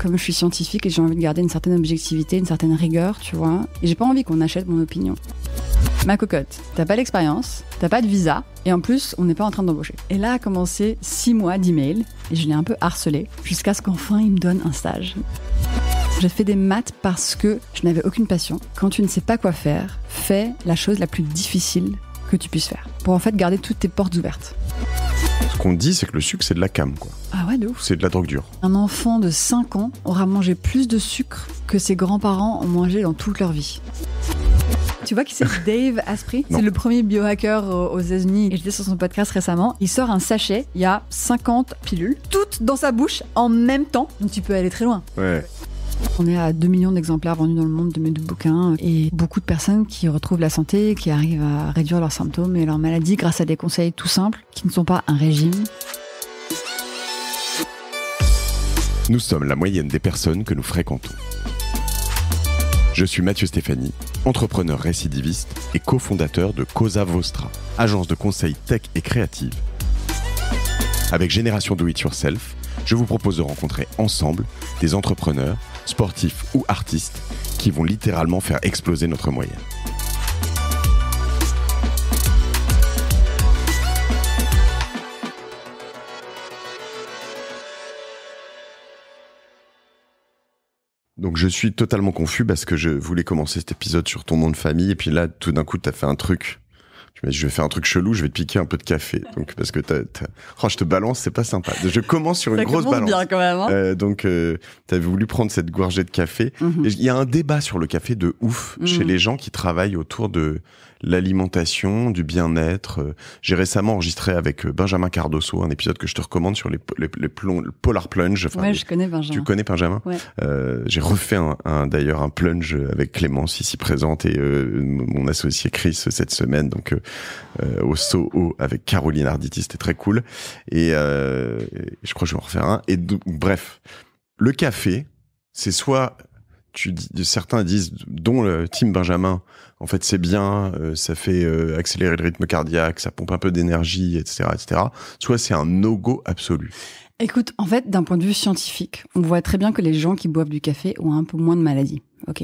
comme je suis scientifique et j'ai envie de garder une certaine objectivité, une certaine rigueur, tu vois, et j'ai pas envie qu'on achète mon opinion. Ma cocotte, t'as pas l'expérience, t'as pas de visa, et en plus, on n'est pas en train d'embaucher. Et là a commencé six mois d'emails, et je l'ai un peu harcelé, jusqu'à ce qu'enfin il me donne un stage. J'ai fait des maths parce que je n'avais aucune passion. Quand tu ne sais pas quoi faire, fais la chose la plus difficile que tu puisses faire, pour en fait garder toutes tes portes ouvertes qu'on dit, c'est que le sucre, c'est de la cam, quoi. Ah ouais, de ouf. C'est de la drogue dure. Un enfant de 5 ans aura mangé plus de sucre que ses grands-parents ont mangé dans toute leur vie. Tu vois qui c'est Dave Asprey C'est le premier biohacker aux États-Unis. Et j'étais sur son podcast récemment. Il sort un sachet, il y a 50 pilules, toutes dans sa bouche en même temps. Donc tu peux aller très loin. Ouais. On est à 2 millions d'exemplaires vendus dans le monde de mes deux bouquins et beaucoup de personnes qui retrouvent la santé, qui arrivent à réduire leurs symptômes et leurs maladies grâce à des conseils tout simples qui ne sont pas un régime. Nous sommes la moyenne des personnes que nous fréquentons. Je suis Mathieu Stéphanie, entrepreneur récidiviste et cofondateur de Cosa Vostra, agence de conseil tech et créative. Avec Génération Do It Yourself, je vous propose de rencontrer ensemble des entrepreneurs sportifs ou artistes qui vont littéralement faire exploser notre moyenne. Donc je suis totalement confus parce que je voulais commencer cet épisode sur ton nom de famille et puis là tout d'un coup tu as fait un truc je vais faire un truc chelou, je vais te piquer un peu de café. Donc, parce que t'as, oh, je te balance, c'est pas sympa. Je commence sur une grosse balance. Bien hein. euh, donc, euh, tu voulu prendre cette gorgée de café. Mhm. Il y a un débat sur le café de ouf mhm. chez les gens qui travaillent autour de l'alimentation, du bien-être. Euh, j'ai récemment enregistré avec euh, Benjamin Cardoso un épisode que je te recommande sur les, les, le polar plunge. ouais, je connais Benjamin. Tu connais Benjamin euh, J'ai refait un, d'ailleurs un plunge avec Clémence ici présente et mon associé Chris cette semaine, donc au Soho avec Caroline Arditi, c'était très cool. Et je crois que je vais en refaire un. Et bref, le café, c'est soit certains disent, dont le team Benjamin, en fait c'est bien, euh, ça fait euh, accélérer le rythme cardiaque, ça pompe un peu d'énergie, etc., etc. Soit c'est un no-go absolu. Écoute, en fait, d'un point de vue scientifique, on voit très bien que les gens qui boivent du café ont un peu moins de maladies. Ok,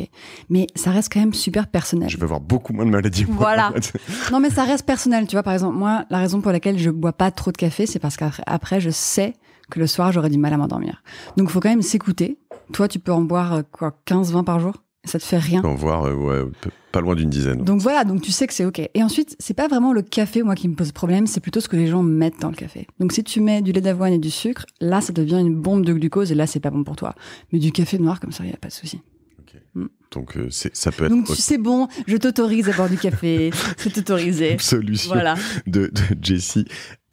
mais ça reste quand même super personnel. Je vais avoir beaucoup moins de maladies. Voilà. non, mais ça reste personnel. Tu vois, par exemple, moi, la raison pour laquelle je bois pas trop de café, c'est parce qu'après, je sais que le soir, j'aurai du mal à m'endormir. Donc, il faut quand même s'écouter toi, tu peux en boire euh, quoi 15, 20 par jour ça te fait rien. En boire, euh, ouais, pas loin d'une dizaine. Donc voilà, donc tu sais que c'est ok. Et ensuite, c'est pas vraiment le café moi qui me pose problème, c'est plutôt ce que les gens mettent dans le café. Donc si tu mets du lait d'avoine et du sucre, là ça devient une bombe de glucose et là c'est pas bon pour toi. Mais du café noir comme ça, il y a pas de souci. OK. Mm. Donc euh, c'est ça peut être. Donc c'est bon, je t'autorise à boire du café, c'est autorisé. Solution voilà. de, Jessie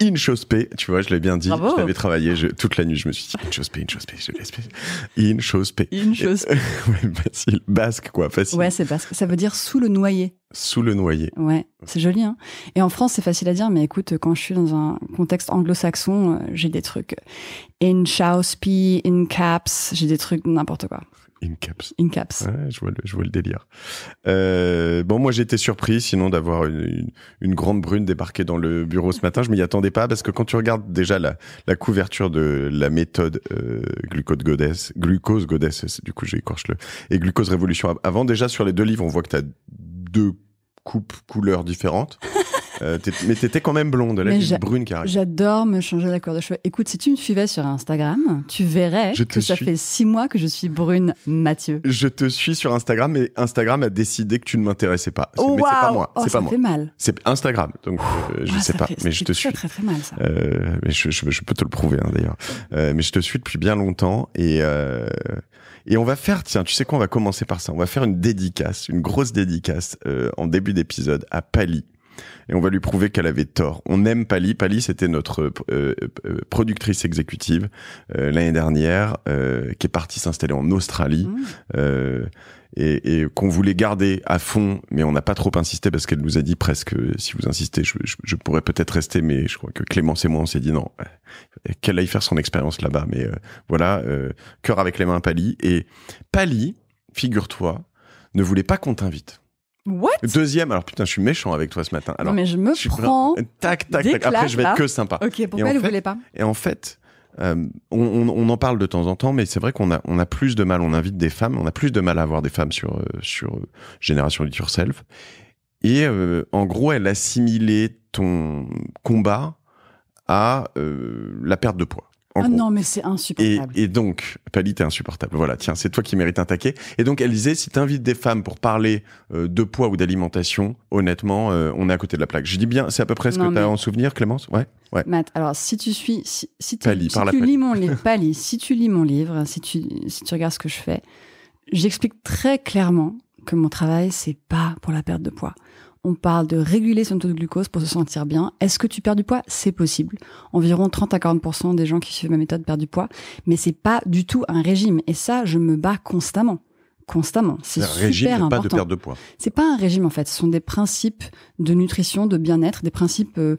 Inchospé, tu vois, je l'ai bien dit, j'avais travaillé toute la nuit, je me suis dit Inchospé, Inchospé, je Inchospé. Inchospé. facile, basque quoi, facile. Ouais, c'est basque, ça veut dire sous le noyer. Sous le noyer. Ouais, c'est joli hein. Et en France, c'est facile à dire, mais écoute, quand je suis dans un contexte anglo-saxon, euh, j'ai des trucs in Incaps in caps, j'ai des trucs n'importe quoi. Incaps. Incaps. je, vois le, je vois le délire. Euh, bon, moi j'étais surpris sinon d'avoir une, grande brune débarquée dans le bureau ce matin. Je m'y attendais pas parce que quand tu regardes déjà la, couverture de la méthode euh, glucose Goddess, glucose Goddess. du coup j'écorche le, et glucose révolution. Avant déjà sur les deux livres, on voit que tu as deux coupes couleurs différentes. Euh, mais t'étais quand même blonde, là, brune carrément. J'adore me changer la couleur de cheveux. Écoute, si tu me suivais sur Instagram, tu verrais que ça fait six mois que je suis brune, Mathieu. Je te suis sur Instagram, mais Instagram a décidé que tu ne m'intéressais pas. Oh, c'est pas moi. c'est oh, pas mal. C'est Instagram, donc euh, je ne sais pas, euh, mais je te suis. Très, très mal, Euh, mais je, je, peux te le prouver hein, d'ailleurs. Euh, mais je te suis depuis bien longtemps et. Et on va faire, tiens, tu sais quoi, on va commencer par ça. On va faire une dédicace, une grosse dédicace en début d'épisode à Pali, et on va lui prouver qu'elle avait tort. On aime Pali. Pali, c'était notre euh, euh, productrice exécutive euh, l'année dernière, qui est partie s'installer en Australie. Mmh. et, qu'on voulait garder à fond, mais on n'a pas trop insisté parce qu'elle nous a dit presque, si vous insistez, je, pourrais peut-être rester, mais je crois que Clémence et moi, on s'est dit non, qu'elle aille faire son expérience là-bas. Mais voilà, cœur avec les mains Pali. Et Pali, figure-toi, ne voulait pas qu'on t'invite. What Deuxième, alors putain, je suis méchant avec toi ce matin. Alors, non mais je me prends. Tac, tac, tac. Après, je vais être que sympa. Ok, pourquoi elle ne voulait pas Et en fait, euh, on, en parle de temps en temps, mais c'est vrai qu'on a, on a plus de mal. On invite des femmes, on a plus de mal à avoir des femmes sur, euh, sur euh, Génération Lit Yourself. Et en gros, elle assimilait ton combat à la perte de poids ah non, mais c'est insupportable. Et, donc, Pali, t'es insupportable. Voilà, tiens, c'est toi qui mérites un taquet. Et donc, elle disait, si t'invites des femmes pour parler euh, de poids ou d'alimentation, honnêtement, euh, on est à côté de la plaque. Je dis bien, c'est à peu près ce que t'as en souvenir, Clémence Ouais, ouais. Matt, alors, si tu suis, si, tu lis mon livre, si tu lis mon livre, si si tu regardes ce que je fais, j'explique très clairement que mon travail, c'est pas pour la perte de poids on parle de réguler son taux de glucose pour se sentir bien. Est-ce que tu perds du poids C'est possible. Environ 30 à 40 des gens qui suivent ma méthode perdent du poids, mais c'est pas du tout un régime. Et ça, je me bats constamment constamment. C'est super régime, important. Pas de perte de poids. C'est pas un régime en fait. Ce sont des principes de nutrition, de bien-être, des principes euh,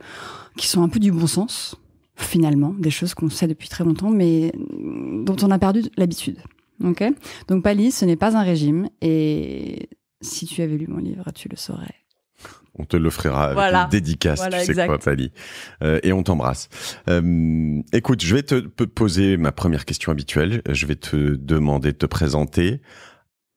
qui sont un peu du bon sens finalement, des choses qu'on sait depuis très longtemps, mais mm, dont on a perdu l'habitude. Ok. Donc Pali, ce n'est pas un régime. Et si tu avais lu mon livre, tu le saurais. On te l'offrira avec une dédicace, tu sais quoi, Fabi euh, et on t'embrasse. Euh, écoute, je vais te poser ma première question habituelle. Je vais te demander de te présenter.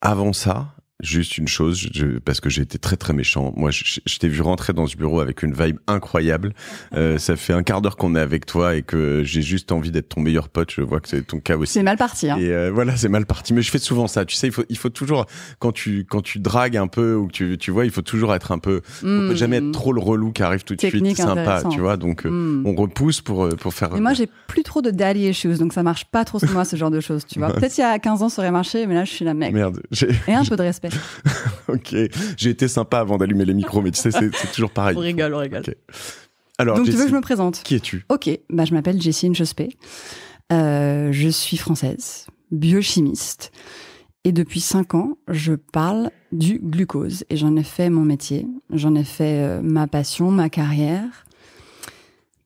Avant ça, Juste une chose, parce que j'ai été très très méchant. Moi, je, t'ai vu rentrer dans ce bureau avec une vibe incroyable. Euh, ça fait un quart d'heure qu'on est avec toi et que j'ai juste envie d'être ton meilleur pote. Je vois que c'est ton cas aussi. C'est mal parti. Hein. Et euh, voilà, c'est mal parti. Mais je fais souvent ça. Tu sais, il faut, il faut toujours quand tu quand tu dragues un peu ou que tu, tu vois, il faut toujours être un peu. on peut hmm. jamais être trop le relou qui arrive tout de suite, sympa, tu vois. Donc euh, hmm. on repousse pour pour faire. Mais moi, j'ai plus trop de et issues, donc ça marche pas trop sur moi ce genre de choses, tu vois. Peut-être il y a 15 ans ça aurait marché, mais là je suis la mec. Merde. Et un peu de respect. ok, j'ai été sympa avant d'allumer les micros, mais tu sais, c'est, toujours pareil. On rigole, on rigole. Alors, Donc tu veux que je me présente Qui es-tu Ok, bah, je m'appelle Jessine Chospé. Euh, je suis française, biochimiste. Et depuis 5 ans, je parle du glucose. Et j'en ai fait mon métier. J'en ai fait euh, ma passion, ma carrière.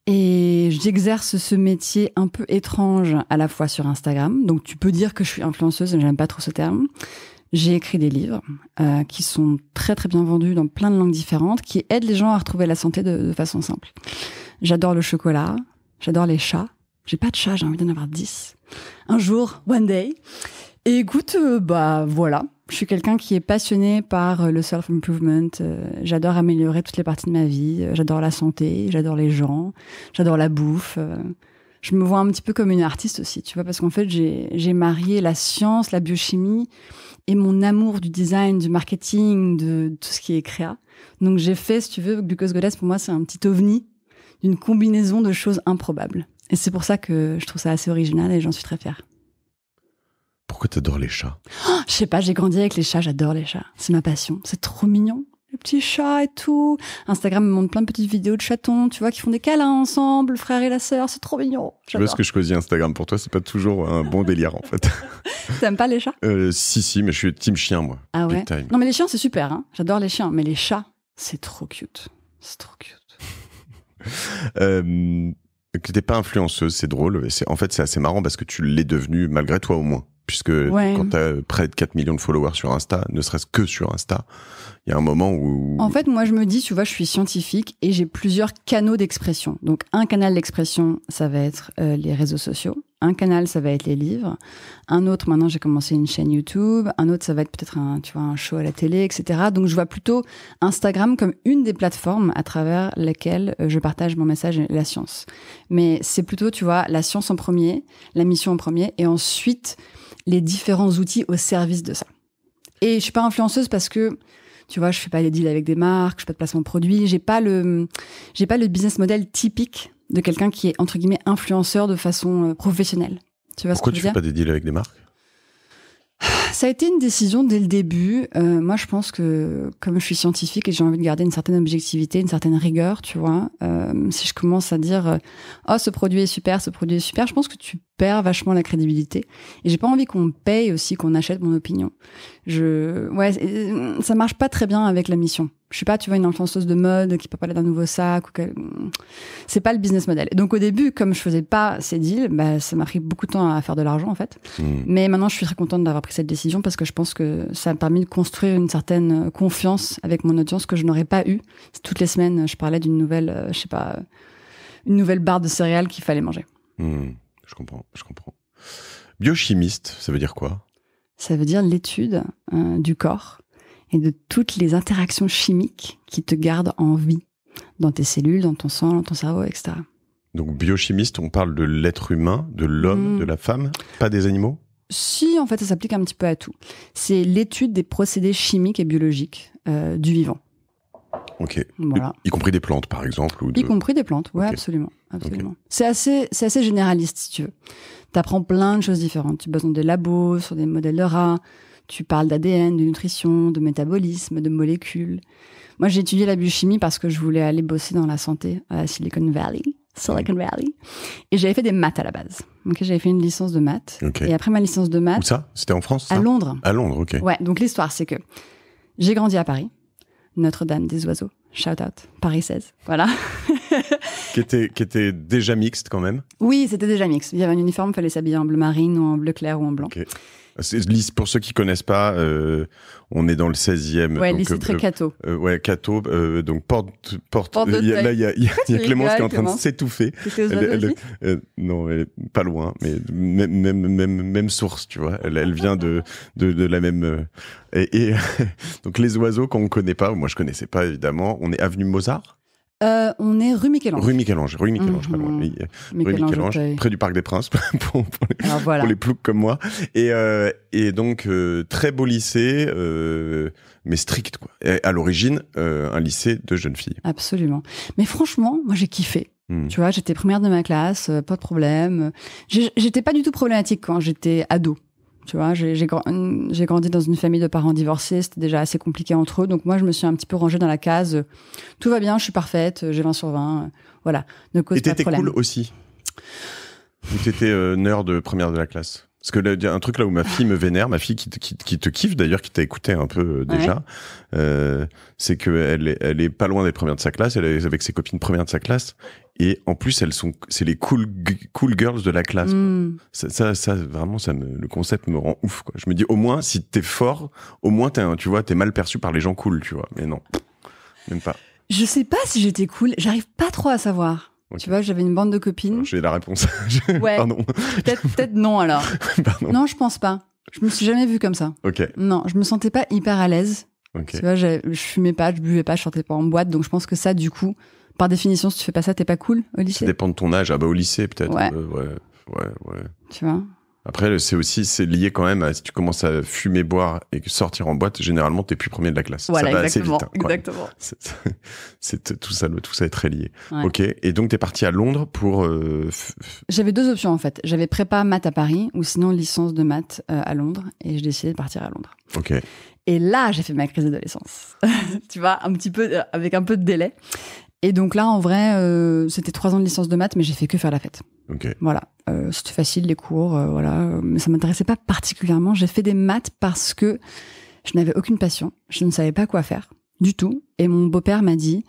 Et j'exerce ce métier un peu étrange à la fois sur Instagram. Donc tu peux dire que je suis influenceuse, mais j'aime pas trop ce terme. J'ai écrit des livres euh, qui sont très très bien vendus dans plein de langues différentes, qui aident les gens à retrouver la santé de, façon simple. J'adore le chocolat, j'adore les chats. J'ai pas de chat, j'ai envie d'en avoir dix. Un jour, one day. Et écoute, euh, bah voilà, je suis quelqu'un qui est passionné par euh, le self-improvement. j'adore améliorer toutes les parties de ma vie. J'adore la santé, j'adore les gens, j'adore la bouffe je me vois un petit peu comme une artiste aussi, tu vois, parce qu'en fait, j'ai marié la science, la biochimie et mon amour du design, du marketing, de, tout ce qui est créa. Donc j'ai fait, si tu veux, Glucose Goddess, pour moi, c'est un petit ovni d'une combinaison de choses improbables. Et c'est pour ça que je trouve ça assez original et j'en suis très fière. Pourquoi t'adores les chats oh, Je sais pas, j'ai grandi avec les chats, j'adore les chats. C'est ma passion, c'est trop mignon le petit chat et tout. Instagram me montre plein de petites vidéos de chatons, tu vois, qui font des câlins ensemble, le frère et la sœur, c'est trop mignon. Tu vois ce que je choisis Instagram pour toi, c'est pas toujours un bon délire en fait. T'aimes pas les chats euh, Si, si, mais je suis team chien moi. Ah ouais Non mais les chiens c'est super, hein j'adore les chiens, mais les chats, c'est trop cute. C'est trop cute. euh, tu t'es pas influenceuse, c'est drôle. C'est en fait, c'est assez marrant parce que tu l'es devenu malgré toi au moins. Puisque quand tu as près de 4 millions de followers sur Insta, ne serait-ce que sur Insta, il y a un moment où... En fait, moi, je me dis, tu vois, je suis scientifique et j'ai plusieurs canaux d'expression. Donc, un canal d'expression, ça va être euh, les réseaux sociaux. Un canal, ça va être les livres. Un autre, maintenant, j'ai commencé une chaîne YouTube. Un autre, ça va être peut-être un, tu vois, un show à la télé, etc. Donc, je vois plutôt Instagram comme une des plateformes à travers laquelle euh, je partage mon message et la science. Mais c'est plutôt, tu vois, la science en premier, la mission en premier, et ensuite les différents outils au service de ça. Et je suis pas influenceuse parce que tu vois, je fais pas les deals avec des marques, je fais pas de placement de produit, j'ai pas le j'ai pas le business model typique de quelqu'un qui est entre guillemets influenceur de façon euh, professionnelle. Tu vois ce que tu je veux fais pas des deals avec des marques ça a été une décision dès le début. Euh, moi, je pense que comme je suis scientifique et j'ai envie de garder une certaine objectivité, une certaine rigueur, tu vois, euh, si je commence à dire euh, oh ce produit est super, ce produit est super, je pense que tu perds vachement la crédibilité. Et j'ai pas envie qu'on paye aussi qu'on achète mon opinion. Je ouais, ça marche pas très bien avec la mission. Je suis pas, tu vois, une influenceuse de mode qui peut parler d'un nouveau sac ou c'est pas le business model. donc au début, comme je faisais pas ces deals, bah, ça m'a pris beaucoup de temps à faire de l'argent en fait. Hmm. Mais maintenant, je suis très contente d'avoir pris cette décision parce que je pense que ça a permis de construire une certaine euh, confiance avec mon audience que je n'aurais pas eu si toutes les semaines je parlais d'une nouvelle, euh, je sais pas, euh, une nouvelle barre de céréales qu'il fallait manger. Hmm, je comprends, je comprends. Biochimiste, ça veut dire quoi Ça veut dire l'étude du corps et de toutes les interactions chimiques qui te gardent en vie dans tes cellules, dans ton sang, dans ton cerveau, etc. Donc biochimiste, on parle de l'être humain, de l'homme, hmm. de la femme, pas des animaux si, en fait, ça s'applique un petit peu à tout. C'est l'étude des procédés chimiques et biologiques euh, du vivant. Ok. Voilà. Y, compris des plantes, par exemple Y compris des plantes, oui, absolument. absolument. C'est assez, assez généraliste, si tu veux. Tu apprends plein de choses différentes. Tu bosses dans des labos, sur des modèles de rats. Tu parles d'ADN, de nutrition, de métabolisme, de molécules. Moi, j'ai étudié la biochimie parce que je voulais aller bosser dans la santé à Silicon Valley. Silicon Valley. Et j'avais fait des maths à la base. Donc j'avais fait une licence de maths. Et après ma licence de maths. ça C'était en France À Londres. À Londres, ok. Ouais, donc l'histoire, c'est que j'ai grandi à Paris, Notre-Dame des Oiseaux, shout out, Paris 16, voilà. qui, était, qui était déjà mixte quand même Oui, c'était déjà mixte. Il y avait un uniforme, il fallait s'habiller en bleu marine ou en bleu clair ou en blanc. ok pour ceux qui connaissent pas, euh, on est dans le 16e. Ouais, donc, euh, très Cato. Euh, ouais, Cato. donc, porte. porte, là, il y a, Clémence qui est en train de s'étouffer. non, elle est pas loin, mais même, même, même, source, tu vois. Elle, vient de, de, de, la même. et, et donc, les oiseaux qu'on ne connaît pas, moi je connaissais pas évidemment, on est avenue Mozart. Euh, on est rue michel Rue michel rue michel mhm. près du Parc des Princes, pour, ah, les, ploucs comme moi. Et, euh, et donc, euh, très beau lycée, mais strict, quoi. à l'origine, un lycée de jeunes filles. Absolument. Mais franchement, moi, j'ai kiffé. Hmm. Tu vois, j'étais première de ma classe, pas de problème. J'étais pas du tout problématique quand j'étais ado. Tu vois, j'ai grandi dans une famille de parents divorcés, c'était déjà assez compliqué entre eux. Donc moi, je me suis un petit peu rangée dans la case. Euh, tout va bien, je suis parfaite, euh, j'ai 20 sur 20. Euh, voilà, ne cause Et pas de cool aussi Ou t'étais euh, de première de la classe parce que y a un truc là où ma fille me vénère, ma fille qui te, qui, te kiffe d'ailleurs, qui t'a écouté un peu déjà, c'est qu'elle est, elle est pas loin des premières de sa classe, elle est avec ses copines premières de sa classe, et en plus, elles sont, c'est les cool, girls de la classe. Hmm. Ça, ça, vraiment, ça me, le concept me rend ouf. Je me dis, au moins, si t'es fort, au moins, t'es, tu vois, t'es mal perçu par les gens cool, tu vois. Mais non, même pas. Je sais pas si j'étais cool. J'arrive pas trop à savoir. Tu vois, j'avais une bande de copines. J'ai la réponse. ouais. Pardon. Peut-être, non alors. Non, je pense pas. Je me suis jamais vue comme ça. Ok. Non, je me sentais pas hyper à l'aise. Tu vois, je, je fumais pas, je buvais pas, je sortais pas en boîte, donc je pense que ça, du coup, par définition, si tu fais pas ça, t'es pas cool au lycée. Ça dépend de ton âge. Ah bah au lycée peut-être. Ouais. Euh, ouais. ouais, Tu vois. Après, c'est aussi c'est lié quand même à si tu commences à fumer, boire et sortir en boîte, généralement t'es plus premier de la classe. ça va assez vite. Hein, exactement. C'est tout ça, tout ça est très lié. Ok. Et donc t'es parti à Londres pour. Euh, J'avais deux options en fait. J'avais prépa maths à Paris ou sinon licence de maths euh, à Londres et je décidais de partir à Londres. Ok. Et là, j'ai fait ma crise d'adolescence. tu vois, un petit peu, avec un peu de délai. Et donc là, en vrai, euh, c'était trois ans de licence de maths, mais j'ai fait que faire la fête. Okay. Voilà, euh, c'était facile les cours, euh, voilà, mais ça m'intéressait pas particulièrement. J'ai fait des maths parce que je n'avais aucune passion, je ne savais pas quoi faire du tout. Et mon beau-père m'a dit,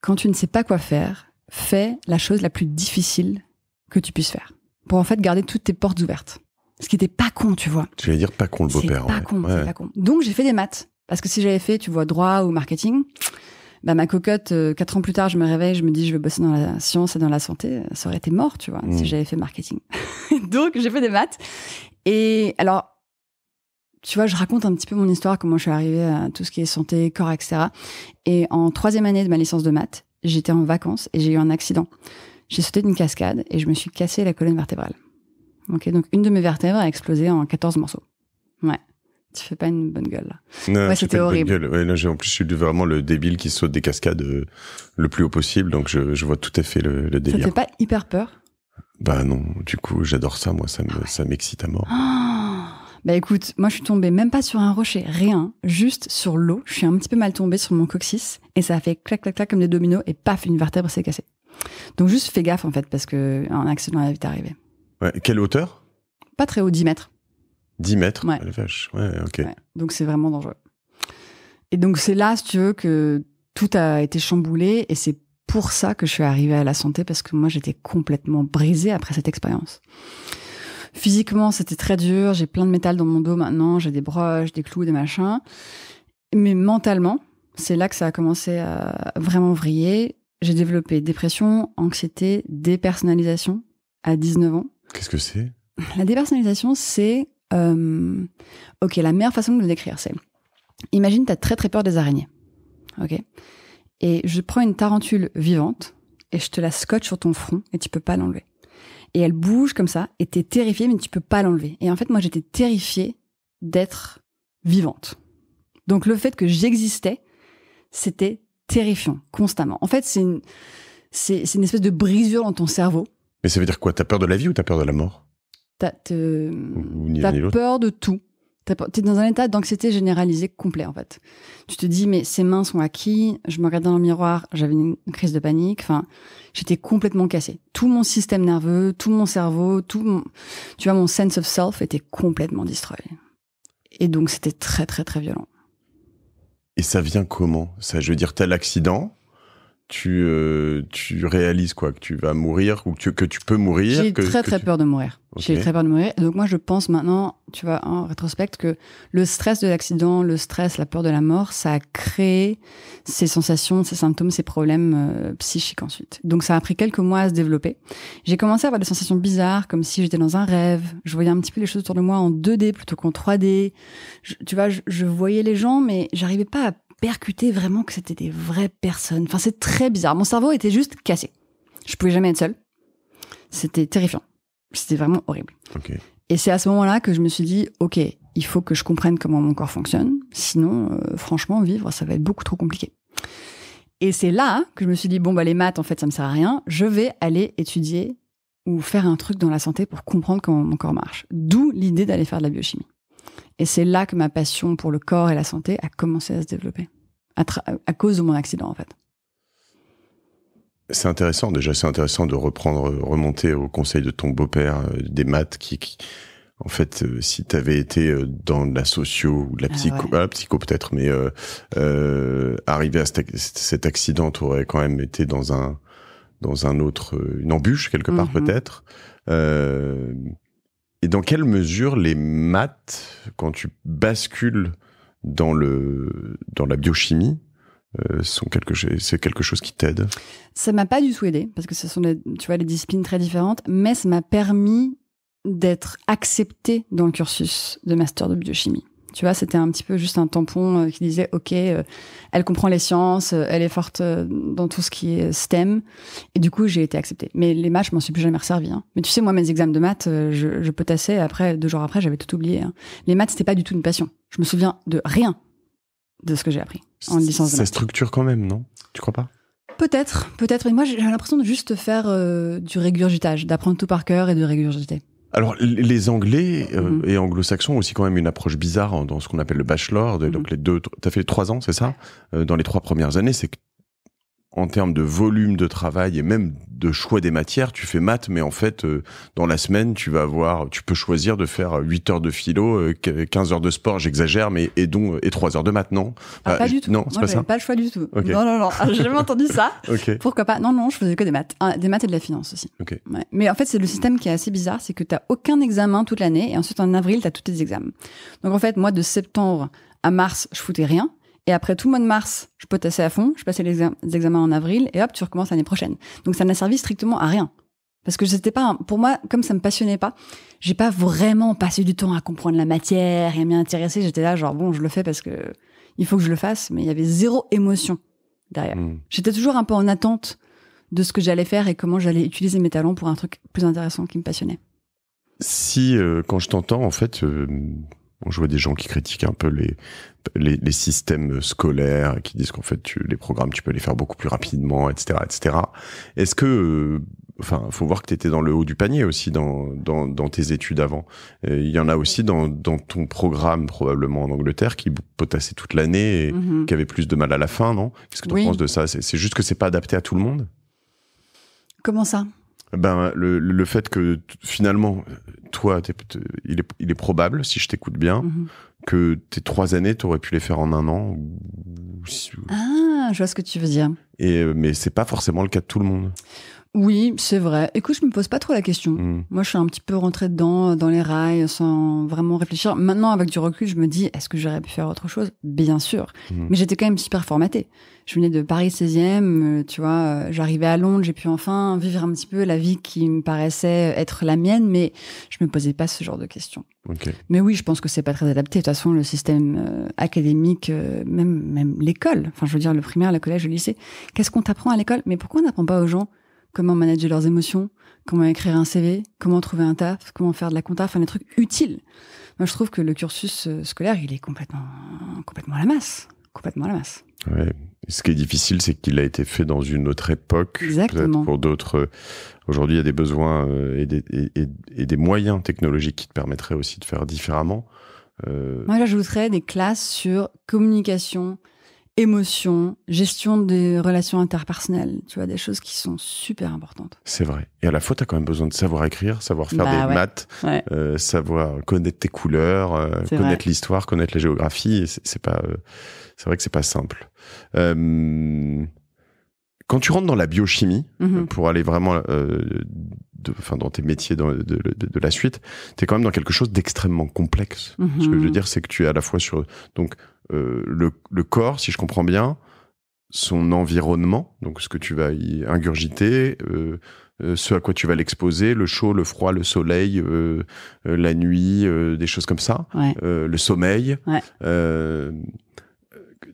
quand tu ne sais pas quoi faire, fais la chose la plus difficile que tu puisses faire, pour en fait garder toutes tes portes ouvertes. Ce qui était pas con, tu vois. Tu vas dire pas con le beau-père. Pas, con, pas con, Donc j'ai fait des maths parce que si j'avais fait, tu vois, droit ou marketing, bah, ma cocotte, euh, quatre ans plus tard, je me réveille, je me dis, je vais bosser dans la science et dans la santé. Ça aurait été mort, tu vois, si hmm. j'avais fait marketing. Donc, j'ai fait des maths. Et alors, tu vois, je raconte un petit peu mon histoire, comment je suis arrivée à tout ce qui est santé, corps, etc. Et en troisième année de ma licence de maths, j'étais en vacances et j'ai eu un accident. J'ai sauté d'une cascade et je me suis cassé la colonne vertébrale. Ok, donc une de mes vertèbres a explosé en 14 morceaux. Ouais tu fais pas une bonne gueule là. c'était horrible. en plus, je suis vraiment le débile qui saute des cascades euh, le plus haut possible, donc je, vois tout à fait le, délire. Ça te fait pas hyper peur Bah non, du coup, j'adore ça, moi, ça ah m'excite à mort. Oh bah écoute, moi je suis tombée même pas sur un rocher, rien, juste sur l'eau. Je suis un petit peu mal tombée sur mon coccyx et ça a fait clac clac clac comme des dominos et paf, une vertèbre s'est cassée. Donc juste fais gaffe en fait parce que un accident va vite arriver. Ouais, quelle hauteur Pas très haut, 10 mètres. 10 mètres ouais. ok. Donc c'est vraiment dangereux. Et donc c'est là, si tu veux, que tout a été chamboulé et c'est pour ça que je suis arrivée à la santé parce que moi j'étais complètement brisée après cette expérience. Physiquement, c'était très dur. J'ai plein de métal dans mon dos maintenant. J'ai des broches, des clous, des machins. Mais mentalement, c'est là que ça a commencé à vraiment vriller. J'ai développé dépression, anxiété, dépersonnalisation à 19 ans. Qu'est-ce que c'est La dépersonnalisation, c'est euh, ok, la meilleure façon de le décrire, c'est imagine, tu as très très peur des araignées. Ok Et je prends une tarentule vivante et je te la scotche sur ton front et tu peux pas l'enlever. Et elle bouge comme ça et t'es terrifié, mais tu peux pas l'enlever. Et en fait, moi, j'étais terrifiée d'être vivante. Donc le fait que j'existais, c'était terrifiant, constamment. En fait, c'est une, c'est, c'est une espèce de brisure dans ton cerveau. Mais ça veut dire quoi T'as peur de la vie ou t'as peur de la mort T'as peur de tout. T'es dans un état d'anxiété généralisée complet en fait. Tu te dis mais ces mains sont acquis Je me regarde dans le miroir, j'avais une crise de panique. Enfin, j'étais complètement cassée. Tout mon système nerveux, tout mon cerveau, tout mon, tu vois mon sense of self était complètement destroyé. Et donc c'était très très très violent. Et ça vient comment Ça, je veux dire tel accident tu, euh, tu réalises quoi que tu vas mourir ou que tu, peux mourir J'ai très très peur de mourir. J'ai très peur de mourir. Donc moi je pense maintenant, tu vois, en rétrospect, que le stress de l'accident, le stress, la peur de la mort, ça a créé ces sensations, ces symptômes, ces problèmes euh, psychiques ensuite. Donc ça a pris quelques mois à se développer. J'ai commencé à avoir des sensations bizarres, comme si j'étais dans un rêve. Je voyais un petit peu les choses autour de moi en 2D plutôt qu'en 3D. tu vois, je, je voyais les gens, mais j'arrivais pas à percuté vraiment que c'était des vraies personnes. Enfin, c'est très bizarre. Mon cerveau était juste cassé. Je pouvais jamais être seule. C'était terrifiant. C'était vraiment horrible. Et c'est à ce moment-là que je me suis dit, OK, il faut que je comprenne comment mon corps fonctionne. Sinon, euh, franchement, vivre, ça va être beaucoup trop compliqué. Et c'est là que je me suis dit, bon, bah, les maths, en fait, ça me sert à rien. Je vais aller étudier ou faire un truc dans la santé pour comprendre comment mon corps marche. D'où l'idée d'aller faire de la biochimie. Et c'est là que ma passion pour le corps et la santé a commencé à se développer, à, cause de mon accident en fait. C'est intéressant, déjà, c'est intéressant de reprendre, remonter au conseil de ton beau-père euh, des maths qui, en fait, euh, si tu avais été euh, dans la socio ou la ah psycho, ah, psycho peut-être, mais arrivé à cet, accident, tu quand même été dans un, dans un autre, une embûche quelque part mm-hmm. peut-être. Et dans quelle mesure les maths, quand tu bascules dans, le, dans la biochimie, euh, c'est quelque chose qui t'aide Ça m'a pas du tout aidé parce que ce sont tu vois, des disciplines très différentes, mais ça m'a permis d'être accepté dans le cursus de master de biochimie. Tu vois, c'était un petit peu juste un tampon euh, qui disait, OK, euh, elle comprend les sciences, euh, elle est forte dans tout ce qui est STEM. Et du coup, j'ai été acceptée. Mais les maths, je m'en suis plus jamais resservie. Hein. Mais tu sais, moi, mes examens de maths, je, je potassais. Après, deux jours après, j'avais tout oublié. Hein. Les maths, c'était pas du tout une passion. Je me souviens de rien de ce que j'ai appris en licence de maths. Ça structure quand même, non Tu crois pas Peut-être, peut-être. Mais moi, j'ai l'impression de juste faire du régurgitage, d'apprendre tout par cœur et de régurgiter. Alors, les Anglais euh, mhm. et anglo-saxons ont aussi quand même une approche bizarre dans ce qu'on appelle le bachelor. Donc, mhm. les deux, t'as fait trois ans, c'est ça euh, Dans les trois premières années, c'est en termes de volume de travail et même de choix des matières, tu fais maths, mais en fait, euh, dans la semaine, tu vas avoir, tu peux choisir de faire 8 heures de philo, 15 euh, heures de sport, j'exagère, mais et donc et 3 heures de maths, non ah, bah, Pas du tout. Non, c'est pas ça. Pas le choix du tout. Non, non, non. Ah, j'ai jamais entendu ça. Pourquoi pas Non, non, je faisais que des maths, ah, des maths et de la finance aussi. Mais en fait, c'est le système qui est assez bizarre, c'est que tu n'as aucun examen toute l'année, et ensuite en avril, tu as tous tes examens. Donc en fait, moi, de septembre à mars, je foutais rien. Et après tout le mois de mars, je potassais à fond, je passais les, examens en avril, et hop, tu recommences l'année prochaine. Donc ça n'a servi strictement à rien. Parce que c'était pas, pour moi, comme ça me passionnait pas, j'ai pas vraiment passé du temps à comprendre la matière et à m'y intéresser. J'étais là, genre, bon, je le fais parce que il faut que je le fasse, mais il y avait zéro émotion derrière. Hmm. J'étais toujours un peu en attente de ce que j'allais faire et comment j'allais utiliser mes talents pour un truc plus intéressant qui me passionnait. Si, euh, quand je t'entends, en fait, euh, Bon, je vois des gens qui critiquent un peu les, les, systèmes scolaires, qui disent qu'en fait, les programmes, tu peux les faire beaucoup plus rapidement, etc., etc. Est-ce que, euh, enfin, faut voir que tu étais dans le haut du panier aussi dans, dans, tes études avant. Il y en a aussi dans, dans ton programme, probablement en Angleterre, qui potassait toute l'année et mm-hmm. qui avait plus de mal à la fin, non Qu'est-ce que tu penses de ça C'est juste que c'est pas adapté à tout le monde Comment ça ben, le, fait que finalement, toi, il, est, probable, si je t'écoute bien, mhm. que tes trois années, tu aurais pu les faire en un an. ah, je vois ce que tu veux dire. Et, euh, mais c'est pas forcément le cas de tout le monde. Oui, c'est vrai. Écoute, je me pose pas trop la question. Hmm. Moi, je suis un petit peu rentrée dedans, euh, dans les rails, sans vraiment réfléchir. Maintenant, avec du recul, je me dis, est-ce que j'aurais pu faire autre chose Bien sûr. Hmm. Mais j'étais quand même super formatée. Je venais de Paris 16e, euh, tu vois, euh, j'arrivais à Londres, j'ai pu enfin vivre un petit peu la vie qui me paraissait être la mienne, mais je me posais pas ce genre de questions. Mais oui, je pense que c'est pas très adapté. De toute façon, le système académique, même, même l'école, enfin, je veux dire, le primaire, le collège, le lycée, qu'est-ce qu'on t'apprend à l'école Mais pourquoi on n'apprend pas aux gens comment manager leurs émotions, comment écrire un CV, comment trouver un taf, comment faire de la compta, enfin des trucs utiles. Moi, je trouve que le cursus euh, scolaire, il est complètement, complètement à la masse, complètement à la masse. Ce qui est difficile, c'est qu'il a été fait dans une autre époque. Exactement. Pour d'autres, euh, aujourd'hui, il y a des besoins euh, et des, moyens technologiques qui te permettraient aussi de faire différemment. Euh... Moi, j'ajouterais des classes sur communication, émotion, gestion des relations interpersonnelles, tu vois, des choses qui sont super importantes. C'est vrai. Et à la fois, tu as quand même besoin de savoir écrire, savoir faire bah des maths, euh, savoir connaître tes couleurs, euh, connaître l'histoire, connaître la géographie. C'est pas, euh, c'est vrai que c'est pas simple. Quand tu rentres dans la biochimie, mhm. euh, pour aller vraiment euh, de, fin, dans tes métiers de, la suite, tu es quand même dans quelque chose d'extrêmement complexe. Ce mhm. que je veux dire, c'est que tu es à la fois sur donc euh, le, corps, si je comprends bien, son environnement, donc ce que tu vas y ingurgiter, euh, ce à quoi tu vas l'exposer, le chaud, le froid, le soleil, la nuit, des choses comme ça, le sommeil. Ouais.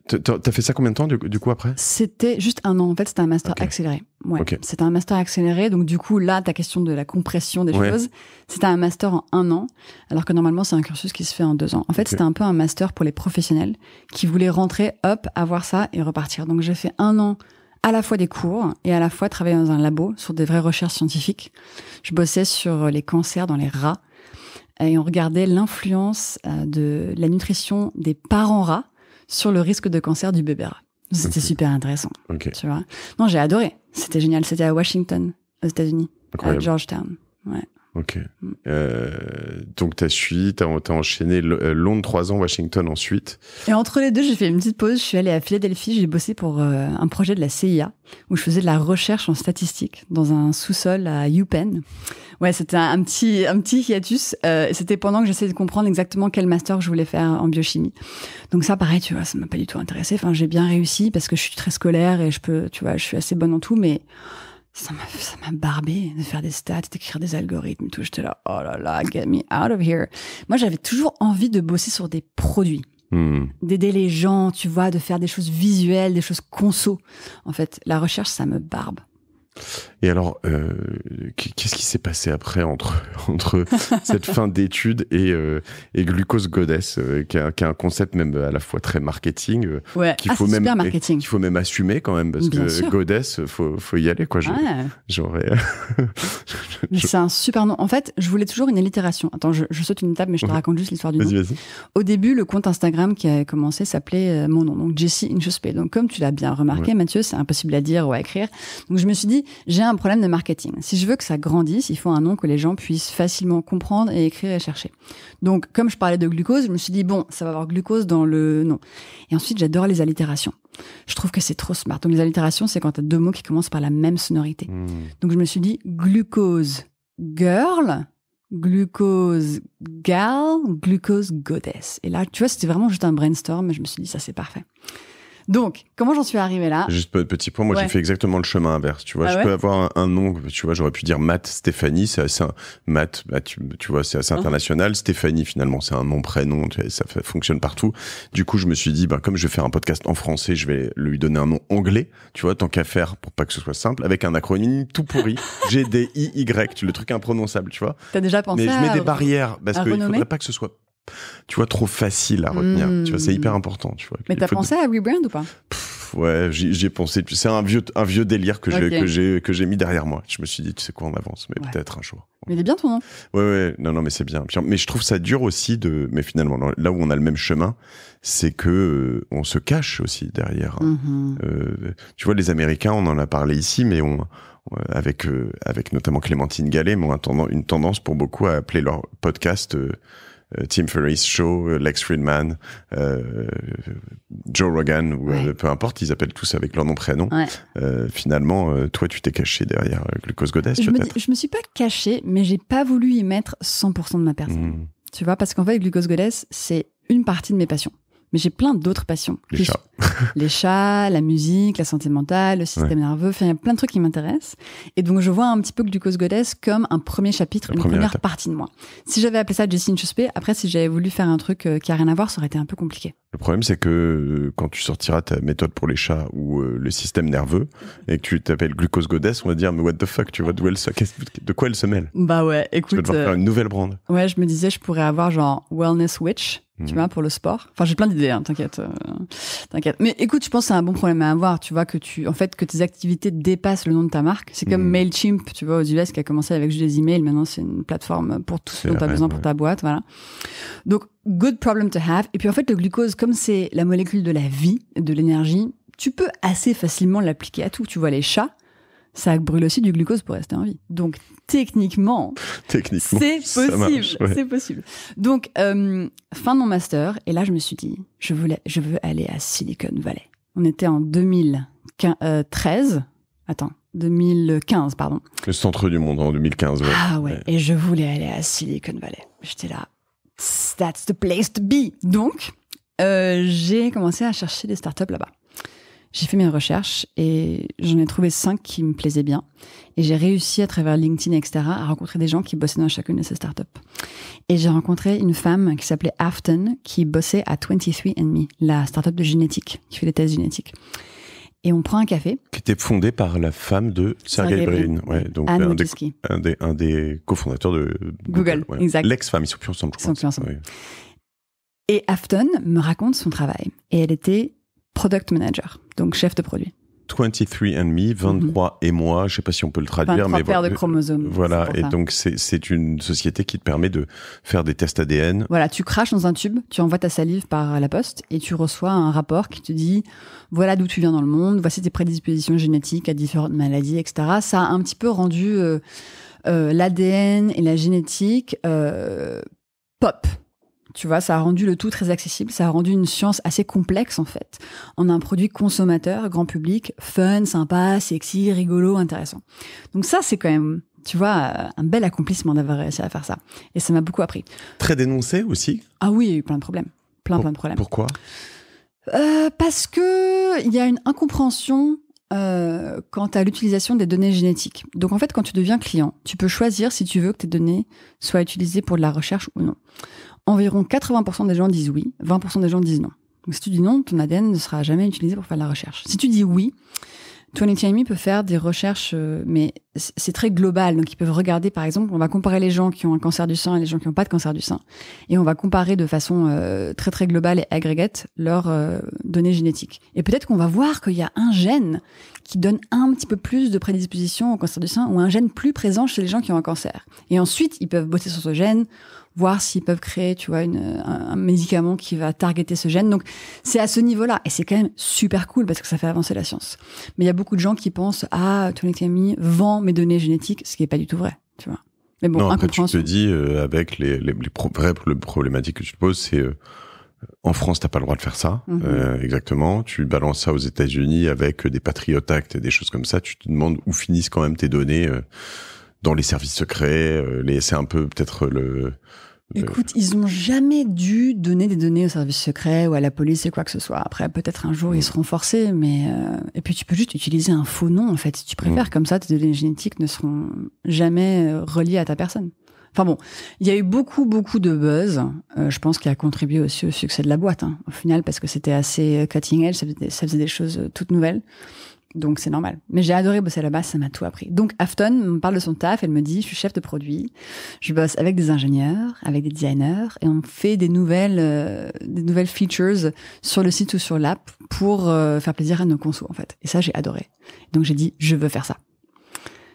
T'as fait ça combien de temps du, coup après C'était juste un an. En fait, c'était un master accéléré. Ouais. C'était un master accéléré. Donc du coup, là, ta question de la compression des choses, c'était un master en un an, alors que normalement c'est un cursus qui se fait en deux ans. En fait, c'était un peu un master pour les professionnels qui voulaient rentrer, hop, avoir ça et repartir. Donc j'ai fait un an à la fois des cours et à la fois travailler dans un labo sur des vraies recherches scientifiques. Je bossais sur les cancers dans les rats et on regardait l'influence euh, de la nutrition des parents rats sur le risque de cancer du bébé rat. C'était super intéressant. Tu vois. Non, j'ai adoré. C'était génial. C'était à Washington, aux États-Unis, à Georgetown. Ouais. Ok. Mm. Euh, donc, tu as suivi, tu as, as, enchaîné euh, Londres trois ans, Washington ensuite. Et entre les deux, j'ai fait une petite pause. Je suis allée à Philadelphie. J'ai bossé pour euh, un projet de la CIA où je faisais de la recherche en statistique dans un sous-sol à UPenn. Ouais, c'était un, petit, un petit hiatus. Euh, c'était pendant que j'essayais de comprendre exactement quel master je voulais faire en biochimie. Donc, ça, pareil, tu vois, ça m'a pas du tout intéressé. Enfin, j'ai bien réussi parce que je suis très scolaire et je peux, tu vois, je suis assez bonne en tout, mais ça m'a, barbé de faire des stats, d'écrire des algorithmes, tout. J'étais là, oh là là, get me out of here. Moi, j'avais toujours envie de bosser sur des produits, hmm. d'aider les gens, tu vois, de faire des choses visuelles, des choses conso. En fait, la recherche, ça me barbe. Et alors, euh, qu'est-ce qui s'est passé après entre, entre cette fin d'études et, euh, et Glucose Goddess, euh, qui, est un concept même à la fois très marketing, qu'il ah, faut, même, marketing. faut même assumer quand même, parce que Goddess, faut, faut y aller. quoi. J'aurais. c'est un super nom. En fait, je voulais toujours une allitération. Attends, je, saute une étape, mais je te raconte juste l'histoire du nom. Au début, le compte Instagram qui a commencé s'appelait mon nom, donc Jessie Inchospé. Donc, comme tu l'as bien remarqué, Mathieu, c'est impossible à dire ou à écrire. Donc, je me suis dit, j'ai un problème de marketing. Si je veux que ça grandisse, il faut un nom que les gens puissent facilement comprendre et écrire et chercher. Donc comme je parlais de glucose, je me suis dit bon, ça va avoir glucose dans le nom. Et ensuite, j'adore les allitérations. Je trouve que c'est trop smart. Donc les allitérations, c'est quand tu as deux mots qui commencent par la même sonorité. Hmm. Donc je me suis dit glucose girl, glucose gal, glucose goddess. Et là, tu vois, c'était vraiment juste un brainstorm, mais je me suis dit ça c'est parfait. Donc, comment j'en suis arrivé là Juste petit point, moi j'ai fait exactement le chemin inverse. Tu vois, ah je peux avoir un, nom, tu vois, j'aurais pu dire Matt Stéphanie, c'est assez Matt, tu, tu, vois, c'est assez ah. international. Stéphanie finalement, c'est un nom prénom, ça fonctionne partout. Du coup, je me suis dit, bah, comme je vais faire un podcast en français, je vais lui donner un nom anglais, tu vois, tant qu'à faire pour pas que ce soit simple, avec un acronyme tout pourri, G D I Y, le truc imprononçable, tu vois. T'as déjà pensé Mais je mets des barrières parce qu'il faudrait pas que ce soit tu vois, trop facile à retenir. Tu vois, c'est hmm. hyper important, tu vois. Mais t'as pensé à rebrand ou pas Ouais, j'ai pensé. C'est un vieux, un vieux délire que j'ai, que j'ai, mis derrière moi. Je me suis dit, tu sais quoi, on avance, mais peut-être un jour. Mais il bien ton nom. Ouais, ouais, non, non, mais c'est bien. Mais je trouve ça dur aussi de. Mais finalement, là où on a le même chemin, c'est que euh, on se cache aussi derrière. Hein. Mm-hmm. Euh, tu vois, les Américains, on en a parlé ici, mais on euh, avec avec notamment Clémentine Gallet, mais on une tendance pour beaucoup à appeler leur podcast euh, Tim Ferriss Show, euh, Lex Friedman, euh, Joe Rogan, ou peu importe, ils appellent tous avec leur nom prénom. finalement, toi, tu t'es caché derrière Glucose Goddess, je peut Me, je me suis pas caché, mais j'ai pas voulu y mettre 100% de ma personne. Mmh. Tu vois, parce qu'en fait, Glucose Goddess, c'est une partie de mes passions. Mais j'ai plein d'autres passions. Les chats. la musique, la santé mentale, le système nerveux. Enfin, il y a plein de trucs qui m'intéressent. Et donc, je vois un petit peu Glucose Goddess comme un premier chapitre, une première, partie de moi. Si j'avais appelé ça Justine Chuspé, après, si j'avais voulu faire un truc euh, qui a rien à voir, ça aurait été un peu compliqué. Le problème, c'est que euh, quand tu sortiras ta méthode pour les chats ou euh, le système nerveux et que tu t'appelles glucose goddess, on va dire mais what the fuck, tu vois d'où elle se, de quoi elle se mêle Bah ouais, écoute, tu vas devoir faire euh, une nouvelle brand. Ouais, je me disais je pourrais avoir genre wellness witch, tu mhm. vois, pour le sport. Enfin, j'ai plein d'idées, hein, t'inquiète, t'inquiète. Mais écoute, je pense que c'est un bon problème à avoir, tu vois, que tu, en fait, que tes activités dépassent le nom de ta marque. C'est comme mhm. Mailchimp, tu vois, aux US, qui a commencé avec juste des emails. Maintenant, c'est une plateforme pour tout ce dont tu as besoin pour ta boîte, voilà. Donc Good problem to have. Et puis en fait, le glucose, comme c'est la molécule de la vie, de l'énergie, tu peux assez facilement l'appliquer à tout. Tu vois, les chats, ça brûle aussi du glucose pour rester en vie. Donc techniquement, c'est possible, c'est possible. Donc euh, fin de mon master et là je me suis dit, je voulais, je veux aller à Silicon Valley. On était en 2013, euh, attends, 2015 pardon. Le centre du monde en 2015. Ah ouais. Et je voulais aller à Silicon Valley. J'étais là, That's the place to be. Donc, euh, j'ai commencé à chercher des startups là-bas. J'ai fait mes recherches et j'en ai trouvé cinq qui me plaisaient bien. Et j'ai réussi à travers LinkedIn, etc., à rencontrer des gens qui bossaient dans chacune de ces startups. Et j'ai rencontré une femme qui s'appelait Afton, qui bossait à 23andMe, la startup de génétique, qui fait des tests génétiques et on prend un café. Qui était fondé par la femme de Sergey Brin, un, des, un, des, cofondateurs de Google, L'ex-femme, ils sont plus ensemble. Je ensemble. Et Afton me raconte son travail et elle était product manager, donc chef de produit. 23 me, 23 mhm. et moi, je sais pas si on peut le traduire, 23 mais paires de chromosomes. Voilà, et donc c'est une société qui te permet de faire des tests ADN. Voilà, tu craches dans un tube, tu envoies ta salive par la poste et tu reçois un rapport qui te dit voilà d'où tu viens dans le monde, voici tes prédispositions génétiques à différentes maladies, etc. Ça a un petit peu rendu euh, euh, l'ADN et la génétique euh, pop tu vois, ça a rendu le tout très accessible, ça a rendu une science assez complexe en fait, en un produit consommateur, grand public, fun, sympa, sexy, rigolo, intéressant. Donc ça, c'est quand même tu vois, euh, un bel accomplissement d'avoir réussi à faire ça. Et ça m'a beaucoup appris. Très dénoncé aussi Ah oui, il y a eu plein de problèmes. Plein, plein de problèmes. Pourquoi euh, Parce que il y a une incompréhension euh, quant à l'utilisation des données génétiques. Donc en fait, quand tu deviens client, tu peux choisir si tu veux que tes données soient utilisées pour de la recherche ou non environ 80% des gens disent oui, 20% des gens disent non. Donc, si tu dis non, ton ADN ne sera jamais utilisé pour faire de la recherche. Si tu dis oui, amy peut faire des recherches, euh, mais c'est très global. Donc, ils peuvent regarder, par exemple, on va comparer les gens qui ont un cancer du sein et les gens qui n'ont pas de cancer du sein. Et on va comparer de façon euh, très, très globale et agrégate leurs euh, données génétiques. Et peut-être qu'on va voir qu'il y a un gène qui donne un petit peu plus de prédisposition au cancer du sein ou un gène plus présent chez les gens qui ont un cancer. Et ensuite, ils peuvent bosser sur ce gène voir s'ils peuvent créer, tu vois, une, un, médicament qui va targeter ce gène. Donc, c'est à ce niveau-là. Et c'est quand même super cool parce que ça fait avancer la science. Mais il y a beaucoup de gens qui pensent, ah, Turing vend mes données génétiques, ce qui n'est pas du tout vrai, tu vois. Mais bon, non, après, tu te dis, euh, avec les, les, les pro vraies problématiques que tu te poses, c'est, euh, en France, t'as pas le droit de faire ça, mhm. euh, exactement. Tu balances ça aux États-Unis avec des Patriot Act et des choses comme ça. Tu te demandes où finissent quand même tes données dans les services secrets. Euh, les, c'est un peu peut-être le. Écoute, ils ont jamais dû donner des données aux services secrets ou à la police ou quoi que ce soit. Après, peut-être un jour ils mm. seront forcés, mais euh, et puis tu peux juste utiliser un faux nom en fait si tu préfères. Mm. Comme ça, tes données génétiques ne seront jamais euh, reliées à ta personne. Enfin bon, il y a eu beaucoup beaucoup de buzz. je pense qu'il a contribué aussi au succès de la boîte hein, au final parce que c'était assez cutting edge, ça faisait des choses toutes nouvelles. Donc c'est normal. Mais j'ai adoré bosser là-bas, ça m'a tout appris. Donc Afton me parle de son taf, elle me dit, je suis chef de produit, je bosse avec des ingénieurs, avec des designers, et on fait des nouvelles, euh, des nouvelles features sur le site ou sur l'app pour euh, faire plaisir à nos consos en fait. Et ça j'ai adoré. Donc j'ai dit, je veux faire ça.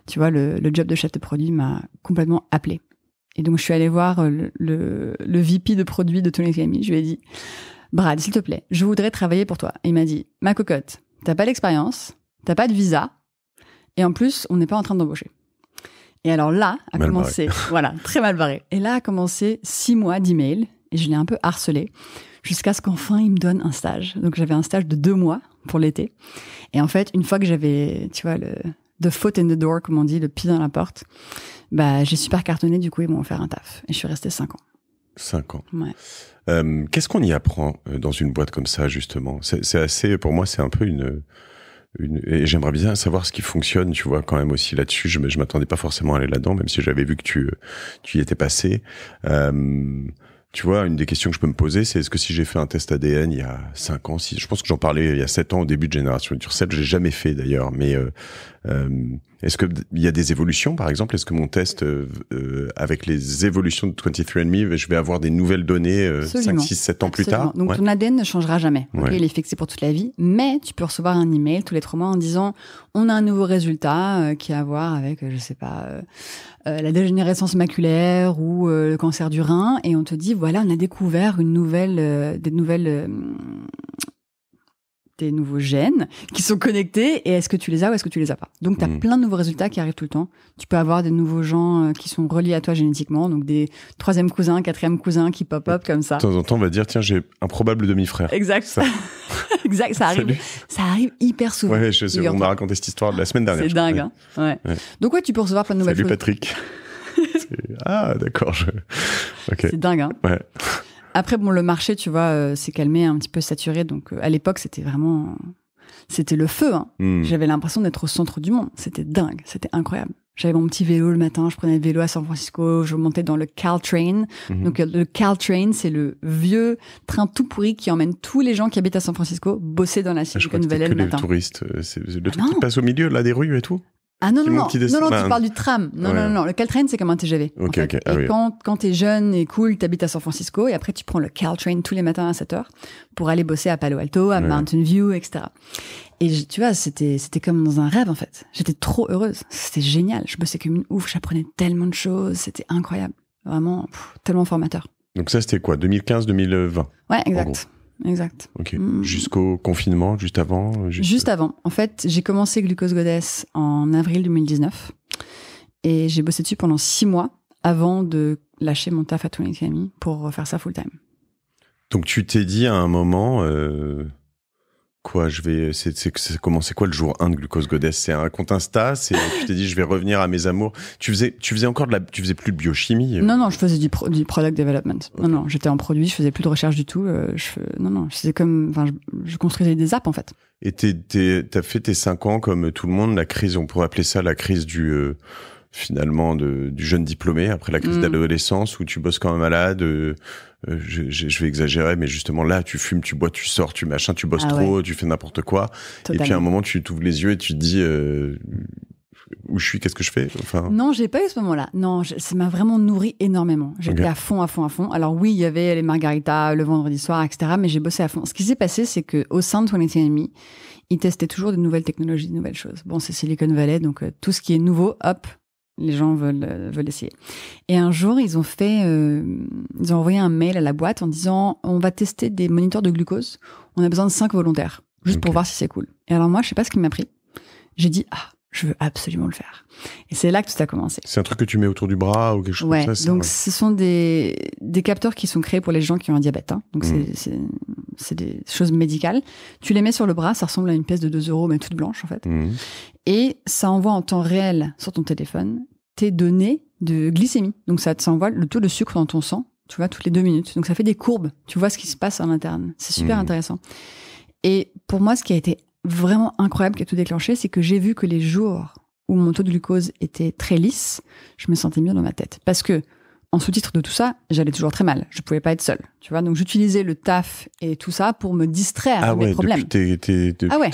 Tu vois, le, job de chef de produit m'a complètement appelé. Et donc je suis allée voir euh, le, le, VP de produit de Tony Je lui ai dit, Brad, s'il te plaît, je voudrais travailler pour toi. il m'a dit, ma cocotte, t'as pas l'expérience, t'as pas de visa, et en plus, on n'est pas en train d'embaucher. Et alors là, a commencé, voilà, très mal barré. Et là a commencé six mois d'emails, et je l'ai un peu harcelé, jusqu'à ce qu'enfin il me donne un stage. Donc j'avais un stage de deux mois pour l'été. Et en fait, une fois que j'avais, tu vois, le the foot in the door, comme on dit, le pied dans la porte, bah j'ai super cartonné, du coup ils m'ont offert un taf. Et je suis resté cinq ans. Cinq ans. Euh, qu'est-ce qu'on y apprend euh, dans une boîte comme ça, justement C'est assez, pour moi, c'est un peu une et j'aimerais bien savoir ce qui fonctionne, tu vois, quand même aussi là-dessus. Je, je m'attendais pas forcément à aller là-dedans, même si j'avais vu que tu, tu y étais passé. Euh, tu vois, une des questions que je peux me poser, c'est est-ce que si j'ai fait un test ADN il y a 5 ans, 6, je pense que j'en parlais il y a 7 ans au début de Génération du 7, j'ai jamais fait d'ailleurs, mais euh, euh est-ce qu'il y a des évolutions, par exemple Est-ce que mon test, euh, euh, avec les évolutions de 23andMe, je vais avoir des nouvelles données 5, 6, 7 ans plus tard Donc ton ADN ne changera jamais. Il est fixé pour toute la vie. Mais tu peux recevoir un email tous les trois mois en disant on a un nouveau résultat euh, qui a à voir avec, je sais pas, la dégénérescence maculaire ou le cancer du rein. Et on te dit voilà, on a découvert une nouvelle, des nouvelles tes nouveaux gènes qui sont connectés et est-ce que tu les as ou est-ce que tu les as pas. Donc tu as mm. plein de nouveaux résultats qui arrivent tout le temps. Tu peux avoir des nouveaux gens euh, qui sont reliés à toi génétiquement, donc des troisième cousins, quatrième cousins qui pop up comme ça. De temps en temps, on va dire tiens j'ai un probable demi-frère. Exact. Ça. exact, ça arrive. Ça arrive hyper souvent. Ouais, je on m'a raconté cette histoire de la semaine dernière. C'est dingue. Hein. Donc ouais, tu peux recevoir plein de nouvelles Salut, Patrick. ah d'accord. C'est dingue. Hein. ouais. Après, bon, le marché, tu vois, euh, s'est calmé, un petit peu saturé. Donc, euh, à l'époque, c'était vraiment. C'était le feu. Hein. Hmm. J'avais l'impression d'être au centre du monde. C'était dingue. C'était incroyable. J'avais mon petit vélo le matin, je prenais le vélo à San Francisco, je montais dans le Caltrain. Mhm. Donc le Caltrain, c'est le vieux train tout pourri qui emmène tous les gens qui habitent à San Francisco bosser dans la ah, Silicon Valley le Je euh, c'est le ah truc qui passe au milieu là des rues et tout. Ah non, non, non, non, tu bah, parles du tram. Non, non, non, le Caltrain, c'est comme un TGV. Ok, ok. Ah et quand, quand t'es jeune et cool, t'habites à San Francisco et après tu prends le Caltrain tous les matins à 7 heures pour aller bosser à Palo Alto, à Mountain View, etc. Et tu vois, c'était, c'était comme dans un rêve, en fait. J'étais trop heureuse. C'était génial. Je bossais comme une ouf. J'apprenais tellement de choses. C'était incroyable. Vraiment, tellement formateur. Donc ça, c'était quoi 2015-2020 Ouais, exact exact. Ok. Mm. Jusqu'au confinement, juste avant euh, juste... avant. En fait, j'ai commencé Glucose Goddess en avril 2019 et j'ai bossé dessus pendant six mois avant de lâcher mon taf à Tony Kami pour faire ça full time. Donc tu t'es dit à un moment, euh, quoi Je vais. C'est comment C'est quoi le jour 1 de Glucose Goddess C'est un compte Insta C'est tu t'es dit je vais revenir à mes amours. Tu faisais tu faisais encore de la tu faisais plus de biochimie euh? Non non, je faisais du, du product development. Non non, j'étais en produit, je faisais plus de recherche du tout. Euh, je, non non, je faisais comme enfin je, construisais des apps en fait. Et t'as fait tes 5 ans comme tout le monde. La crise, on pourrait appeler ça la crise du euh, finalement de, du jeune diplômé après la crise mm. d'adolescence où tu bosses quand même malade, euh, je, vais exagérer, mais justement là, tu fumes, tu bois, tu sors, tu machins, tu bosses ah trop, tu fais n'importe quoi. Et puis à un moment, tu t'ouvres les yeux et tu te dis euh, où je suis, qu'est-ce que je fais enfin... Non, j'ai pas eu ce moment-là. Non, ça m'a vraiment nourri énormément. J'étais à fond, à fond, à fond. Alors oui, il y avait les margaritas le vendredi soir, etc. Mais j'ai bossé à fond. Ce qui s'est passé, c'est que au sein de Me, ils testaient toujours de nouvelles technologies, de nouvelles choses. Bon, c'est Silicon Valley, donc euh, tout ce qui est nouveau, hop, les gens veulent, veulent essayer. Et un jour, ils ont fait, euh, ils ont envoyé un mail à la boîte en disant on va tester des moniteurs de glucose. On a besoin de cinq volontaires, juste pour voir si c'est cool. Et alors moi, je sais pas ce qui m'a pris. J'ai dit ah, je veux absolument le faire. Et c'est là que tout a commencé. C'est un truc que tu mets autour du bras ou quelque chose comme ça donc ce sont des, capteurs qui sont créés pour les gens qui ont un diabète. Hein. Donc hmm. c'est des choses médicales. Tu les mets sur le bras, ça ressemble à une pièce de 2 euros, mais toute blanche en fait. Hmm. Et ça envoie en temps réel sur ton téléphone tes données de glycémie. Donc ça t'envoie le taux de sucre dans ton sang, tu vois, toutes les deux minutes. Donc ça fait des courbes. Tu vois ce qui se passe en interne. C'est super hmm. intéressant. Et pour moi, ce qui a été vraiment incroyable qui a tout déclenché, c'est que j'ai vu que les jours où mon taux de glucose était très lisse, je me sentais mieux dans ma tête. Parce que, en sous-titre de tout ça, j'allais toujours très mal. Je pouvais pas être seule. Tu vois, donc j'utilisais le taf et tout ça pour me distraire ah de mes problèmes. ah ouais,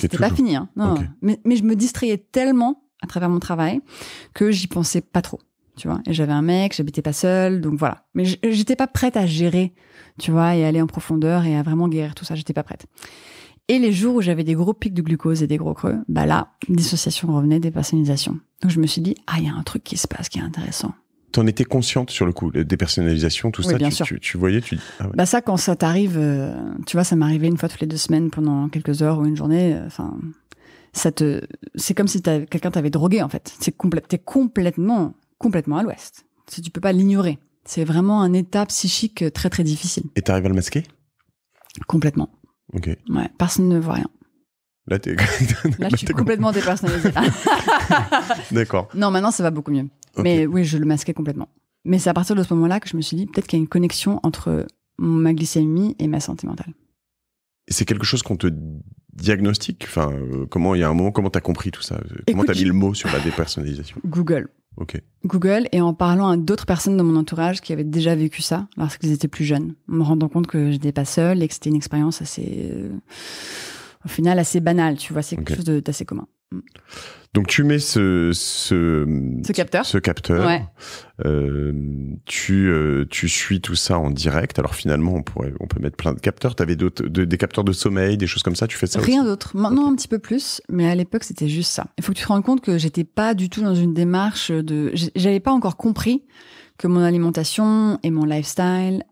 c'était pas fini. Hein. Mais, je me distrayais tellement à travers mon travail que j'y pensais pas trop tu vois. Et j'avais un mec, j'habitais pas seule, donc voilà. Mais j'étais pas prête à gérer, tu vois, et aller en profondeur et à vraiment guérir tout ça, j'étais pas prête. Et les jours où j'avais des gros pics de glucose et des gros creux, bah là, dissociation revenait, dépersonnalisation. Donc je me suis dit, ah, il y a un truc qui se passe qui est intéressant. T'en étais consciente sur le coup, la dépersonnalisation, tout ça, bien tu, sûr. Tu, voyais, tu dis. Ah bah ça, quand ça t'arrive, euh, tu vois, ça m'arrivait une fois toutes les deux semaines pendant quelques heures ou une journée. Euh, enfin, ça te, c'est comme si quelqu'un t'avait drogué en fait. C'est es t'es complètement, complètement à l'ouest. Si tu peux pas l'ignorer, c'est vraiment un état psychique très très difficile. Et t'arrives à le masquer Complètement. Ouais, personne ne voit rien. Là, tu Là, complètement dépersonnalisé. D'accord. Non, maintenant, ça va beaucoup mieux. Mais oui, je le masquais complètement. Mais c'est à partir de ce moment-là que je me suis dit, peut-être qu'il y a une connexion entre ma glycémie et ma santé mentale. C'est quelque chose qu'on te diagnostique Enfin, euh, comment il y a un moment, comment t'as compris tout ça Comment t'as mis le mot sur la dépersonnalisation Google. Google et en parlant à d'autres personnes de mon entourage qui avaient déjà vécu ça lorsqu'ils étaient plus jeunes, me rendant compte que je n'étais pas seule et que c'était une expérience assez euh, au final assez banal, tu vois, c'est quelque chose d'assez commun. Mm. Donc tu mets ce, ce, ce capteur. Ce capteur. Euh, tu, euh, tu suis tout ça en direct. Alors finalement, on, pourrait, on peut mettre plein de capteurs. Tu avais d'autres, des capteurs de sommeil, des choses comme ça. Tu fais ça Rien d'autre. Maintenant, un petit peu plus. Mais à l'époque, c'était juste ça. Il faut que tu te rendes compte que j'étais pas du tout dans une démarche de. J'avais pas encore compris que mon alimentation et mon lifestyle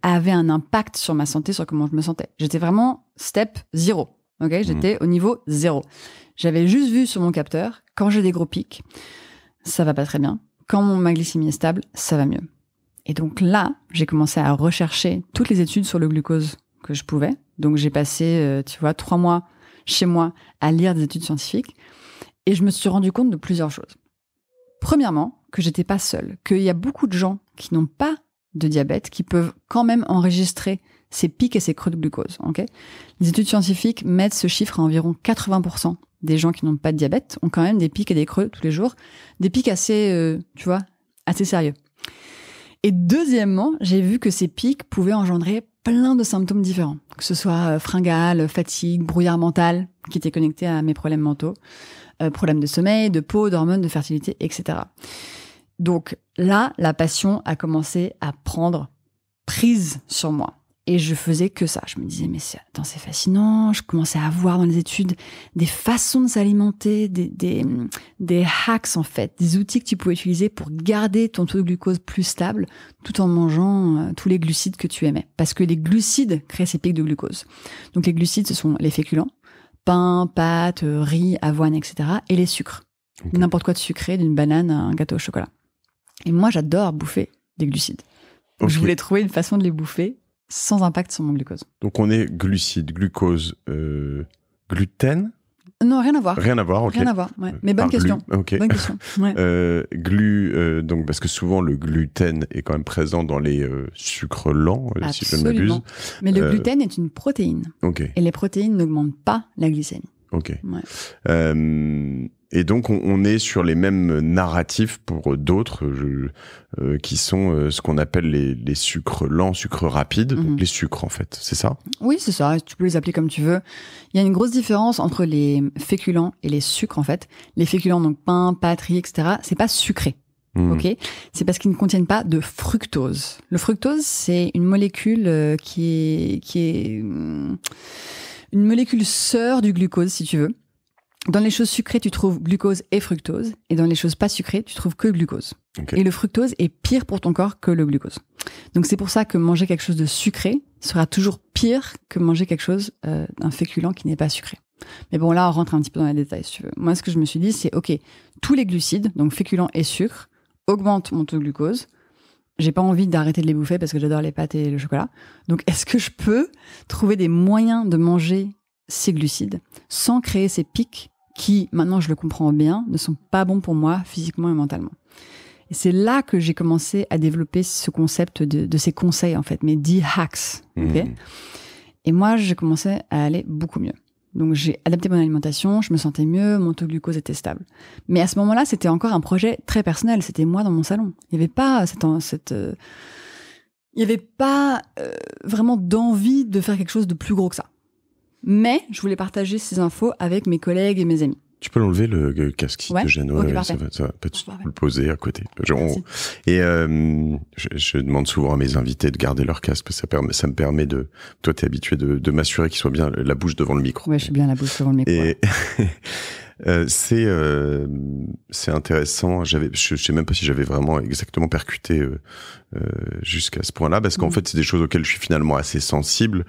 avaient un impact sur ma santé, sur comment je me sentais. J'étais vraiment step zéro. Ok, mhm. j'étais au niveau zéro. J'avais juste vu sur mon capteur quand j'ai des gros pics, ça va pas très bien. Quand mon, ma glycémie est stable, ça va mieux. Et donc là, j'ai commencé à rechercher toutes les études sur le glucose que je pouvais. Donc j'ai passé, euh, tu vois, trois mois chez moi à lire des études scientifiques et je me suis rendu compte de plusieurs choses. Premièrement, que j'étais pas seule, qu'il y a beaucoup de gens qui n'ont pas de diabète qui peuvent quand même enregistrer ces pics et ces creux de glucose. les études scientifiques mettent ce chiffre à environ 80% des gens qui n'ont pas de diabète ont quand même des pics et des creux tous les jours, des pics assez, euh, tu vois, assez sérieux. Et deuxièmement, j'ai vu que ces pics pouvaient engendrer plein de symptômes différents, que ce soit euh, fringale, fatigue, brouillard mental, qui était connecté à mes problèmes mentaux, euh, problèmes de sommeil, de peau, d'hormones, de fertilité, etc. Donc là, la passion a commencé à prendre prise sur moi. Et je faisais que ça. Je me disais, mais attends, c'est fascinant. Je commençais à voir dans les études des façons de s'alimenter, des, des, des, hacks en fait, des outils que tu pouvais utiliser pour garder ton taux de glucose plus stable tout en mangeant euh, tous les glucides que tu aimais. Parce que les glucides créent ces pics de glucose. Donc les glucides, ce sont les féculents, pain, pâtes, euh, riz, avoine, etc. et les sucres. N'importe quoi de sucré, d'une banane à un gâteau au chocolat. Et moi, j'adore bouffer des glucides. donc Je voulais trouver une façon de les bouffer sans impact sur mon glucose. Donc on est glucide glucose, euh, gluten Non, rien à voir. Rien à voir, ok. Rien à voir, euh, mais bonne question. Bonne question. Euh, glu, donc parce que souvent le gluten est quand même présent dans les sucres lents, si je ne m'abuse. Mais le gluten est une protéine. Ok. Et les protéines n'augmentent pas la glycémie. Ok. Euh, et donc on, on, est sur les mêmes narratifs pour d'autres euh, qui sont euh, ce qu'on appelle les, les, sucres lents, sucres rapides, mhm. les sucres en fait, c'est ça Oui, c'est ça, tu peux les appeler comme tu veux. Il y a une grosse différence entre les féculents et les sucres en fait. Les féculents, donc pain, pâtes, etc., c'est pas sucré. Mhm. Ok, c'est parce qu'ils ne contiennent pas de fructose. Le fructose, c'est une molécule euh, qui est qui est hmm, une molécule sœur du glucose, si tu veux. Dans les choses sucrées, tu trouves glucose et fructose, et dans les choses pas sucrées, tu trouves que glucose. Et le fructose est pire pour ton corps que le glucose. Donc c'est pour ça que manger quelque chose de sucré sera toujours pire que manger quelque chose euh, d'un féculent qui n'est pas sucré. Mais bon, là, on rentre un petit peu dans les détails, si tu veux. Moi, ce que je me suis dit, c'est OK, tous les glucides, donc féculents et sucre, augmentent mon taux de glucose j'ai pas envie d'arrêter de les bouffer parce que j'adore les pâtes et le chocolat. Donc, est-ce que je peux trouver des moyens de manger ces glucides sans créer ces pics qui, maintenant je le comprends bien, ne sont pas bons pour moi physiquement et mentalement Et c'est là que j'ai commencé à développer ce concept de, ces conseils, en fait, mes 10 hacks. Mmh. et moi, j'ai commencé à aller beaucoup mieux. Donc j'ai adapté mon alimentation, je me sentais mieux, mon taux de glucose était stable. Mais à ce moment-là, c'était encore un projet très personnel, c'était moi dans mon salon. Il n'y avait pas cette... cette euh, il n'y avait pas euh, vraiment d'envie de faire quelque chose de plus gros que ça. Mais je voulais partager ces infos avec mes collègues et mes amis. Tu peux l'enlever le, casque qui ouais. te euh, ça, va, ça va, le poser à côté. et euh, je, je, demande souvent à mes invités de garder leur casque, ça, permet, ça me permet de... Toi, es habitué de, de m'assurer qu'il soit bien la bouche devant le micro. Oui, je suis bien la bouche devant le micro. Euh, c'est euh, c'est intéressant. J'avais, je, sais même pas si j'avais vraiment exactement percuté euh, euh jusqu'à ce point-là, parce qu'en mm. fait, c'est des choses auxquelles je suis finalement assez sensible.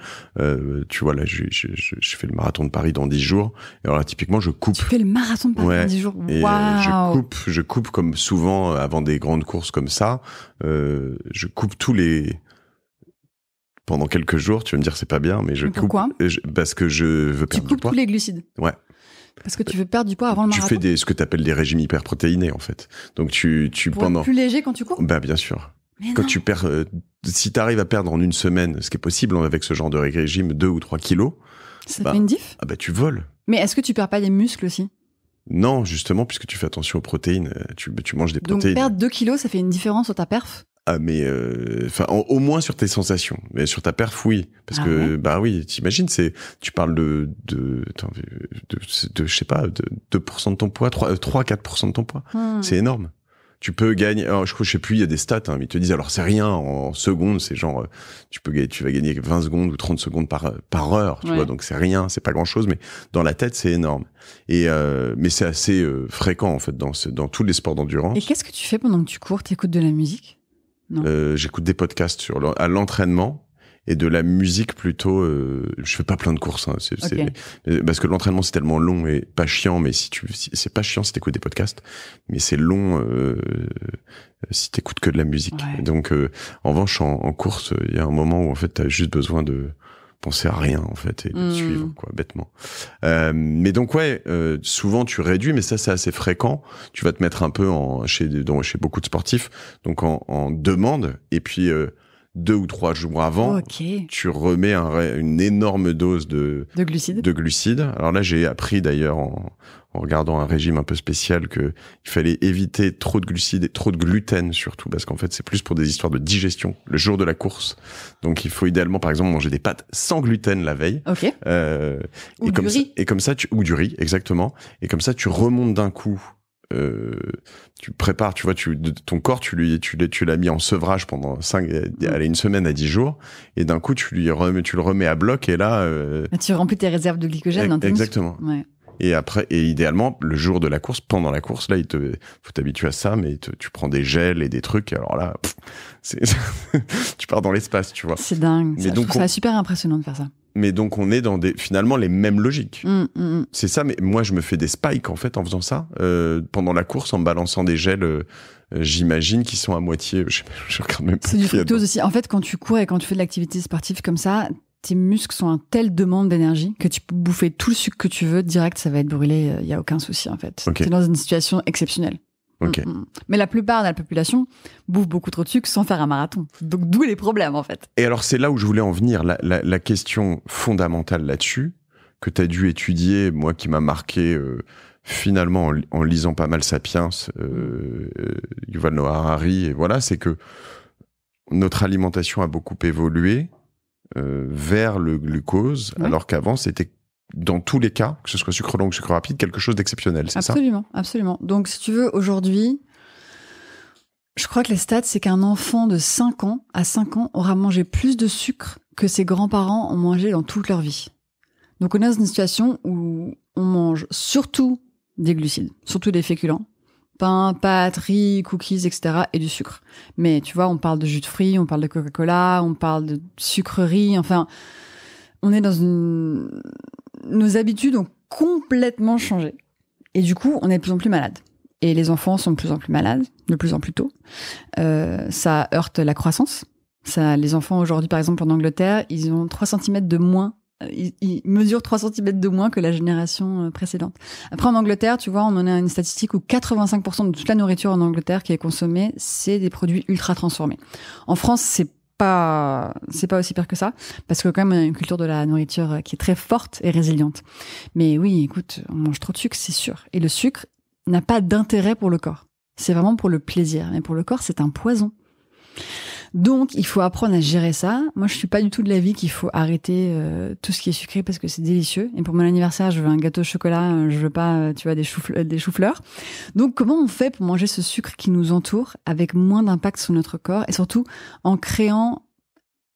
tu vois, là, je, je, je, fais le marathon de Paris dans 10 jours. Et alors là, typiquement, je coupe. Tu fais le marathon de Paris dans 10 jours. Et je coupe, je coupe comme souvent avant des grandes courses comme ça. je coupe tous les pendant quelques jours. Tu vas me dire c'est pas bien, mais je coupe. Pourquoi Parce que je veux perdre tu coupes tous les glucides. Ouais. Parce que tu veux perdre du poids avant le marathon. Tu fais des, ce que tu appelles des régimes hyperprotéinés, en fait. Donc, tu, tu Pour plus léger quand tu cours? Bah, bien sûr. quand tu perds, euh, si tu arrives à perdre en une semaine, ce qui est possible hein, avec ce genre de régime, 2 ou 3 kilos. Ça bah, fait une diff? Ah, bah, tu voles. Mais est-ce que tu perds pas des muscles aussi? Non, justement, puisque tu fais attention aux protéines, euh, tu, manges des protéines. Donc perdre 2 kilos, ça fait une différence sur ta perf ah mais euh, enfin au moins sur tes sensations, mais sur ta perf oui, parce ah que bah oui, t'imagines c'est tu parles de de je sais pas de 2% de ton poids, 3 4 euh, de ton poids. Hmm. C'est énorme. Tu peux gagner alors je, je sais plus, il y a des stats hein, mais ils te disent alors c'est rien en, seconde secondes, c'est genre euh, tu peux tu vas gagner 20 secondes ou 30 secondes par par heure, tu vois, donc c'est rien, c'est pas grand-chose mais dans la tête, c'est énorme. Et mais c'est assez fréquent en fait dans dans tous les sports d'endurance. Et qu'est-ce que tu fais pendant que tu cours, tu écoutes de la musique euh, J'écoute des podcasts sur à l'entraînement et de la musique plutôt. Euh, je fais pas plein de courses, hein, parce que l'entraînement c'est tellement long et pas chiant. Mais si tu, c'est pas chiant si t'écoutes des podcasts, mais c'est long euh, euh si t'écoutes que de la musique. Donc, euh, en revanche, en, en course, il y a un moment où en fait t'as juste besoin de penser à rien en fait et de hmm. suivre quoi bêtement. Euh, mais donc ouais, euh, souvent tu réduis, mais ça c'est assez fréquent. Tu vas te mettre un peu en chez dans, chez beaucoup de sportifs, donc en, demande et puis euh, deux ou trois jours avant, tu remets un, une énorme dose de, de, glucides. de glucides. Alors là, j'ai appris d'ailleurs en, en, regardant un régime un peu spécial que il fallait éviter trop de glucides et trop de gluten surtout, parce qu'en fait, c'est plus pour des histoires de digestion le jour de la course. Donc, il faut idéalement, par exemple, manger des pâtes sans gluten la veille. Euh, ou du comme riz. et comme ça, tu, ou du riz, exactement. Et comme ça, tu remontes d'un coup euh, tu prépares, tu vois, tu, ton corps, tu lui, tu l'as, tu l'as mis en sevrage pendant 5, mm. allez, une semaine à dix jours, et d'un coup, tu lui remets, tu le remets à bloc, et là. Euh, tu remplis tes réserves de glycogène. E- hein, exactement. Ouais. Et après, et idéalement, le jour de la course, pendant la course, là, il te, faut t'habituer à ça, mais tu prends des gels et des trucs. Alors là, tu pars dans l'espace, tu vois. C'est dingue. donc, je ça super impressionnant de faire ça. Mais donc, on est dans des, finalement les mêmes logiques. Mmh, mmh, mmh. C'est ça, mais moi, je me fais des spikes, en fait, en faisant ça. Euh, pendant la course, en balançant des gels. Euh, euh, j'imagine qu'ils sont à moitié. Je, regarde même C'est du fructose aussi. En fait, quand tu cours et quand tu fais de l'activité sportive comme ça, tes muscles sont à telle demande d'énergie que tu peux bouffer tout le sucre que tu veux direct, ça va être brûlé, il euh, n'y a aucun souci en fait. Tu es dans une situation exceptionnelle. Mm, mm, mm. Mais la plupart de la population bouffe beaucoup trop de sucre sans faire un marathon. Donc d'où les problèmes en fait. Et alors c'est là où je voulais en venir, la, la, question fondamentale là-dessus, que tu as dû étudier, moi qui m'a marqué euh, finalement en, lisant pas mal Sapiens, euh, euh, Yuval Noah Harari, et voilà, c'est que notre alimentation a beaucoup évolué, euh, vers le glucose, alors qu'avant c'était dans tous les cas, que ce soit sucre long ou sucre rapide, quelque chose d'exceptionnel, c'est ça Absolument, absolument. Donc si tu veux, aujourd'hui, je crois que les stats, c'est qu'un enfant de 5 ans, à 5 ans, aura mangé plus de sucre que ses grands-parents ont mangé dans toute leur vie. Donc on est dans une situation où on mange surtout des glucides, surtout des féculents, pain, pâtes, riz, cookies, etc. et du sucre. Mais tu vois, on parle de jus de fruits, on parle de Coca-Cola, on parle de sucreries. enfin, on est dans une... Nos habitudes ont complètement changé. Et du coup, on est de plus en plus malade. Et les enfants sont de plus en plus malades, de plus en plus tôt. Euh, ça heurte la croissance. Ça, les enfants aujourd'hui, par exemple, en Angleterre, ils ont 3 cm de moins il, mesure 3 cm de moins que la génération euh, précédente. Après, en Angleterre, tu vois, on en a une statistique où 85% de toute la nourriture en Angleterre qui est consommée, c'est des produits ultra transformés. En France, c'est pas, c'est pas aussi pire que ça, parce que quand même, on a une culture de la nourriture euh, qui est très forte et résiliente. Mais oui, écoute, on mange trop de sucre, c'est sûr. Et le sucre n'a pas d'intérêt pour le corps. C'est vraiment pour le plaisir. Mais pour le corps, c'est un poison. Donc, il faut apprendre à gérer ça. Moi, je suis pas du tout de l'avis qu'il faut arrêter euh, tout ce qui est sucré parce que c'est délicieux. Et pour mon anniversaire, je veux un gâteau au chocolat, euh, je veux pas, euh, tu vois, des choux, des choux-fleurs. Donc, comment on fait pour manger ce sucre qui nous entoure avec moins d'impact sur notre corps et surtout en créant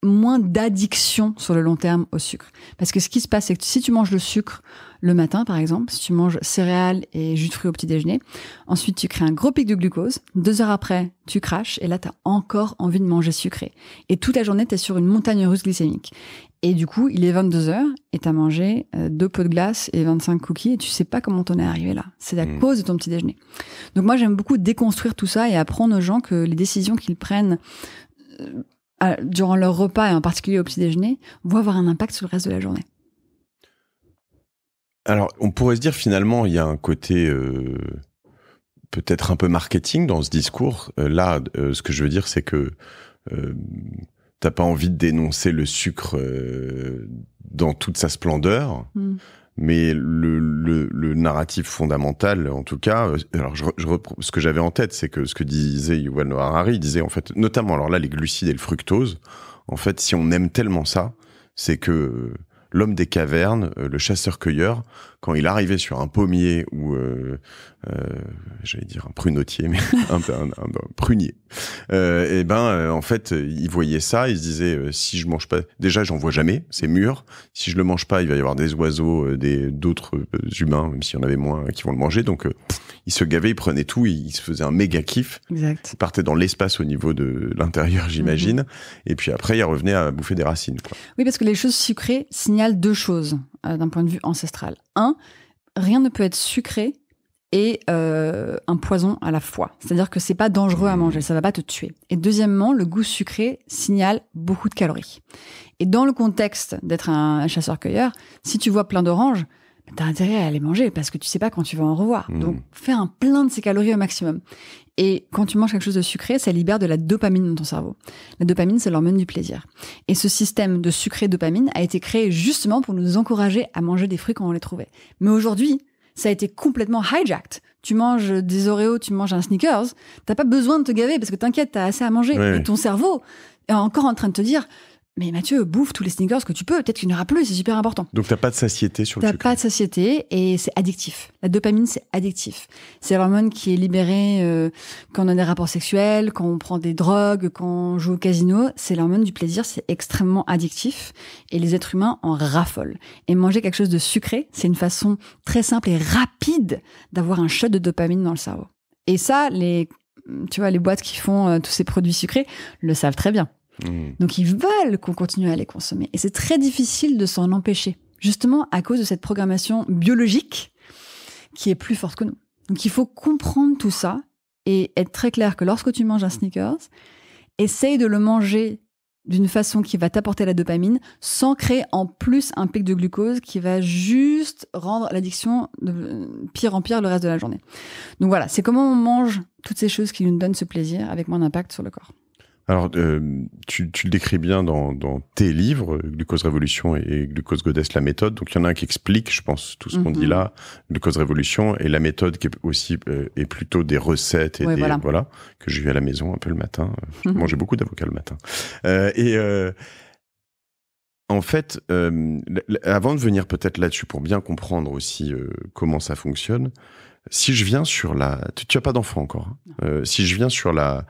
moins d'addiction sur le long terme au sucre. Parce que ce qui se passe, c'est que si tu manges le sucre le matin, par exemple, si tu manges céréales et jus de fruits au petit déjeuner, ensuite tu crées un gros pic de glucose, deux heures après, tu craches, et là, tu as encore envie de manger sucré. Et toute la journée, tu es sur une montagne russe glycémique. Et du coup, il est 22 heures et tu as mangé euh, deux pots de glace et 25 cookies et tu sais pas comment t'en es arrivé là. C'est la hmm. cause de ton petit déjeuner. Donc moi, j'aime beaucoup déconstruire tout ça et apprendre aux gens que les décisions qu'ils prennent euh, durant leur repas et en particulier au petit déjeuner, vont avoir un impact sur le reste de la journée. Alors, on pourrait se dire finalement, il y a un côté euh, peut-être un peu marketing dans ce discours. Euh, là, euh, ce que je veux dire, c'est que t'as pas envie de dénoncer le sucre dans toute sa splendeur. Hmm mais le, le, le, narratif fondamental, en tout cas, euh, alors je, je ce que j'avais en tête, c'est que ce que disait Yuval Noah il disait en fait, notamment, alors là, les glucides et le fructose, en fait, si on aime tellement ça, c'est que euh, l'homme des cavernes, euh, le chasseur-cueilleur, quand il arrivait sur un pommier ou, euh, euh, j'allais dire un prunotier, mais un, prunier, et euh, eh ben en fait, il voyait ça, il se disait si je mange pas, déjà j'en vois jamais, c'est mûr. Si je le mange pas, il va y avoir des oiseaux, des d'autres humains, même s'il y en avait moins, qui vont le manger. Donc il se gavait, il prenait tout, il, se faisait un méga kiff. Il partait dans l'espace au niveau de l'intérieur, j'imagine. Mhm. Et puis après, il revenait à bouffer des racines. Oui, parce que les choses sucrées signalent deux choses. Euh, d'un point de vue ancestral. Un, rien ne peut être sucré et euh, un poison à la fois. C'est-à-dire que c'est pas dangereux à manger, ça va pas te tuer. Et deuxièmement, le goût sucré signale beaucoup de calories. Et dans le contexte d'être un chasseur-cueilleur, si tu vois plein d'oranges, t'as intérêt à aller manger parce que tu sais pas quand tu vas en revoir. Hmm. Donc, fais un plein de ces calories au maximum. Et quand tu manges quelque chose de sucré, ça libère de la dopamine dans ton cerveau. La dopamine, c'est l'hormone du plaisir. Et ce système de sucré-dopamine a été créé justement pour nous encourager à manger des fruits quand on les trouvait. Mais aujourd'hui, ça a été complètement hijacked. Tu manges des Oreos, tu manges un Sneakers, t'as pas besoin de te gaver parce que t'inquiète, t'as assez à manger. Et ton cerveau est encore en train de te dire, mais Mathieu, bouffe tous les sneakers que tu peux, peut-être qu'il n'y en aura plus, c'est super important. Donc t'as pas de satiété sur le sucre. T'as pas de satiété et c'est addictif. La dopamine, c'est addictif. C'est l'hormone qui est libérée euh, quand on a des rapports sexuels, quand on prend des drogues, quand on joue au casino. C'est l'hormone du plaisir, c'est extrêmement addictif et les êtres humains en raffolent. Et manger quelque chose de sucré, c'est une façon très simple et rapide d'avoir un shot de dopamine dans le cerveau. Et ça, les, tu vois, les boîtes qui font euh, tous ces produits sucrés le savent très bien. Hmm. Donc ils veulent qu'on continue à les consommer. Et c'est très difficile de s'en empêcher, justement à cause de cette programmation biologique qui est plus forte que nous. Donc il faut comprendre tout ça et être très clair que lorsque tu manges un sneakers, essaye de le manger d'une façon qui va t'apporter la dopamine sans créer en plus un pic de glucose qui va juste rendre l'addiction de euh, pire en pire le reste de la journée. Donc voilà, c'est comment on mange toutes ces choses qui nous donnent ce plaisir avec moins d'impact sur le corps. Alors, euh, tu, le décris bien dans, tes livres, euh, Glucose Révolution et Glucose Goddess, la méthode. Donc, il y en a un qui explique, je pense, tout ce qu'on dit mhm. là, Glucose Révolution, et la méthode qui est aussi euh, est plutôt des recettes et des voilà, que j'ai eu à la maison un peu le matin. J'ai mhm. beaucoup d'avocats le matin. et en fait, avant de venir peut-être là-dessus pour bien comprendre aussi comment ça fonctionne, si je viens sur la, tu, n'as as pas d'enfant encore. Hein. si je viens sur la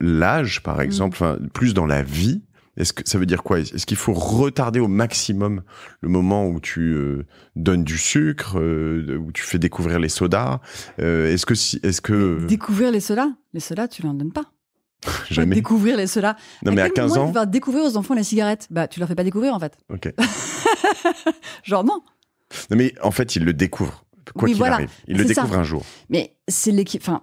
l'âge, par mm. exemple, plus dans la vie, est-ce que ça veut dire quoi Est-ce qu'il faut retarder au maximum le moment où tu euh, donnes du sucre, euh, où tu fais découvrir les sodas euh, Est-ce que est-ce que découvrir les sodas Les sodas, tu leur donnes pas. Jamais. Découvrir les sodas. Non mais à 15 ans, tu vas découvrir aux enfants les cigarettes. Bah, tu leur fais pas découvrir en fait. Ok. Genre non. Non mais en fait, ils le découvrent. Quoi qu'il arrive, ils le découvrent un jour. Mais c'est l'équipe. Enfin,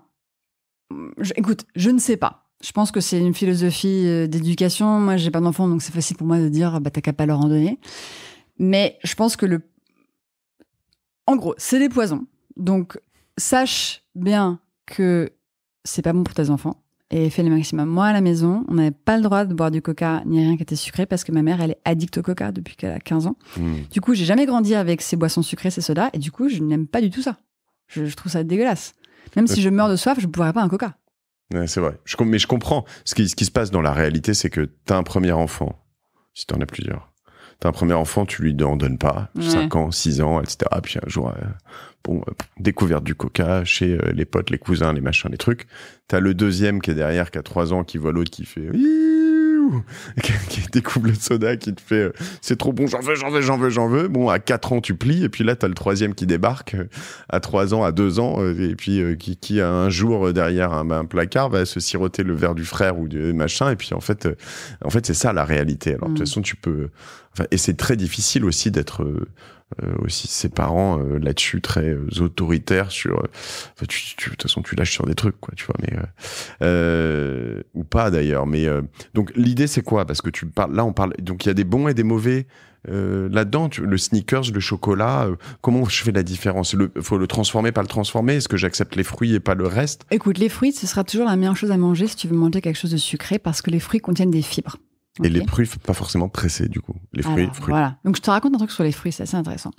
écoute, je ne sais pas. Je pense que c'est une philosophie euh, d'éducation. Moi, j'ai pas d'enfants donc c'est facile pour moi de dire, bah, t'as qu'à pas leur en donner. Mais je pense que le. En gros, c'est des poisons. Donc, sache bien que c'est pas bon pour tes enfants et fais le maximum. Moi, à la maison, on n'avait pas le droit de boire du coca ni rien qui était sucré parce que ma mère, elle est addict au coca depuis qu'elle a 15 ans. Hmm. Du coup, j'ai jamais grandi avec ces boissons sucrées, ces sodas, et du coup, je n'aime pas du tout ça. je trouve ça dégueulasse. Même si je meurs de soif, je ne pourrais pas un coca. c'est vrai. Je, mais je comprends. Ce qui, ce qui se passe dans la réalité, c'est que tu as un premier enfant, si tu en as plusieurs. as un premier enfant, tu lui en donnes pas. 5 ans, 6 ans, etc. Puis un jour, euh, bon, euh, découverte du coca chez euh, les potes, les cousins, les machins, les trucs. tu as le deuxième qui est derrière, qui a 3 ans, qui voit l'autre, qui fait... qui découvre le soda, qui te fait euh, c'est trop bon, j'en veux, j'en veux, j'en veux, j'en veux. Bon, à 4 ans, tu plies, et puis là, t'as le troisième qui débarque euh, à 3 ans, à deux ans, euh, et puis qui, qui, un jour, derrière un, placard, va se siroter le verre du frère ou du machin, et puis en fait, en fait c'est ça la réalité. Alors, de toute mm. façon, tu peux. et c'est très difficile aussi d'être euh, aussi ses parents euh, là-dessus très euh, autoritaires sur tu, tu, de toute façon tu lâches sur des trucs quoi tu vois mais ou pas d'ailleurs mais donc l'idée c'est quoi parce que tu parles là on parle donc il y a des bons et des mauvais euh, là-dedans Le sneakers, le chocolat, comment je fais la différence le, Faut le transformer, pas le transformer Est-ce que j'accepte les fruits et pas le reste Écoute, les fruits, ce sera toujours la meilleure chose à manger si tu veux manger quelque chose de sucré parce que les fruits contiennent des fibres. Et les fruits, pas forcément pressés, du coup. Les fruits, Voilà. Donc, je te raconte un truc sur les fruits, c'est assez intéressant.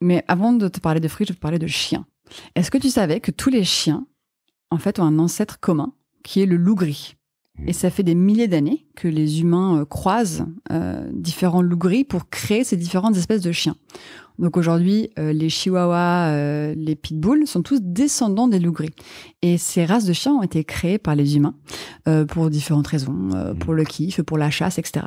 Mais avant de te parler de fruits, je vais te parler de chiens. Est-ce que tu savais que tous les chiens, en fait, ont un ancêtre commun, qui est le loup gris hmm. Et ça fait des milliers d'années que les humains euh, croisent euh, différents loups gris pour créer ces différentes espèces de chiens. Donc aujourd'hui, euh, les chihuahuas, euh, les pitbulls sont tous descendants des loups gris. Et ces races de chiens ont été créées par les humains euh, pour différentes raisons, mm. pour le kiff, pour la chasse, etc.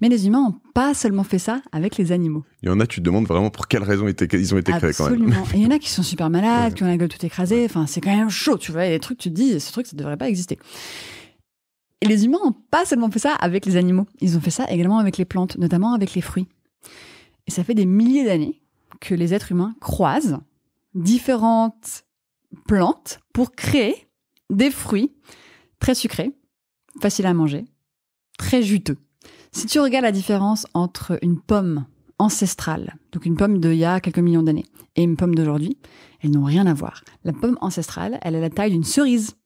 Mais les humains n'ont pas seulement fait ça avec les animaux. Il y en a, tu te demandes vraiment pour quelles raisons ils ont été créés quand même. Absolument. il y en a qui sont super malades, qui ont la gueule tout écrasée. Enfin, c'est quand même chaud, tu vois. Il y a trucs, tu te dis, ce truc, ça ne devrait pas exister. Et les humains n'ont pas seulement fait ça avec les animaux. Ils ont fait ça également avec les plantes, notamment avec les fruits. Et ça fait des milliers d'années que les êtres humains croisent différentes plantes pour créer des fruits très sucrés, faciles à manger, très juteux. Si tu regardes la différence entre une pomme ancestrale, donc une pomme d'il y a quelques millions d'années, et une pomme d'aujourd'hui, elles n'ont rien à voir. La pomme ancestrale, elle a la taille d'une cerise.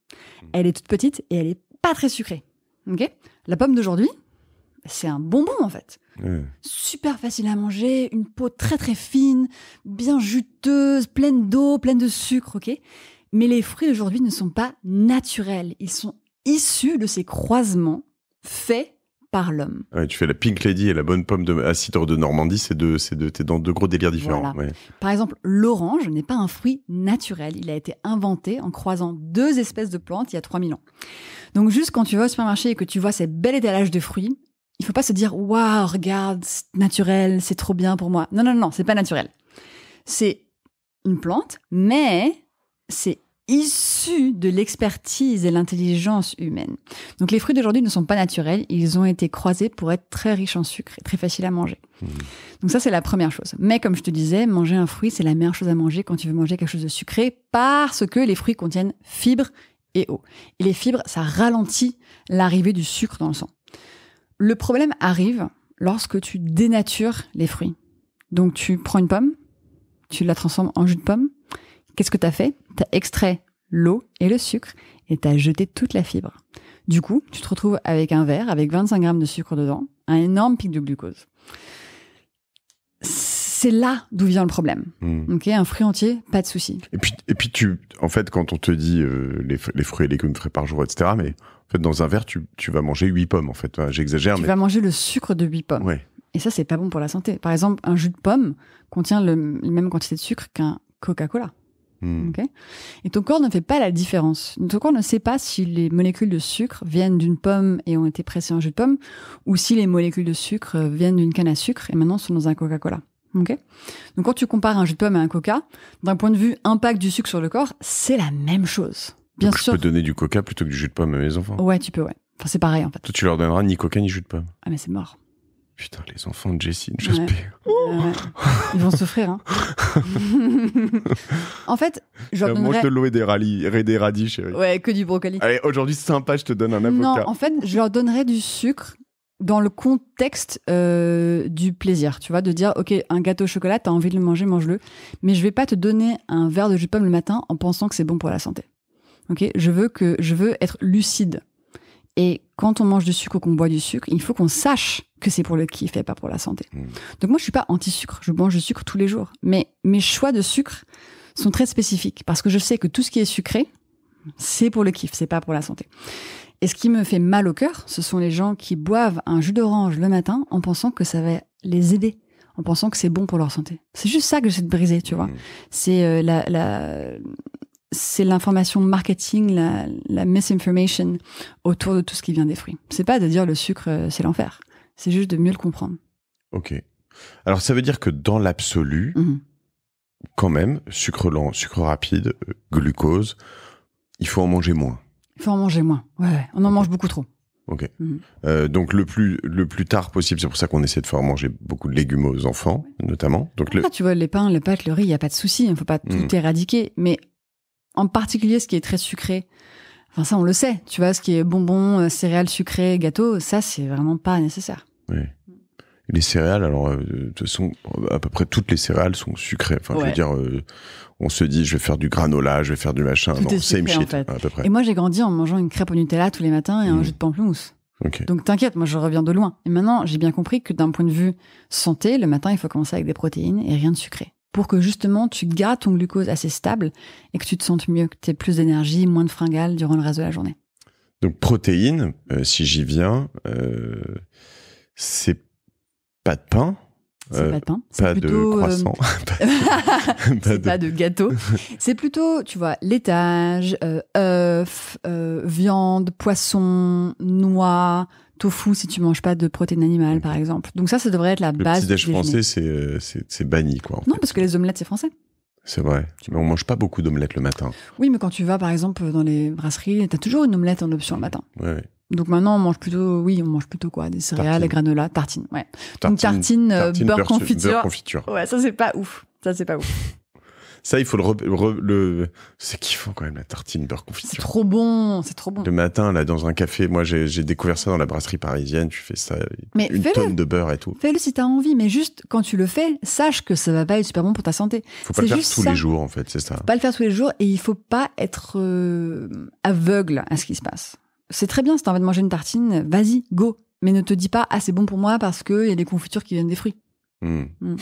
Elle est toute petite et elle n'est pas très sucrée. Okay la pomme d'aujourd'hui, c'est un bonbon en fait. Super facile à manger, une peau très très fine, bien juteuse, pleine d'eau, pleine de sucre, ok Mais les fruits aujourd'hui ne sont pas naturels, ils sont issus de ces croisements faits par l'homme. tu fais la Pink Lady et la bonne pomme de de Normandie, c'est deux, c'est dans deux gros délires différents. Par exemple, l'orange n'est pas un fruit naturel. Il a été inventé en croisant deux espèces de plantes il y a 3000 ans. Donc juste quand tu vas au supermarché et que tu vois ces bel étalages de fruits, il faut pas se dire waouh, regarde, c'est naturel, c'est trop bien pour moi. Non, non, non, c'est pas naturel. C'est une plante, mais c'est issu de l'expertise et l'intelligence humaine. Donc les fruits d'aujourd'hui ne sont pas naturels, ils ont été croisés pour être très riches en sucre et très faciles à manger. Hmm. Donc ça c'est la première chose. Mais comme je te disais, manger un fruit c'est la meilleure chose à manger quand tu veux manger quelque chose de sucré parce que les fruits contiennent fibres et eau. Et les fibres, ça ralentit l'arrivée du sucre dans le sang. Le problème arrive lorsque tu dénatures les fruits. Donc tu prends une pomme, tu la transformes en jus de pomme. Qu'est-ce que tu as fait Tu as extrait l'eau et le sucre et tu as jeté toute la fibre. Du coup, tu te retrouves avec un verre avec 25 grammes de sucre dedans, un énorme pic de glucose c'est là d'où vient le problème. Hmm. Ok, un fruit entier, pas de souci. Et puis, et puis tu, en fait, quand on te dit euh, les, fruits et légumes frais par jour, etc., mais en fait, dans un verre, tu, vas manger huit pommes, en fait. J'exagère, mais. Tu vas manger le sucre de huit pommes. Et ça, c'est pas bon pour la santé. Par exemple, un jus de pomme contient la même quantité de sucre qu'un Coca-Cola. Hmm. et ton corps ne fait pas la différence. Ton corps ne sait pas si les molécules de sucre viennent d'une pomme et ont été pressées en jus de pomme, ou si les molécules de sucre euh, viennent d'une canne à sucre et maintenant sont dans un Coca-Cola. Donc quand tu compares un jus de pomme à un coca, d'un point de vue impact du sucre sur le corps, c'est la même chose. Bien sûr. Tu peux donner du coca plutôt que du jus de pomme à mes enfants. Ouais, tu peux, ouais. Enfin, c'est pareil en fait. Toi, tu leur donneras ni coca ni jus de pomme. Ah, mais c'est mort. Putain, les enfants de Jessie, j'espère. ils vont souffrir. Hein. en fait, je leur donnerais... Moi, je te et des, des radis, chérie. Ouais, que du brocoli. Allez, aujourd'hui, sympa, je te donne un avocat. Non, en fait, je leur donnerais du sucre dans le contexte euh, du plaisir, tu vois, de dire ok un gâteau au chocolat, t'as envie de le manger, mange-le, mais je vais pas te donner un verre de jus de pomme le matin en pensant que c'est bon pour la santé. Ok, je veux que je veux être lucide. Et quand on mange du sucre ou qu'on boit du sucre, il faut qu'on sache que c'est pour le kiff et pas pour la santé. Hmm. Donc moi je suis pas anti sucre, je mange du sucre tous les jours, mais mes choix de sucre sont très spécifiques parce que je sais que tout ce qui est sucré, c'est pour le kiff, c'est pas pour la santé. Et ce qui me fait mal au cœur, ce sont les gens qui boivent un jus d'orange le matin en pensant que ça va les aider, en pensant que c'est bon pour leur santé. C'est juste ça que j'essaie de briser, tu vois. Mmh. C'est euh, la, c'est l'information marketing, la, la, misinformation autour de tout ce qui vient des fruits. C'est pas de dire le sucre, euh, c'est l'enfer. C'est juste de mieux le comprendre. Ok. Alors ça veut dire que dans l'absolu, mmh. quand même, sucre lent, sucre rapide, euh, glucose, il faut en manger moins. Il faut en manger moins. Ouais, on en mange beaucoup trop. Ok. Mm. Euh, donc le plus le plus tard possible, c'est pour ça qu'on essaie de faire manger beaucoup de légumes aux enfants, notamment. Donc tu vois, les pains, les pâtes, le riz, il y a pas de souci, il hein, faut pas tout mm. éradiquer, mais en particulier ce qui est très sucré. Enfin ça, on le sait. Tu vois, ce qui est bonbons, euh, céréales sucrées, gâteaux, ça c'est vraiment pas nécessaire. Oui les céréales, alors euh, de toute à peu près toutes les céréales sont sucrées. Enfin, je veux dire, euh, on se dit, je vais faire du granola, je vais faire du machin. non, est à peu près. Et moi, j'ai grandi en mangeant une crêpe au Nutella tous les matins et un mm. jus de pamplemousse. Donc t'inquiète, moi je reviens de loin. Et maintenant, j'ai bien compris que d'un point de vue santé, le matin, il faut commencer avec des protéines et rien de sucré. Pour que justement tu gardes ton glucose assez stable et que tu te sentes mieux, que tu aies plus d'énergie, moins de fringales durant le reste de la journée. Donc protéines, euh, si j'y viens, c'est pas de pain. Euh, pas de croissant, pas, de... gâteau. C'est plutôt, tu vois, laitage, euh, œufs, euh, viande, poisson, noix, tofu si tu manges pas de protéines animales, par exemple. Donc ça, ça devrait être la base. Le petit déj français, c'est banni, quoi. Non, parce que les omelettes, c'est français. C'est vrai. Mais on mange pas beaucoup d'omelettes le matin. Oui, mais quand tu vas, par exemple, dans les brasseries, tu as toujours une omelette en option le matin. Oui, donc maintenant, on mange plutôt, oui, on mange plutôt quoi Des céréales, des granola, tartines. Ouais. Une euh, tartine, beurre, confiture. beurre, Ouais, ça c'est pas ouf. Ça c'est pas ouf. Ça, il faut le. le, le c'est kiffant quand même, la tartine beurre confiture. C'est trop bon, c'est trop bon. Le matin, là, dans un café, moi, j'ai découvert ça dans la brasserie parisienne. Tu fais ça, mais une tonne de beurre et tout. Fais-le si t'as envie, mais juste quand tu le fais, sache que ça va pas être super bon pour ta santé. Faut pas le faire tous les jours, en fait, c'est ça. Faut pas le faire tous les jours et il faut pas être euh, aveugle à ce qui se passe c'est très bien si t'as envie de manger une tartine, vas-y, go. Mais ne te dis pas, ah, c'est bon pour moi parce qu'il y a des confitures qui viennent des fruits. Hmm. Hmm.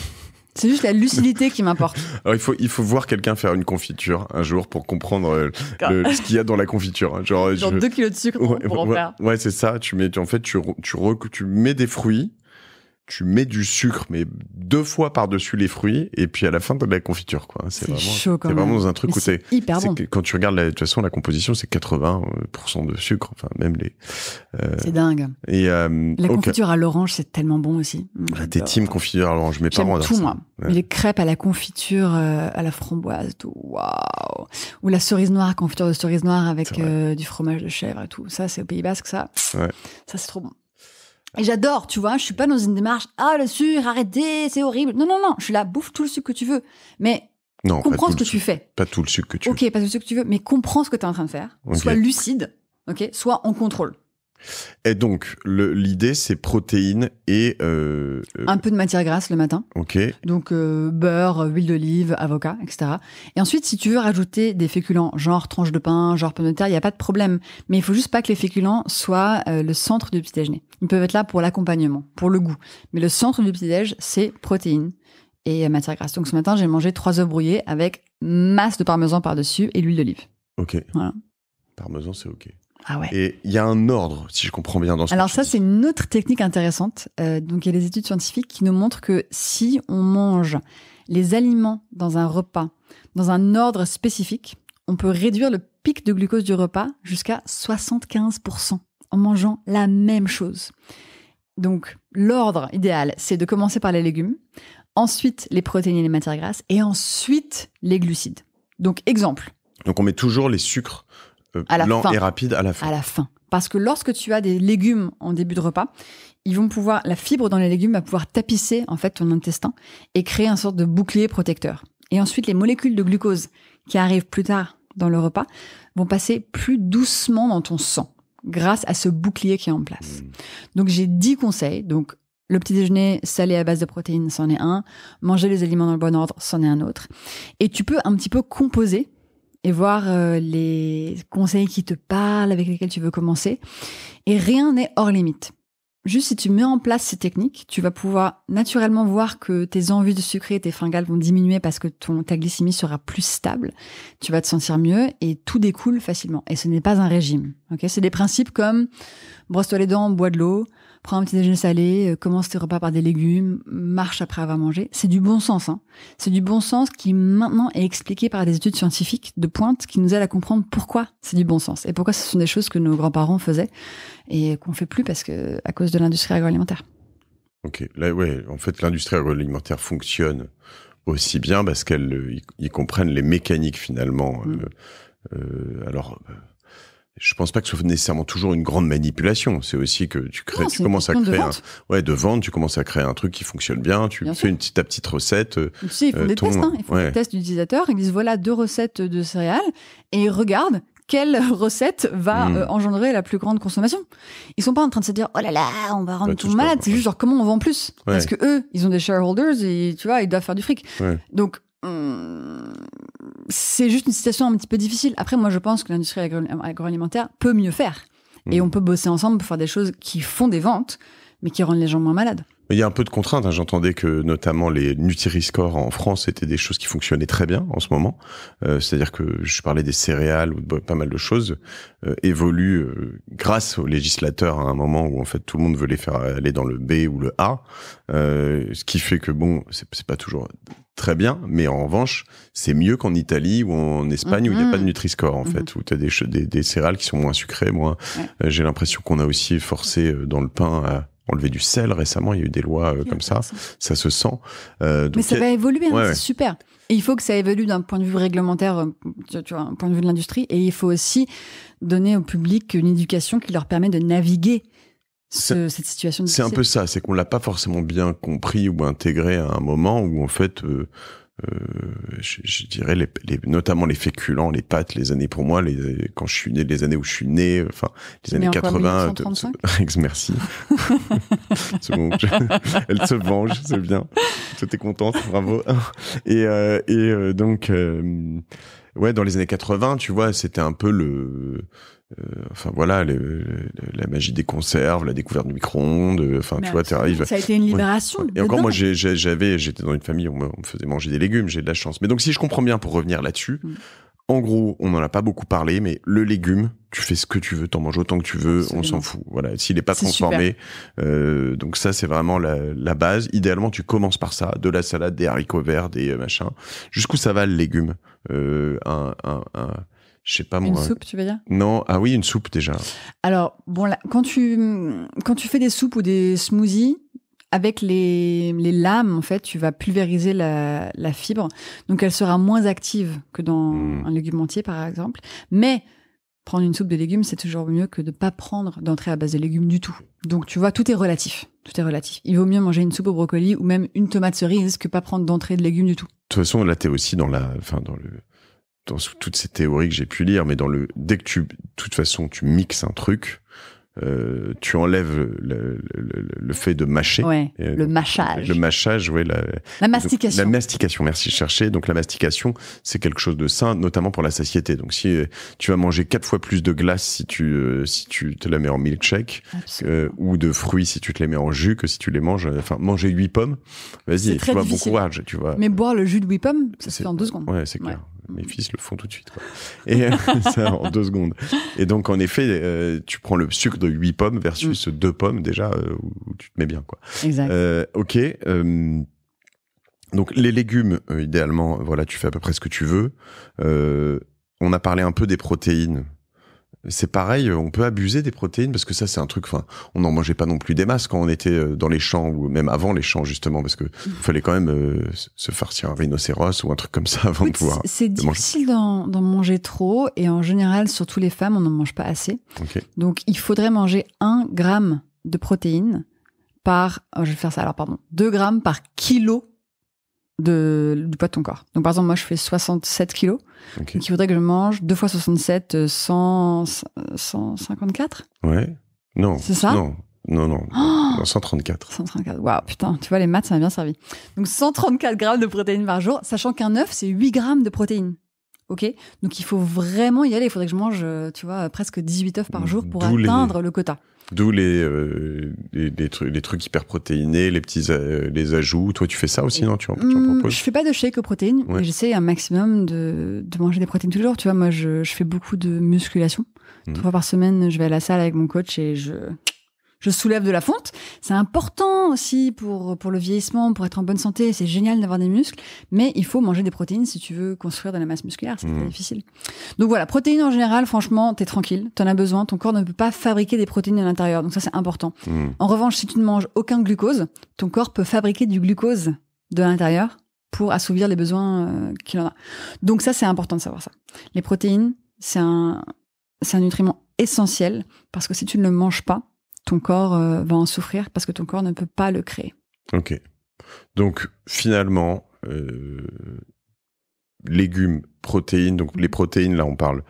C'est juste la lucidité qui m'importe. Alors, il faut, il faut voir quelqu'un faire une confiture un jour pour comprendre euh, ce qu'il y a dans la confiture. Hein. Genre, deux kilos de sucre ouais, pour en faire. Ouais, c'est ça. Tu mets, en fait, tu, tu, tu mets des fruits tu mets du sucre, mais deux fois par-dessus les fruits, et puis à la fin, t'as de la confiture, quoi. C'est vraiment, chaud quand même. vraiment dans un truc mais où Hyper bon. quand tu regardes, la, de toute façon, la composition, c'est 80% de sucre, enfin, même les. Euh, c'est dingue. Et, euh, la confiture à l'orange, c'est tellement bon aussi. Ah, t'es team confiture à l'orange, mes parents tout, moi. Les crêpes à la confiture, euh, à la framboise, tout. Waouh. Ou la cerise noire, confiture de cerise noire avec du fromage de chèvre et tout. Ça, c'est au Pays Basque, ça. Ça, c'est trop bon. Et j'adore, tu vois. Je suis pas dans une démarche, ah, le sucre, arrêtez, c'est horrible. Non, non, non. Je suis là, bouffe tout le sucre que tu veux. Mais comprends ce que tu fais. Pas tout le sucre que tu veux. Ok, pas tout le sucre que tu veux, mais comprends ce que tu es en train de faire. Sois lucide, ok, sois en contrôle. Et donc, l'idée, c'est protéines et... Euh, euh, un peu de matière grasse le matin. OK. Donc, euh, beurre, huile d'olive, avocat, etc. Et ensuite, si tu veux rajouter des féculents, genre tranches de pain, genre pomme de terre, il n'y a pas de problème. Mais il faut juste pas que les féculents soient le centre du petit-déjeuner. Ils peuvent être là pour l'accompagnement, pour le goût. Mais le centre du petit déjeuner c'est protéines et matière grasse. Donc, ce matin, j'ai mangé trois œufs brouillés avec masse de parmesan par-dessus et l'huile d'olive. OK. Parmesan, c'est OK. Ah et il y a un ordre, si je comprends bien dans ce Alors ça, c'est une autre technique intéressante. Euh, donc il y a des études scientifiques qui nous montrent que si on mange les aliments dans un repas dans un ordre spécifique, on peut réduire le pic de glucose du repas jusqu'à 75% en mangeant la même chose. Donc l'ordre idéal, c'est de commencer par les légumes, ensuite les protéines et les matières grasses, et ensuite les glucides. Donc exemple. Donc on met toujours les sucres euh, lent et rapide à la fin. Parce que lorsque tu as des légumes en début de repas, ils vont pouvoir, la fibre dans les légumes va pouvoir tapisser en fait ton intestin et créer un sorte de bouclier protecteur. Et ensuite, les molécules de glucose qui arrivent plus tard dans le repas vont passer plus doucement dans ton sang grâce à ce bouclier qui est en place. Mmh. Donc j'ai dix conseils. Donc le petit déjeuner salé à base de protéines, c'en est un. Manger les aliments dans le bon ordre, c'en est un autre. Et tu peux un petit peu composer et voir euh, les conseils qui te parlent, avec lesquels tu veux commencer. Et rien n'est hors limite. Juste si tu mets en place ces techniques, tu vas pouvoir naturellement voir que tes envies de sucrer et tes fringales vont diminuer parce que ton, ta glycémie sera plus stable. Tu vas te sentir mieux et tout découle facilement. Et ce n'est pas un régime. ok c'est des principes comme brosse-toi les dents, bois de l'eau, prends un petit déjeuner salé, euh, commence tes repas par des légumes, marche après avoir mangé. C'est du bon sens. Hein. C'est du bon sens qui maintenant est expliqué par des études scientifiques de pointe qui nous aident à comprendre pourquoi c'est du bon sens et pourquoi ce sont des choses que nos grands-parents faisaient et qu'on fait plus parce que à cause de l'industrie agroalimentaire. Ok, là ouais, en fait l'industrie agroalimentaire fonctionne aussi bien parce qu'elle, ils euh, comprennent les mécaniques finalement. Mm. Euh, alors je pense pas que ce soit nécessairement toujours une grande manipulation. C'est aussi que tu crées, commences à créer, un, ouais, de vente, tu commences à créer un truc qui fonctionne bien. Tu fais une petite, à petite recette. Euh, ils font euh, des tests, hein. ils font des tests d'utilisateurs. Ils disent voilà deux recettes de céréales et ils regardent quelle recette va hmm. euh, engendrer la plus grande consommation. Ils sont pas en train de se dire oh là là, on va rendre tout malade. Hein. C'est juste genre comment on vend plus parce que eux, ils ont des shareholders et tu vois, ils doivent faire du fric. Donc hmm, c'est juste une situation un petit peu difficile. Après, moi, je pense que l'industrie agroalimentaire peut mieux faire. Et mm. on peut bosser ensemble pour faire des choses qui font des ventes, mais qui rendent les gens moins malades il y a un peu de contraintes. Hein. J'entendais que notamment les Nutri-Score en France étaient des choses qui fonctionnaient très bien en ce moment. Euh, C'est-à-dire que je parlais des céréales ou pas mal de choses euh, évoluent euh, grâce aux législateurs hein, à un moment où en fait tout le monde veut les faire aller dans le B ou le A, euh, ce qui fait que bon, c'est pas toujours très bien, mais en revanche, c'est mieux qu'en Italie ou en Espagne où il n'y a pas de mm-hmm. Nutri-Score en fait, mm-hmm. où tu as des, des, céréales qui sont moins sucrées. Moi, j'ai l'impression qu'on a aussi forcé dans le pain à enlever du sel récemment. Il y a eu des lois euh, comme ça. Ça se sent. Euh, Mais ça va évoluer, hein, c'est super. Et il faut que ça évolue d'un point de vue réglementaire, d'un euh, point de vue de l'industrie. Et il faut aussi donner au public une éducation qui leur permet de naviguer cette situation. C'est un peu ça. C'est qu'on l'a pas forcément bien compris ou intégré à un moment où en fait. Euh, je, je, dirais les, les, notamment les féculents, les pâtes, les années pour moi, les, quand je suis né, les années où je suis né, enfin les années 80. Quoi, euh, merci. elle se venge, c'est bien. tu étais contente, bravo. Et, euh, et donc, ouais, dans les années 80, tu vois, c'était un peu le euh, enfin voilà, la magie des conserves, la découverte du micro-ondes, euh, enfin tu bah, vois, tu arrives. Ça a été une libération. Et encore moi, j'avais, j'étais dans une famille où on me faisait manger des légumes, j'ai de la chance. Mais donc si je comprends bien, pour revenir là-dessus, mm. en gros, on n'en a pas beaucoup parlé, mais le légume, tu fais ce que tu veux, t'en manges autant que tu veux, on s'en fout. Voilà, s'il n'est pas transformé, euh, donc ça c'est vraiment la, base. Idéalement, tu commences par ça, de la salade, des haricots verts, des machins, jusqu'où ça va le légume, euh, un je sais pas moi. Une soupe, tu veux dire Non, ah oui, une soupe déjà. Alors, bon, quand, tu, quand tu fais des soupes ou des smoothies, avec les, lames, en fait, tu vas pulvériser la, fibre. Donc, elle sera moins active que dans hmm. un légume entier, par exemple. Mais prendre une soupe de légumes, c'est toujours mieux que de ne pas prendre d'entrée à base de légumes du tout. Donc, tu vois, tout est relatif. Tout est relatif. Il vaut mieux manger une soupe au brocoli ou même une tomate cerise que pas prendre d'entrée de légumes du tout. De toute façon, là, tu aussi dans, la, dans le dans toutes ces théories que j'ai pu lire, mais dans le dès que tu, de toute façon, tu mixes un truc, euh, tu enlèves le, le, le, fait de mâcher. le mâchage. Le mâchage, ouais La, la, mastication. la mastication, merci de chercher. Donc la mastication, c'est quelque chose de sain, notamment pour la satiété. Donc si euh, tu vas manger quatre fois plus de glace si tu, euh, si tu te la mets en milkshake, euh, ou de fruits si tu te les mets en jus que si tu les manges. Enfin, manger huit pommes, vas-y, tu vois, bon courage. Tu vois. Mais boire le jus de huit pommes, ça se fait en deux secondes. Ouais, c'est clair mes fils le font tout de suite. Et euh, ça, en deux secondes. Et donc, en effet, euh, tu prends le sucre de huit pommes versus mm. deux pommes, déjà, euh, où tu te mets bien. Quoi. Exact. ok. donc, les légumes, idéalement, voilà, tu fais à peu près ce que tu veux. on a parlé un peu des protéines c'est pareil, on peut abuser des protéines parce que ça c'est un truc. Enfin, on n'en mangeait pas non plus des masses quand on était euh, dans les champs ou même avant les champs justement parce que mm. fallait quand même euh, se farcir un rhinocéros ou un truc comme ça avant de pouvoir. C'est difficile d'en manger trop et en général, surtout les femmes, on n'en mange pas assez. Donc il faudrait manger un gramme de protéines par, oh, je vais faire ça alors pardon, 2 grammes par kilo de, du poids de ton corps. Donc par exemple, moi je fais 67 kilos. Donc il faudrait que je mange 2 fois 67, 154 euh, Ouais. Non. C'est ça Non. Non, non, 134. 134, waouh, putain, tu vois, les maths, ça m'a bien servi. Donc 134 grammes de protéines par jour, sachant qu'un œuf, c'est 8 grammes de protéines. OK Donc il faut vraiment y aller. Il faudrait que je mange, euh, tu vois, presque 18 œufs par mm, jour pour atteindre le quota. D'où les, euh, les, trucs, hyper protéinés, les petits euh, les ajouts. Toi, tu fais ça aussi, non tu mmh, proposes Je fais pas de shake aux protéines, j'essaie un maximum de, de, manger des protéines tous les jours. Tu vois, moi, je, je fais beaucoup de musculation. Mmh. Trois par semaine, je vais à la salle avec mon coach et je je soulève de la fonte. C'est important aussi pour, pour le vieillissement, pour être en bonne santé. C'est génial d'avoir des muscles, mais il faut manger des protéines si tu veux construire de la masse musculaire. C'est très mmh. difficile. Donc voilà, protéines en général, franchement, t'es tranquille, t'en as besoin. Ton corps ne peut pas fabriquer des protéines à l'intérieur, donc ça c'est important. Mmh. En revanche, si tu ne manges aucun glucose, ton corps peut fabriquer du glucose de l'intérieur pour assouvir les besoins euh, qu'il en a. Donc ça c'est important de savoir ça. Les protéines, c'est un c'est un nutriment essentiel parce que si tu ne le manges pas, ton corps euh, va en souffrir parce que ton corps ne peut pas le créer. Ok. Donc finalement, euh, légumes, protéines, donc les protéines, là on parle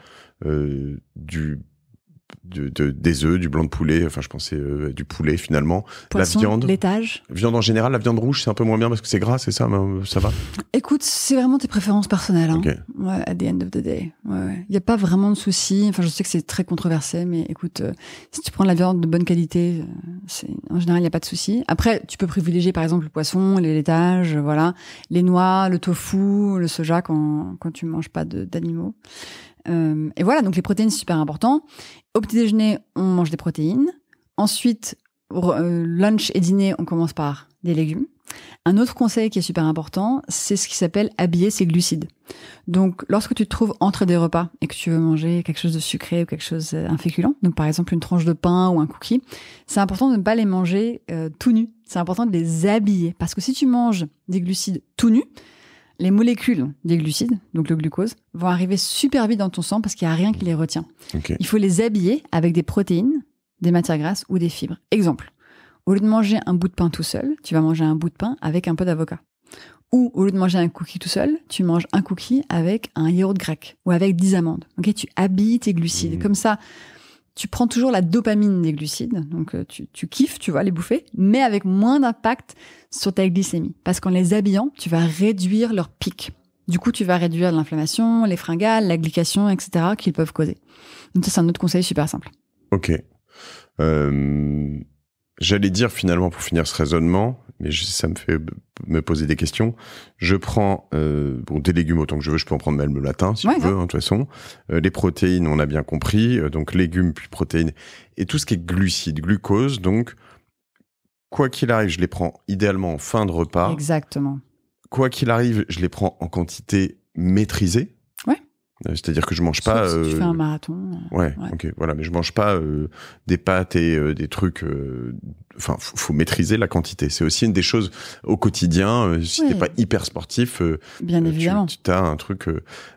euh, du des œufs, du blanc de poulet, enfin je pensais euh, du poulet finalement, la viande, l'étage, viande en général, la viande rouge c'est un peu moins bien parce que c'est gras, c'est ça, euh, ça va. Écoute, c'est vraiment tes préférences personnelles. Hein. Ouais, at the end of the day, il n'y a pas vraiment de souci. Enfin, je sais que c'est très controversé, mais écoute, euh, si tu prends de la viande de bonne qualité, en général il n'y a pas de souci. Après, tu peux privilégier par exemple le poisson, les laitages, voilà, les noix, le tofu, le soja quand quand tu manges pas d'animaux. et voilà, donc les protéines c'est super important. Au petit déjeuner, on mange des protéines. Ensuite, euh, lunch et dîner, on commence par des légumes. Un autre conseil qui est super important, c'est ce qui s'appelle habiller ses glucides. Donc, lorsque tu te trouves entre des repas et que tu veux manger quelque chose de sucré ou quelque chose d'inféculent, euh, donc par exemple une tranche de pain ou un cookie, c'est important de ne pas les manger euh, tout nus. C'est important de les habiller parce que si tu manges des glucides tout nus, les molécules des glucides, donc le glucose, vont arriver super vite dans ton sang parce qu'il n'y a rien qui les retient. Il faut les habiller avec des protéines, des matières grasses ou des fibres. Exemple, au lieu de manger un bout de pain tout seul, tu vas manger un bout de pain avec un peu d'avocat. Ou au lieu de manger un cookie tout seul, tu manges un cookie avec un yaourt grec ou avec 10 amandes. Ok, tu habilles tes glucides. Mmh. Comme ça, tu prends toujours la dopamine des glucides, donc euh, tu, tu kiffes, tu vois, les bouffées, mais avec moins d'impact sur ta glycémie. Parce qu'en les habillant, tu vas réduire leur pic. Du coup, tu vas réduire l'inflammation, les fringales, glycation, etc., qu'ils peuvent causer. Donc ça, c'est un autre conseil super simple. Ok. Euh, j'allais dire finalement pour finir ce raisonnement, mais ça me fait me poser des questions. Je prends euh, bon, des légumes autant que je veux, je peux en prendre même le latin si je veux, hein, de toute façon. Euh, les protéines, on a bien compris, euh, donc légumes puis protéines. Et tout ce qui est glucides, glucose, donc quoi qu'il arrive, je les prends idéalement en fin de repas. Exactement. Quoi qu'il arrive, je les prends en quantité maîtrisée. Euh, c'est-à-dire que je mange pas. Si tu euh, fais un marathon. Euh, ouais, ok, voilà, mais je mange pas des pâtes et des trucs. Enfin, faut, faut, maîtriser la quantité. C'est aussi une des choses au quotidien. si tu t'es pas hyper sportif, bien évidemment, tu as un truc.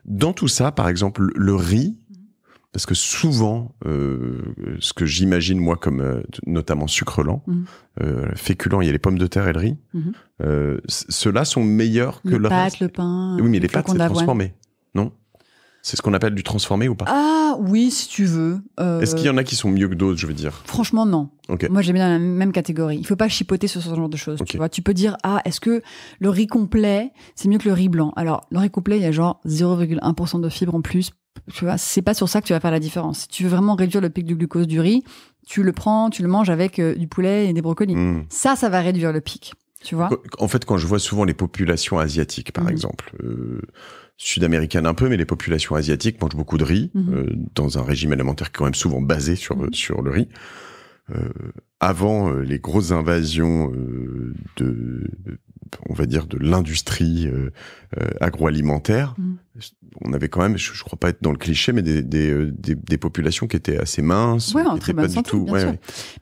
Dans tout ça, par exemple, le riz, mm-hmm. parce que souvent, ce que j'imagine moi comme notamment sucre lent, mm-hmm. féculent, il y a les pommes de terre et le riz. Mm-hmm. Ceux-là sont meilleurs que le pâtes, le pain. Oui, mais les pâtes c'est transformé, non c'est ce qu'on appelle du transformé ou pas Ah oui, si tu veux. Euh, est-ce qu'il y en a qui sont mieux que d'autres, je veux dire Franchement, non. Moi, j'ai bien la même catégorie. Il faut pas chipoter sur ce genre de choses. Tu vois, tu peux dire ah, est-ce que le riz complet c'est mieux que le riz blanc Alors, le riz complet, il y a genre 0,1% de fibres en plus. Tu vois, c'est pas sur ça que tu vas faire la différence. Si tu veux vraiment réduire le pic du glucose du riz, tu le prends, tu le manges avec euh, du poulet et des brocolis. Hmm. Ça, ça va réduire le pic. Tu vois En fait, quand je vois souvent les populations asiatiques, par hmm. exemple. Euh, sud-américaine un peu, mais les populations asiatiques mangent beaucoup de riz mhm. euh, dans un régime alimentaire qui est quand même souvent basé sur, mhm. sur le riz. Euh, avant euh, les grosses invasions de, on va dire, de l'industrie agroalimentaire, mhm. on avait quand même, je, ne crois pas être dans le cliché, mais des, des, populations qui étaient assez minces, très tout,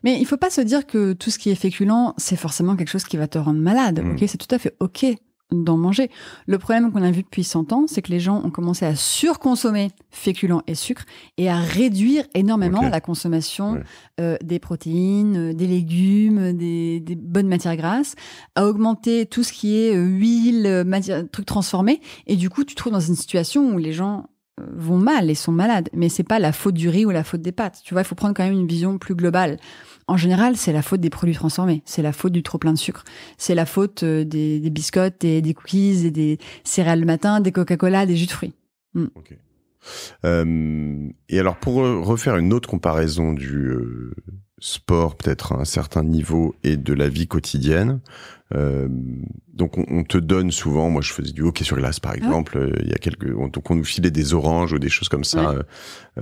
Mais il faut pas se dire que tout ce qui est féculent, c'est forcément quelque chose qui va te rendre malade. Mm. Ok, c'est tout à fait ok d'en manger. Le problème qu'on a vu depuis 100 ans, c'est que les gens ont commencé à surconsommer féculents et sucre et à réduire énormément la consommation euh, des protéines, euh, des légumes, des, bonnes matières grasses, à augmenter tout ce qui est euh, huile, trucs transformés. Et du coup, tu te trouves dans une situation où les gens vont mal et sont malades. Mais c'est pas la faute du riz ou la faute des pâtes. Tu vois, il faut prendre quand même une vision plus globale. En général, c'est la faute des produits transformés, c'est la faute du trop plein de sucre, c'est la faute euh, des, biscottes et des cookies et des céréales le matin, des Coca-Cola, des jus de fruits. Mm. Euh, et alors pour refaire une autre comparaison du euh, sport peut-être à un certain niveau et de la vie quotidienne, euh, donc on, te donne souvent, moi je faisais du hockey sur glace par ah. exemple, euh, il y a quelques, on, donc on nous filait des oranges ou des choses comme ça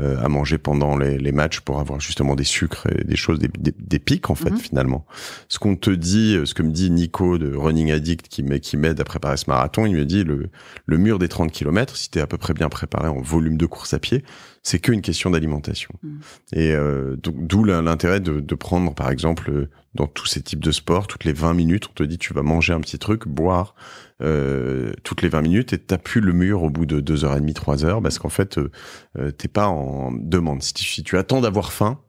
euh, à manger pendant les, matchs pour avoir justement des sucres et des choses, des, pics en fait mhm. finalement. Ce qu'on te dit, ce que me dit Nico de Running Addict qui m'aide à préparer ce marathon, il me dit le, mur des 30 km, si t'es à peu près bien préparé en volume de course à pied, c'est qu'une question d'alimentation. Mmh. Et euh, d'où l'intérêt de, prendre, par exemple, euh, dans tous ces types de sports, toutes les 20 minutes, on te dit tu vas manger un petit truc, boire euh, toutes les 20 minutes et t'as plus le mur au bout de 2 et demie, trois heures parce qu'en fait, euh, t'es pas en demande. Si tu, attends d'avoir faim,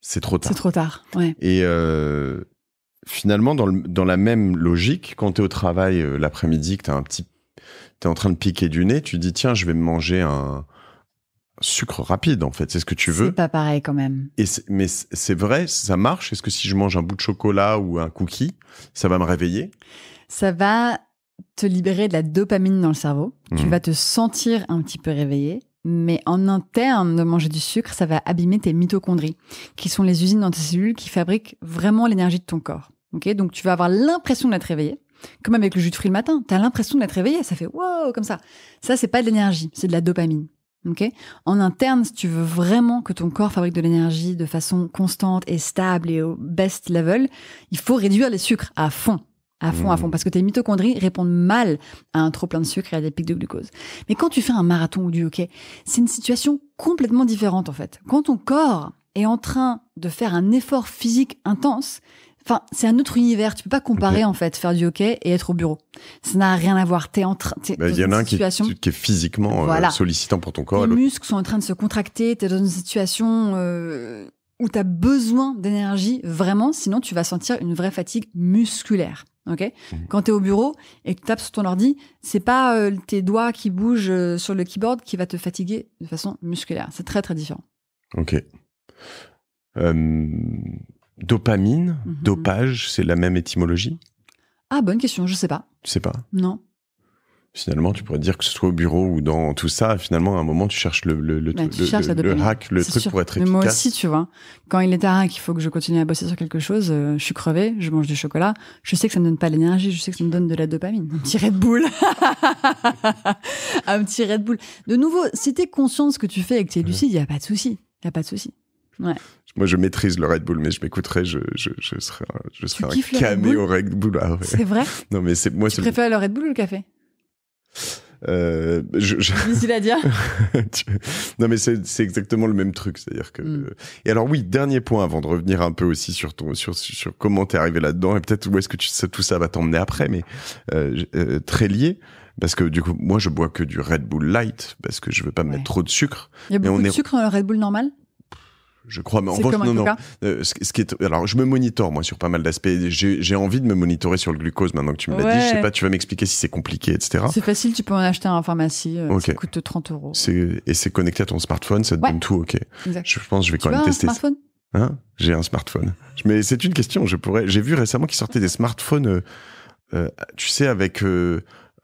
c'est trop tard. C'est trop tard, ouais. Et finalement, dans, le, dans la même logique, quand t'es au travail l'après-midi, que t'as un petit... T'es en train de piquer du nez, tu dis tiens, je vais me manger un sucre rapide en fait, c'est ce que tu veux. C'est pas pareil quand même. Et mais c'est vrai, ça marche. Est-ce que si je mange un bout de chocolat ou un cookie, ça va me réveiller Ça va te libérer de la dopamine dans le cerveau. Tu mhm. vas te sentir un petit peu réveillé. Mais en interne, de manger du sucre, ça va abîmer tes mitochondries, qui sont les usines dans tes cellules qui fabriquent vraiment l'énergie de ton corps. Donc tu vas avoir l'impression d'être réveillé, comme avec le jus de fruits le matin. Tu as l'impression d'être réveillé, ça fait wow comme ça. Ça, c'est pas de l'énergie, c'est de la dopamine en interne, si tu veux vraiment que ton corps fabrique de l'énergie de façon constante et stable et au best level, il faut réduire les sucres à fond. À fond, à fond, mmh. parce que tes mitochondries répondent mal à un trop plein de sucre et à des pics de glucose. Mais quand tu fais un marathon ou du hockey, c'est une situation complètement différente en fait. Quand ton corps est en train de faire un effort physique intense, Enfin, c'est un autre univers. Tu peux pas comparer en fait faire du hockey et être au bureau. Ça n'a rien à voir. T'es en train. Bah, il y en a un situation... qui, est, physiquement euh, sollicitant pour ton corps. Les muscles sont en train de se contracter. T'es dans une situation euh, où t'as besoin d'énergie vraiment. Sinon, tu vas sentir une vraie fatigue musculaire. Ok. quand mhm. Quand t'es au bureau et que tu tapes sur ton ordi, c'est pas euh, tes doigts qui bougent euh, sur le keyboard qui va te fatiguer de façon musculaire. C'est très très différent. Ok. Euh... Dopamine, mhm. dopage, c'est la même étymologie Ah, bonne question, je sais pas. Tu sais pas Non. Finalement, tu pourrais dire que ce soit au bureau ou dans tout ça, finalement, à un moment, tu cherches le, le, le, bah, le hack, le truc pour être efficace. moi aussi, tu vois, quand il est tard qu'il faut que je continue à bosser sur quelque chose, euh, je suis crevée, je mange du chocolat, je sais que ça me donne pas l'énergie, je sais que ça me donne de la dopamine. Un petit Red Bull. un petit Red Bull. De nouveau, si tu es conscient de ce que tu fais et que tu es mmh. lucide, il n'y a pas de souci. Il n'y a pas de souci. Moi, je maîtrise le Red Bull, mais je m'écouterai, je, je, je serai, je un camé au Red Bull. Ah c'est vrai Non, mais c'est moi. Tu préfères le Red Bull ou le café euh, Difficile à dire. non, mais c'est exactement le même truc, c'est-à-dire que. Hmm. Et alors oui, dernier point avant de revenir un peu aussi sur ton sur sur comment t'es arrivé là-dedans et peut-être où est-ce que tu, tout ça va t'emmener après, mais euh, euh, très lié parce que du coup moi je bois que du Red Bull Light parce que je veux pas mettre trop de sucre. Il y a beaucoup on de sucre dans le Red Bull normal je crois. Mais en revanche, non, non. Euh, ce, qui est, alors, je me monitore, moi, sur pas mal d'aspects. J'ai envie de me monitorer sur le glucose maintenant que tu me l'as dit. Je sais pas, tu vas m'expliquer si c'est compliqué, etc. C'est facile, tu peux en acheter en pharmacie. Euh, ça coûte 30 euros. Et c'est connecté à ton smartphone, ça te donne tout, ok. Je pense je vais quand même tester. Un smartphone hein J'ai un smartphone. Mais c'est une question, je pourrais. J'ai vu récemment qu'ils sortaient des smartphones, euh, tu sais, avec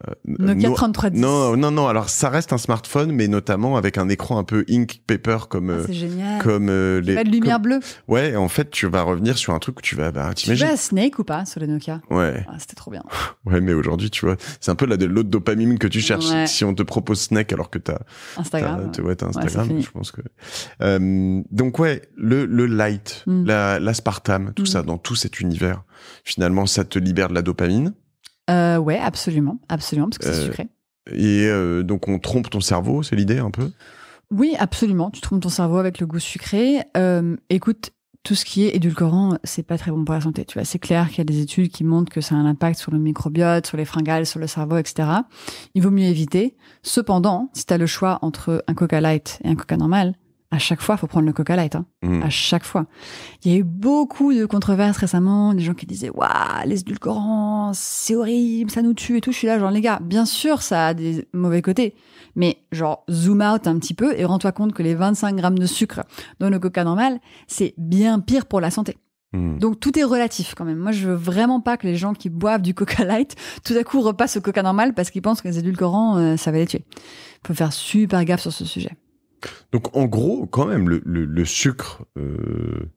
euh, Nokia 3310. Non, non, non. Alors, ça reste un smartphone, mais notamment avec un écran un peu ink paper comme. Ah, euh, c'est génial. Comme euh, les. Pas de lumière bleue. Ouais, en fait, tu vas revenir sur un truc que tu vas. Bah, tu vas à Snake ou pas sur les Nokia Ouais. Ah, c'était trop bien. ouais, mais aujourd'hui, tu vois, c'est un peu l'autre dopamine que tu cherches. Si on te propose Snake alors que t'as. Instagram. As, ouais, t'as Instagram. je pense que. donc ouais, le, le light, mm. la, la, Spartam, tout mm. ça, dans tout cet univers, finalement, ça te libère de la dopamine euh, Ouais, absolument, absolument, parce que c'est euh, sucré. Et euh, donc on trompe ton cerveau, c'est l'idée un peu Oui, absolument. Tu trompes ton cerveau avec le goût sucré. Euh, écoute, tout ce qui est édulcorant, c'est pas très bon pour la santé. Tu vois, c'est clair qu'il y a des études qui montrent que ça a un impact sur le microbiote, sur les fringales, sur le cerveau, etc. Il vaut mieux éviter. Cependant, si tu as le choix entre un Coca Light et un Coca normal, à chaque fois, faut prendre le Coca Light. Hein. Mmh. À chaque fois. Il y a eu beaucoup de controverses récemment, des gens qui disaient waouh, les édulcorants, c'est horrible, ça nous tue et tout. Je suis là, genre les gars, bien sûr, ça a des mauvais côtés, mais genre zoom out un petit peu et rends-toi compte que les 25 grammes de sucre dans le Coca normal, c'est bien pire pour la santé. Mmh. Donc tout est relatif quand même. Moi, je veux vraiment pas que les gens qui boivent du Coca Light tout à coup repassent au Coca normal parce qu'ils pensent que les édulcorants, euh, ça va les tuer. Faut faire super gaffe sur ce sujet. Donc en gros, quand même, le, sucre, euh,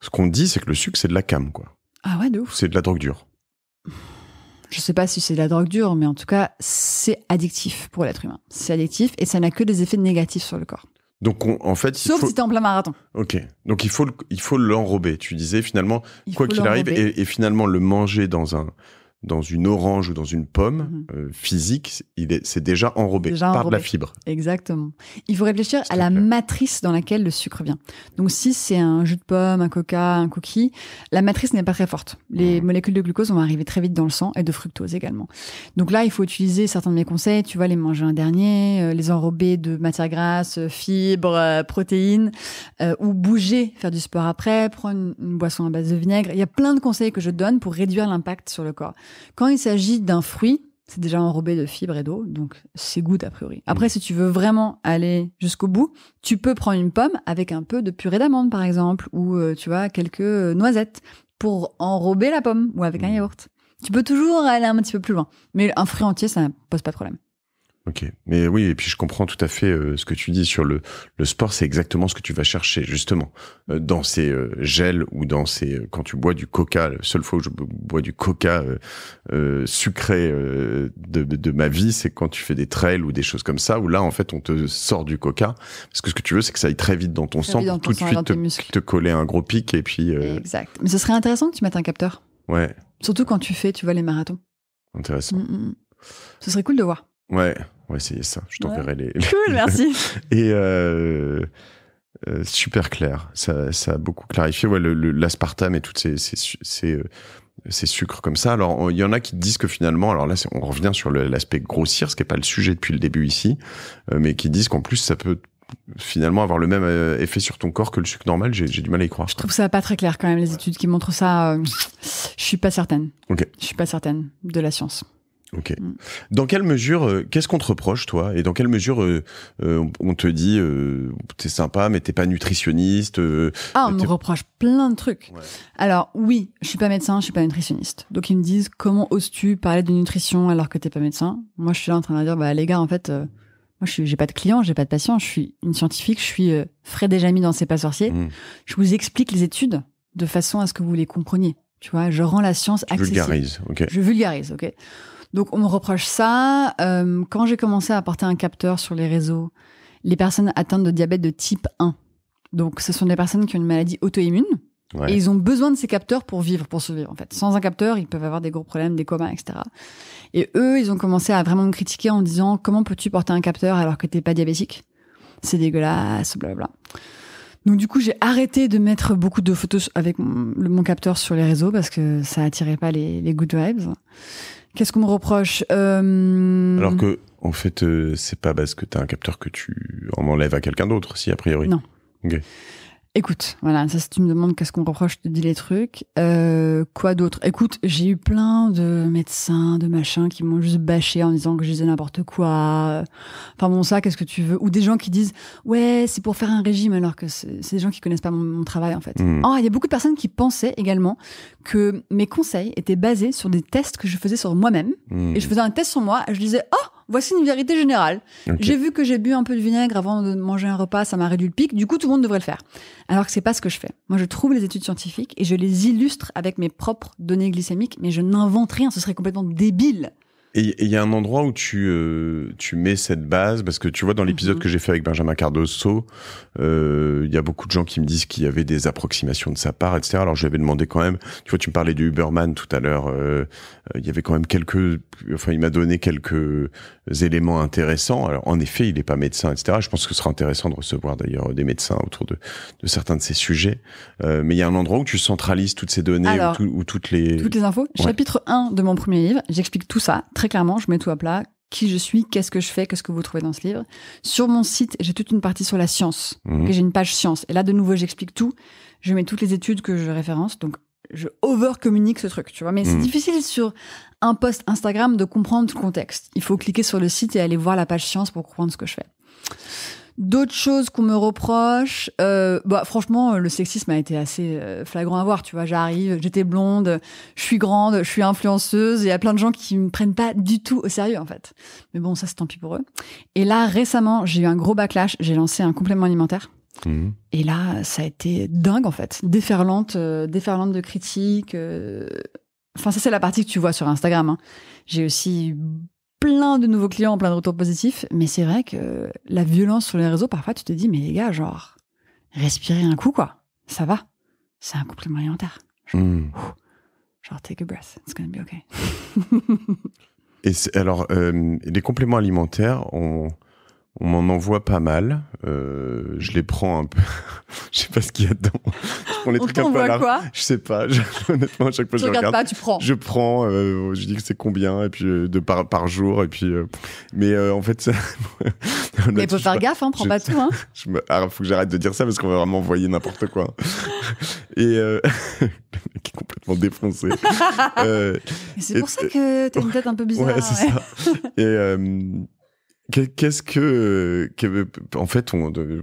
ce qu'on dit, c'est que le sucre, c'est de la cam, quoi. Ah ouais, de C'est de la drogue dure. Je sais pas si c'est de la drogue dure, mais en tout cas, c'est addictif pour l'être humain. C'est addictif et ça n'a que des effets négatifs sur le corps. Donc en fait, sauf faut... si t'es en plein marathon. Ok, donc il faut l'enrober. Tu disais finalement quoi qu'il arrive et, finalement le manger dans un dans une orange ou dans une pomme mhm. euh, physique, c'est déjà enrobé par de la fibre. Exactement. Il faut réfléchir à la matrice dans laquelle le sucre vient. Donc si c'est un jus de pomme, un coca, un cookie, la matrice n'est pas très forte. Les mhm. molécules de glucose vont arriver très vite dans le sang et de fructose également. Donc là, il faut utiliser certains de mes conseils, tu vois, les manger un dernier, euh, les enrober de matières grasses, euh, fibres, protéines, ou bouger, faire du sport après, prendre une boisson à base de vinaigre. Il y a plein de conseils que je donne pour réduire l'impact sur le corps. Quand il s'agit d'un fruit, c'est déjà enrobé de fibres et d'eau, donc c'est good a priori. Après, mm. si tu veux vraiment aller jusqu'au bout, tu peux prendre une pomme avec un peu de purée d'amande, par exemple, ou euh, tu vois, quelques euh, noisettes pour enrober la pomme, ou avec un mm. yaourt. Tu peux toujours aller un petit peu plus loin, mais un fruit entier, ça ne pose pas de problème. Ok, mais oui, et puis je comprends tout à fait euh, ce que tu dis sur le, le sport, c'est exactement ce que tu vas chercher justement euh, dans ces euh, gels ou dans ces quand tu bois du coca. La seule fois où je bois du coca sucré de, de, ma vie, c'est quand tu fais des trails ou des choses comme ça. Où là, en fait, on te sort du coca parce que ce que tu veux, c'est que ça aille très vite dans ton sang pour tout de suite te, coller un gros pic et puis. Exact. Mais ce serait intéressant que tu mettes un capteur. Ouais. Surtout quand tu fais, tu vois les marathons. Intéressant. Mm, mm, mm. Ce serait cool de voir. Ouais, on va essayer ça. Je t'enverrai les, Cool, merci. et euh, euh, super clair. Ça, a beaucoup clarifié. Ouais, l'aspartame et toutes euh, ces, sucres comme ça. Alors, il y en a qui disent que finalement, alors là, on revient sur l'aspect grossir, ce qui n'est pas le sujet depuis le début ici, mais qui disent qu'en plus, ça peut finalement avoir le même effet sur ton corps que le sucre normal, j'ai du mal à y croire. Je trouve ça pas très clair quand même, les études qui montrent ça. je suis pas certaine. Ok. Je suis pas certaine de la science. Ok. Mm. Dans quelle mesure, euh, qu'est-ce qu'on te reproche, toi Et dans quelle mesure euh, euh, on te dit, t'es sympa, mais t'es pas nutritionniste Ah, on me reproche plein de trucs. Alors, oui, je suis pas médecin, je suis pas nutritionniste. Donc, ils me disent, comment oses-tu parler de nutrition alors que t'es pas médecin Moi, je suis là en train de dire, bah, les gars, en fait, moi, je j'ai pas de clients, j'ai pas de patients, je suis une scientifique, je suis frais déjà mis dans ces pas sorcier. Mm. Je vous explique les études de façon à ce que vous les compreniez. Tu vois, je rends la science accessible. Je vulgarise, ok. Je vulgarise, ok. Donc on me reproche ça. Euh, quand j'ai commencé à porter un capteur sur les réseaux, les personnes atteintes de diabète de type 1, donc ce sont des personnes qui ont une maladie auto-immune, et ils ont besoin de ces capteurs pour vivre, pour survivre en fait. Sans un capteur, ils peuvent avoir des gros problèmes, des comas, etc. Et eux, ils ont commencé à vraiment me critiquer en disant comment peux-tu porter un capteur alors que tu t'es pas diabétique C'est dégueulasse, blablabla. Donc du coup, j'ai arrêté de mettre beaucoup de photos avec mon, capteur sur les réseaux parce que ça attirait pas les, les good vibes. Qu'est-ce qu'on me reproche euh, Alors que, en fait, euh, c'est pas parce que t'as un capteur que tu en enlèves à quelqu'un d'autre, si a priori. Non. Écoute, voilà, ça si tu me demandes qu'est-ce qu'on reproche, je te dis les trucs. Euh, quoi d'autre Écoute, j'ai eu plein de médecins, de machins qui m'ont juste bâché en disant que je disais n'importe quoi. Enfin bon, ça, qu'est-ce que tu veux Ou des gens qui disent ouais, c'est pour faire un régime, alors que c'est des gens qui connaissent pas mon, travail en fait. Hmm. Oh, il y a beaucoup de personnes qui pensaient également que mes conseils étaient basés sur des tests que je faisais sur moi-même. Hmm. Et je faisais un test sur moi, et je disais oh voici une vérité générale. J'ai vu que j'ai bu un peu de vinaigre avant de manger un repas, ça m'a réduit le pic. Du coup, tout le monde devrait le faire. Alors que c'est pas ce que je fais. Moi, je trouve les études scientifiques et je les illustre avec mes propres données glycémiques, mais je n'invente rien. Ce serait complètement débile et il y a un endroit où tu, euh, tu mets cette base, parce que tu vois, dans l'épisode mhm. que j'ai fait avec Benjamin Cardoso, il euh, y a beaucoup de gens qui me disent qu'il y avait des approximations de sa part, etc. Alors je lui avais demandé quand même, tu vois, tu me parlais du Uberman tout à l'heure, euh, il y avait quand même quelques, enfin, il m'a donné quelques éléments intéressants. Alors en effet, il n'est pas médecin, etc. Je pense que ce sera intéressant de recevoir d'ailleurs des médecins autour de, de certains de ces sujets. mais il y a un endroit où tu centralises toutes ces données, ou, toutes les. Toutes les infos. Chapitre 1 de mon premier livre, j'explique tout ça. Très très clairement, je mets tout à plat. Qui je suis, qu'est-ce que je fais, qu'est-ce que vous trouvez dans ce livre. Sur mon site, j'ai toute une partie sur la science. et mhm. J'ai une page science. Et là, de nouveau, j'explique tout. Je mets toutes les études que je référence. Donc, je over-communique ce truc, tu vois. Mais c'est mhm. difficile sur un post Instagram de comprendre le contexte. Il faut cliquer sur le site et aller voir la page science pour comprendre ce que je fais. D'autres choses qu'on me reproche, euh, bah franchement, le sexisme a été assez euh, flagrant à voir. Tu vois, j'arrive, j'étais blonde, je suis grande, je suis influenceuse. Il y a plein de gens qui me prennent pas du tout au sérieux en fait. Mais bon, ça c'est tant pis pour eux. Et là, récemment, j'ai eu un gros backlash. J'ai lancé un complément alimentaire. Mmh. Et là, ça a été dingue en fait, déferlante, euh, déferlante de critiques. Enfin, ça c'est la partie que tu vois sur Instagram. Hein. J'ai aussi plein de nouveaux clients, plein de retours positifs. Mais c'est vrai que la violence sur les réseaux, parfois, tu te dis, mais les gars, genre, respirez un coup, quoi. Ça va. C'est un complément alimentaire. Genre, hmm. take a breath. It's gonna be okay. Et alors, euh, les compléments alimentaires, ont... On m'en envoie pas mal. Euh, je les prends un peu. je sais pas ce qu'il y a dedans. Je les On trucs un peu à quoi Je sais pas. Honnêtement, à chaque fois que je regarde. pas, tu prends. Je prends. Euh, je dis que c'est combien et puis euh, de par, par jour et puis. Euh, mais en fait, ça... Là, mais faut faire gaffe, hein, prends pas tout. Hein. je me... faut que j'arrête de dire ça parce qu'on va vraiment envoyer n'importe quoi. et le mec est complètement défoncé. c'est pour ça que t'as une tête un peu bizarre. Ouais, c'est ça. et Qu'est-ce que, en fait,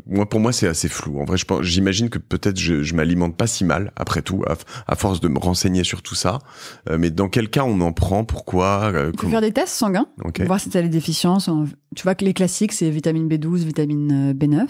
moi pour moi c'est assez flou. En vrai, j'imagine que peut-être je, m'alimente pas si mal après tout, à, force de me renseigner sur tout ça. Euh, mais dans quel cas on en prend Pourquoi euh, faire des tests sanguins, okay. voir si tu as les déficiences, tu vois que les classiques, c'est vitamine B12, vitamine euh, B9.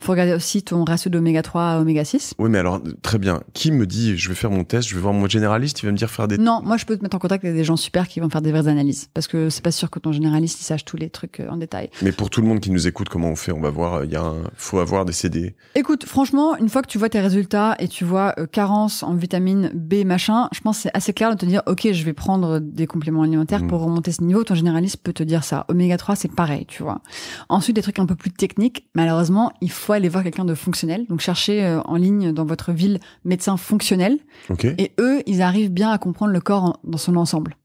Il faut regarder aussi ton ratio d'oméga 3 à oméga 6. Oui, mais alors, très bien. Qui me dit, je vais faire mon test, je vais voir mon généraliste, il va me dire faire des... Non, moi, je peux te mettre en contact avec des gens super qui vont faire des vraies analyses. Parce que c'est pas sûr que ton généraliste, il sache tous les trucs euh, en détail. Mais pour tout le monde qui nous écoute, comment on fait On va voir, euh, il faut avoir des CD. Écoute, franchement, une fois que tu vois tes résultats et tu vois carence en vitamine B, machin, je pense que c'est assez clair de te dire, OK, je vais prendre des compléments alimentaires mm. pour remonter ce niveau. Ton généraliste peut te dire ça. Oméga 3, c'est pareil tu vois. Ensuite, des trucs un peu plus techniques. Malheureusement, il faut aller voir quelqu'un de fonctionnel. Donc, cherchez euh, en ligne dans votre ville médecin fonctionnel. Et eux, ils arrivent bien à comprendre le corps dans son ensemble.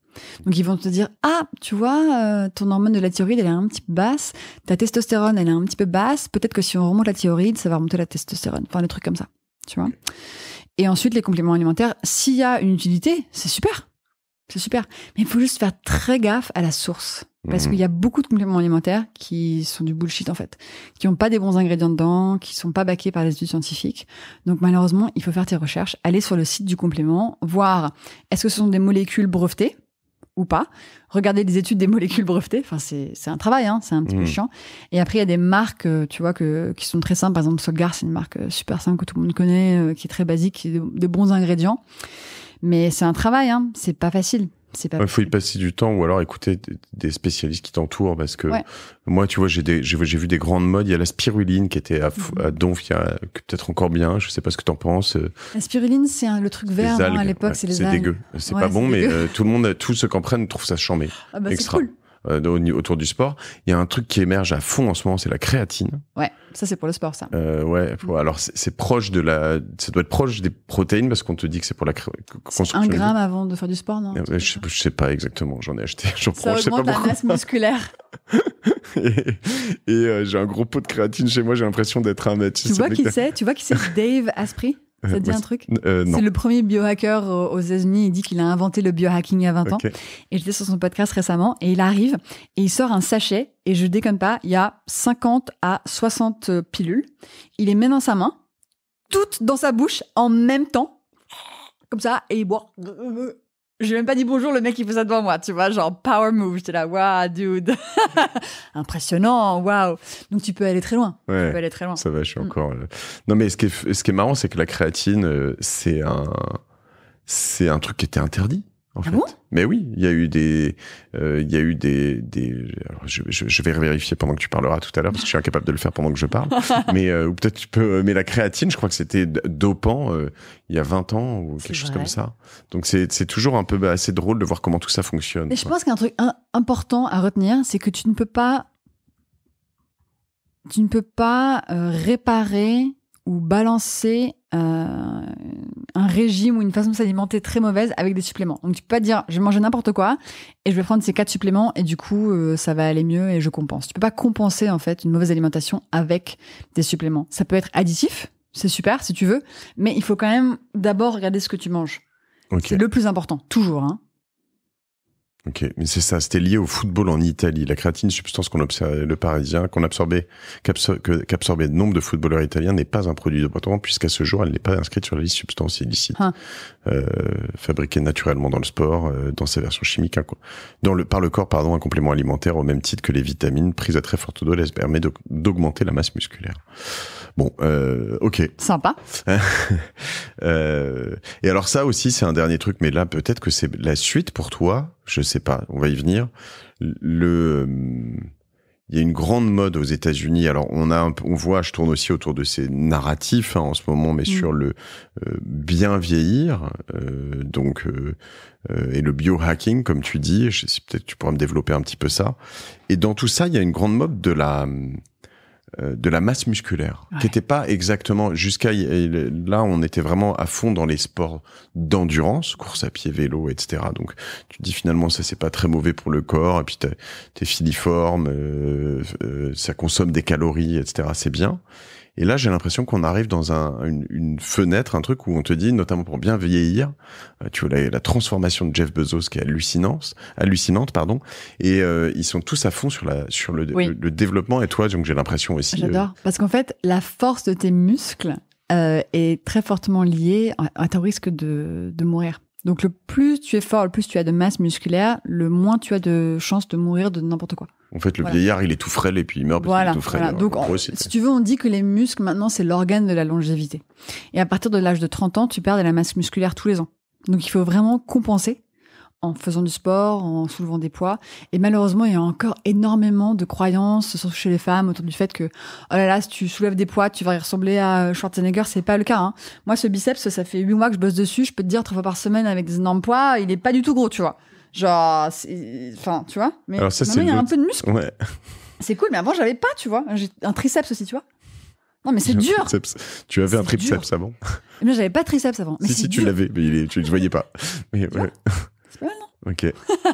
Donc ils vont te dire ah tu vois euh, ton hormone de la thyroïde elle est un petit peu basse, ta testostérone elle est un petit peu basse, peut-être que si on remonte la thyroïde ça va remonter la testostérone, enfin des trucs comme ça, tu vois. Et ensuite les compléments alimentaires, s'il y a une utilité, c'est super. C'est super. Mais il faut juste faire très gaffe à la source. Parce mhm. qu'il y a beaucoup de compléments alimentaires qui sont du bullshit en fait, qui n'ont pas des bons ingrédients dedans, qui sont pas baqués par les études scientifiques. Donc malheureusement, il faut faire tes recherches, aller sur le site du complément, voir est-ce que ce sont des molécules brevetées ou pas, regarder les études des molécules brevetées. Enfin, c'est, un travail, hein, c'est un petit peu mhm. chiant. Et après, il y a des marques, euh, tu vois, que, qui sont très simples. Par exemple, Solgar, c'est une marque euh, super simple que tout le monde connaît, euh, qui est très basique, qui de bons ingrédients. Mais c'est un travail, hein. c'est pas facile. Il faut y passer du temps ou alors écouter des spécialistes qui t'entourent parce que moi, tu vois, j'ai vu des grandes modes. Il y a la spiruline qui était à, mhm. Donf, qui peut-être encore bien. Je sais pas ce que t'en penses. Euh. La spiruline, c'est le truc vert à l'époque, c'est les algues. C'est dégueu. C'est pas bon, mais euh, tout le monde, tous ceux qui en prennent trouvent ça chambé. Ah bah Cool. Euh, autour du sport. Il y a un truc qui émerge à fond en ce moment, c'est la créatine. Ouais, ça c'est pour le sport, ça. Euh, ouais, mm. alors c'est proche de la, ça doit être proche des protéines parce qu'on te dit que c'est pour la construction. Un gramme avant de faire du sport, non euh, je, sais pas exactement, j'en ai acheté, ça prends, je sais pas la masse musculaire. et, j'ai un gros pot de créatine chez moi, j'ai l'impression d'être un mec. tu vois qui c'est Tu vois qui c'est Dave Asprey ça euh, un truc euh, C'est le premier biohacker euh, aux États-Unis. Il dit qu'il a inventé le biohacking il y a 20 ans. Et j'étais sur son podcast récemment et il arrive et il sort un sachet. Et je déconne pas, il y a 50 à 60 pilules. Il les met dans sa main, toutes dans sa bouche en même temps. Comme ça, et il boit. J'ai même pas dit bonjour, le mec il faisait ça devant moi, tu vois, genre power move. J'étais là, waouh, dude, impressionnant, waouh. Donc tu peux aller très loin. tu peux aller très loin. Ça va, je suis mm. encore. Euh, non, mais ce qui est, ce qui est marrant, c'est que la créatine, euh, c'est un, c'est un truc qui était interdit. Ah mais oui, il y a eu des, euh, il y a eu des, je, vais vérifier pendant que tu parleras tout à l'heure parce que je suis incapable de le faire pendant que je parle. mais euh, ou peut-être tu peux, euh, la créatine, je crois que c'était dopant il y a 20 ans ou quelque chose comme ça. Donc c'est c'est toujours un peu bah, assez drôle de voir comment tout ça fonctionne. Mais je pense qu'un truc important à retenir, c'est que tu ne peux pas, tu ne peux pas réparer ou balancer euh, un régime ou une façon de s'alimenter très mauvaise avec des suppléments. Donc tu peux pas dire je vais manger n'importe quoi et je vais prendre ces quatre suppléments et du coup euh, ça va aller mieux et je compense. Tu peux pas compenser en fait une mauvaise alimentation avec des suppléments. Ça peut être additif, c'est super si tu veux, mais il faut quand même d'abord regarder ce que tu manges. C'est le plus important, toujours. Hein. Ok, mais c'est ça, c'était lié au football en Italie. La créatine, substance qu'on observait le Parisien, qu'on absorbait, qu'absorbait le nombre de footballeurs italiens, n'est pas un produit de puisqu'à ce jour, elle n'est pas inscrite sur la liste substance illicite, ah. euh, fabriquée naturellement dans le sport, euh, dans sa version chimique, hein, Dans le, par le corps, pardon, un complément alimentaire au même titre que les vitamines prises à très forte dose permet d'augmenter la masse musculaire. Bon, euh, ok. Sympa. Euh, et alors ça aussi, c'est un dernier truc, mais là peut-être que c'est la suite pour toi. Je sais pas. On va y venir. Le euh, il y a une grande mode aux États-Unis. Alors on a, on voit, je tourne aussi autour de ces narratifs hein, en ce moment, mais mm. sur le euh, bien vieillir, donc et le biohacking, comme tu dis. Je sais peut-être tu pourrais me développer un petit peu ça. Et dans tout ça, il y a une grande mode de la euh, de la masse musculaire, ouais. qui pas exactement jusqu'à là, on était vraiment à fond dans les sports d'endurance, course à pied, vélo, etc. Donc tu dis finalement ça c'est pas très mauvais pour le corps, et puis t'es filiforme, euh, euh, ça consomme des calories, etc. C'est bien. Et là, j'ai l'impression qu'on arrive dans une, fenêtre, un truc où on te dit, notamment pour bien vieillir, euh, tu vois la, transformation de Jeff Bezos qui est hallucinante, hallucinante pardon. Et euh, ils sont tous à fond sur la sur le, le, développement. Et toi, donc j'ai l'impression aussi. Euh, J'adore parce qu'en fait, la force de tes muscles est très fortement liée à, ton risque de, de mourir. Donc le plus tu es fort, le plus tu as de masse musculaire, le moins tu as de chances de mourir de n'importe quoi. En fait, le vieillard, il est tout frêle et puis il meurt parce qu'il est tout frêle. Voilà. Donc, si tu veux, on dit que les muscles, maintenant, c'est l'organe de la longévité. Et à partir de l'âge de 30 ans, tu perds de la masse musculaire tous les ans. Donc, il faut vraiment compenser en faisant du sport, en soulevant des poids. Et malheureusement, il y a encore énormément de croyances, surtout chez les femmes, autour du fait que, oh là là, si tu soulèves des poids, tu vas ressembler à euh, Schwarzenegger. C'est pas le cas. Hein. Moi, ce biceps, ça fait huit mois que je bosse dessus. Je peux te dire, trois fois par semaine, avec des énormes poids, il est pas du tout gros, tu vois. Genre, enfin, tu vois. Mais il y a un peu de muscle. C'est cool, mais avant, j'avais pas, tu vois. J'ai un triceps aussi, tu vois. Non, mais c'est dur. Tu avais un triceps avant. Mais j'avais pas de triceps avant. si, si, tu l'avais, mais tu ne voyais pas. Mais, ouais. C'est non Ok.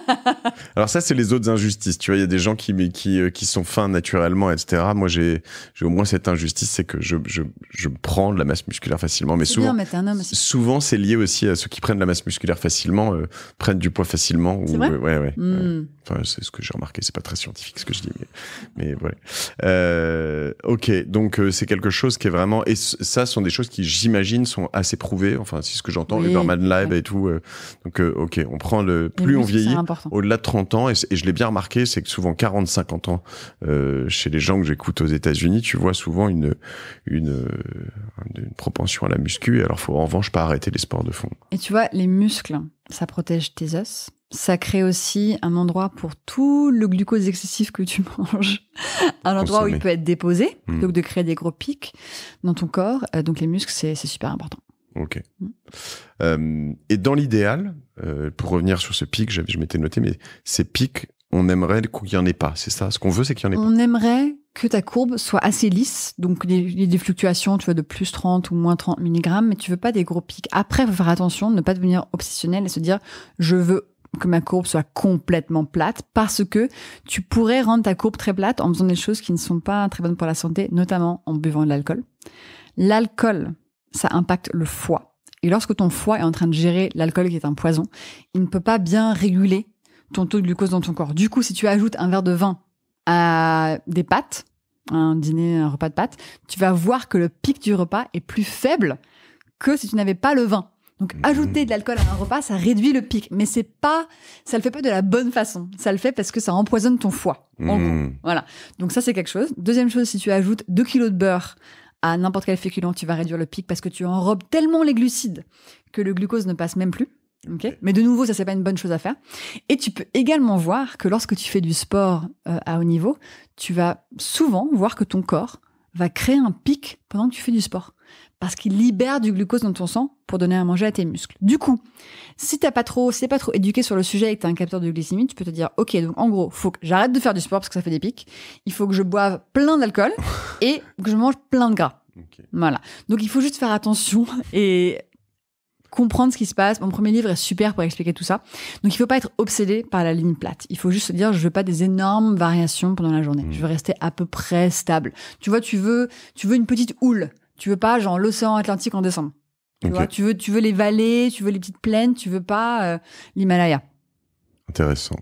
Alors ça, c'est les autres injustices. Tu vois, il y a des gens qui, qui, euh, qui sont fins naturellement, etc. Moi, j'ai au moins cette injustice, c'est que je, je, je, prends de la masse musculaire facilement. Mais souvent, souvent, c'est lié aussi à ceux qui prennent de la masse musculaire facilement, euh, prennent du poids facilement. Ou, vrai euh, ouais, ouais. Hmm. Enfin, c'est ce que j'ai remarqué. C'est pas très scientifique ce que je dis, mais, mais voilà. Euh, ok, donc euh, c'est quelque chose qui est vraiment. Et ça, sont des choses qui, j'imagine, sont assez prouvées. Enfin, c'est ce que j'entends, les Uberman Live et tout. Euh, donc, euh, ok, on prend le. Plus on vieillit, au-delà de 30 ans, et, je l'ai bien remarqué, c'est que souvent 40, 50 ans, chez les gens que j'écoute aux États-Unis, tu vois souvent une, une, propension à la muscu. Alors, faut en revanche pas arrêter les sports de fond. Et tu vois, les muscles, ça protège tes os ça crée aussi un endroit pour tout le glucose excessif que tu manges, un endroit où il peut être déposé, donc hmm. de créer des gros pics dans ton corps. Euh, donc les muscles, c'est super important. Ok. Hmm. Euh, et dans l'idéal, euh, pour revenir sur ce pic, je, m'étais noté, mais ces pics, on aimerait qu'il n'y en ait pas, c'est ça Ce qu'on veut, c'est qu'il n'y en ait pas. On aimerait que ta courbe soit assez lisse, donc il y des fluctuations, tu vois, de plus 30 ou moins 30 mg, mais tu veux pas des gros pics. Après, faut faire attention, ne pas devenir obsessionnel et se dire, je veux que ma courbe soit complètement plate parce que tu pourrais rendre ta courbe très plate en faisant des choses qui ne sont pas très bonnes pour la santé, notamment en buvant de l'alcool. L'alcool, ça impacte le foie. Et lorsque ton foie est en train de gérer l'alcool qui est un poison, il ne peut pas bien réguler ton taux de glucose dans ton corps. Du coup, si tu ajoutes un verre de vin à des pâtes, un dîner, un repas de pâtes, tu vas voir que le pic du repas est plus faible que si tu n'avais pas le vin. Donc mhm. ajouter de l'alcool à un repas, ça réduit le pic, mais c'est pas, ça le fait pas de la bonne façon. Ça le fait parce que ça empoisonne ton foie. Mhm. Voilà. Donc ça c'est quelque chose. Deuxième chose, si tu ajoutes 2 kilos de beurre à n'importe quel féculent, tu vas réduire le pic parce que tu enrobes tellement les glucides que le glucose ne passe même plus. Mais de nouveau, ça c'est pas une bonne chose à faire. Et tu peux également voir que lorsque tu fais du sport euh, à haut niveau, tu vas souvent voir que ton corps va créer un pic pendant que tu fais du sport parce qu'il libère du glucose dans ton sang pour donner à manger à tes muscles. Du coup, si t'as pas trop, si pas trop éduqué sur le sujet et que t'as un capteur de glycémie, tu peux te dire, ok, donc en gros, faut que j'arrête de faire du sport parce que ça fait des pics. Il faut que je boive plein d'alcool et que je mange plein de gras. Voilà. Donc il faut juste faire attention et comprendre ce qui se passe. Mon premier livre est super pour expliquer tout ça. Donc il faut pas être obsédé par la ligne plate. Il faut juste se dire je veux pas des énormes variations pendant la journée. Je veux hmm. rester à peu près stable. Tu vois, tu veux tu veux une petite houle. Tu veux pas genre l'océan Atlantique en décembre. Tu, tu, veux, tu veux les vallées, tu veux les petites plaines, tu veux pas euh, l'Himalaya. Intéressant.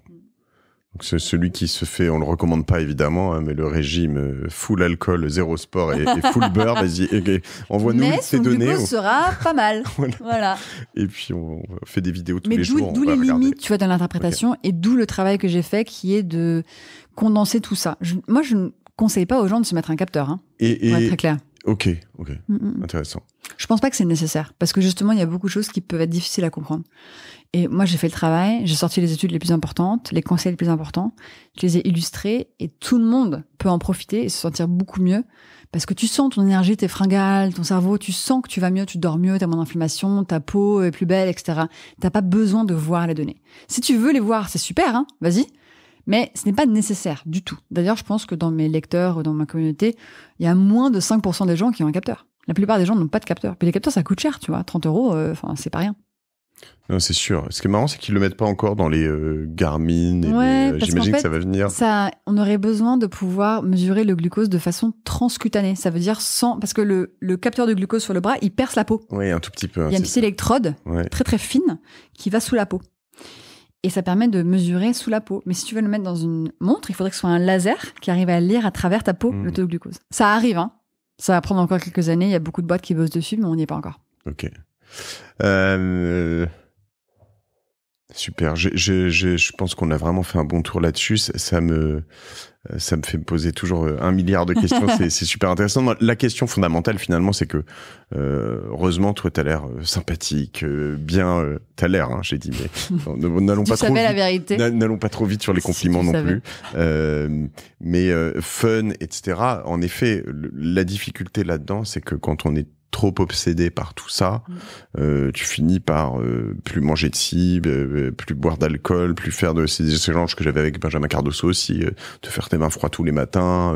Donc c'est celui qui se fait, on le recommande pas évidemment, hein, mais le régime euh, full alcool, zéro sport et, full beurre, vas-y, envoie-nous ces données. Mais on... sera pas mal. voilà. Et puis on fait des vidéos tous les jours. Mais d'où les limites, tu vois, dans l'interprétation et d'où le travail que j'ai fait qui est de condenser tout ça. moi, je ne conseille pas aux gens de se mettre un capteur. Hein, et, pour être très clair. Ok, ok. Intéressant. Je pense pas que c'est nécessaire parce que justement, il y a beaucoup de choses qui peuvent être difficiles à comprendre. Et moi, j'ai fait le travail, j'ai sorti les études les plus importantes, les conseils les plus importants, je les ai illustrés et tout le monde peut en profiter et se sentir beaucoup mieux parce que tu sens ton énergie, t'es fringales, ton cerveau, tu sens que tu vas mieux, tu dors mieux, t'as moins d'inflammation, ta peau est plus belle, etc. T'as pas besoin de voir les données. Si tu veux les voir, c'est super, hein, vas-y. Mais ce n'est pas nécessaire du tout. D'ailleurs, je pense que dans mes lecteurs, dans ma communauté, il y a moins de 5% des gens qui ont un capteur. La plupart des gens n'ont pas de capteur. Puis les capteurs, ça coûte cher, tu vois. 30 euros, euh, enfin, c'est pas rien. Non, c'est sûr. Ce qui est marrant, c'est qu'ils le mettent pas encore dans les garmines. Euh, Garmin. Euh, j'imagine que ça va venir. Ça, on aurait besoin de pouvoir mesurer le glucose de façon transcutanée. Ça veut dire sans, parce que le, capteur de glucose sur le bras, il perce la peau. Oui, un tout petit peu. Hein, il y a une petite électrode très très fine qui va sous la peau et ça permet de mesurer sous la peau. Mais si tu veux le mettre dans une montre, il faudrait que ce soit un laser qui arrive à lire à travers ta peau hmm. le taux de glucose. Ça arrive, hein. Ça va prendre encore quelques années. Il y a beaucoup de boîtes qui bossent dessus, mais on n'y est pas encore. Ok. Euh... Super. Je, je, je, je pense qu'on a vraiment fait un bon tour là-dessus. Ça, me ça me fait poser toujours euh, un milliard de questions. c'est super intéressant. La question fondamentale finalement, c'est que euh, heureusement, toi, t'as l'air euh, sympathique, euh, bien, tu t'as l'air. Hein, J'ai dit, mais n'allons pas trop. la vérité. N'allons pas trop vite sur les compliments non plus. mais fun, etc. En effet, la difficulté là-dedans, c'est que quand on est trop obsédé par tout ça, mmh. euh, tu finis par euh, plus manger de cible, euh, plus boire d'alcool, plus faire de ces échanges que j'avais avec Benjamin Cardoso aussi, te faire tes mains froides tous les matins,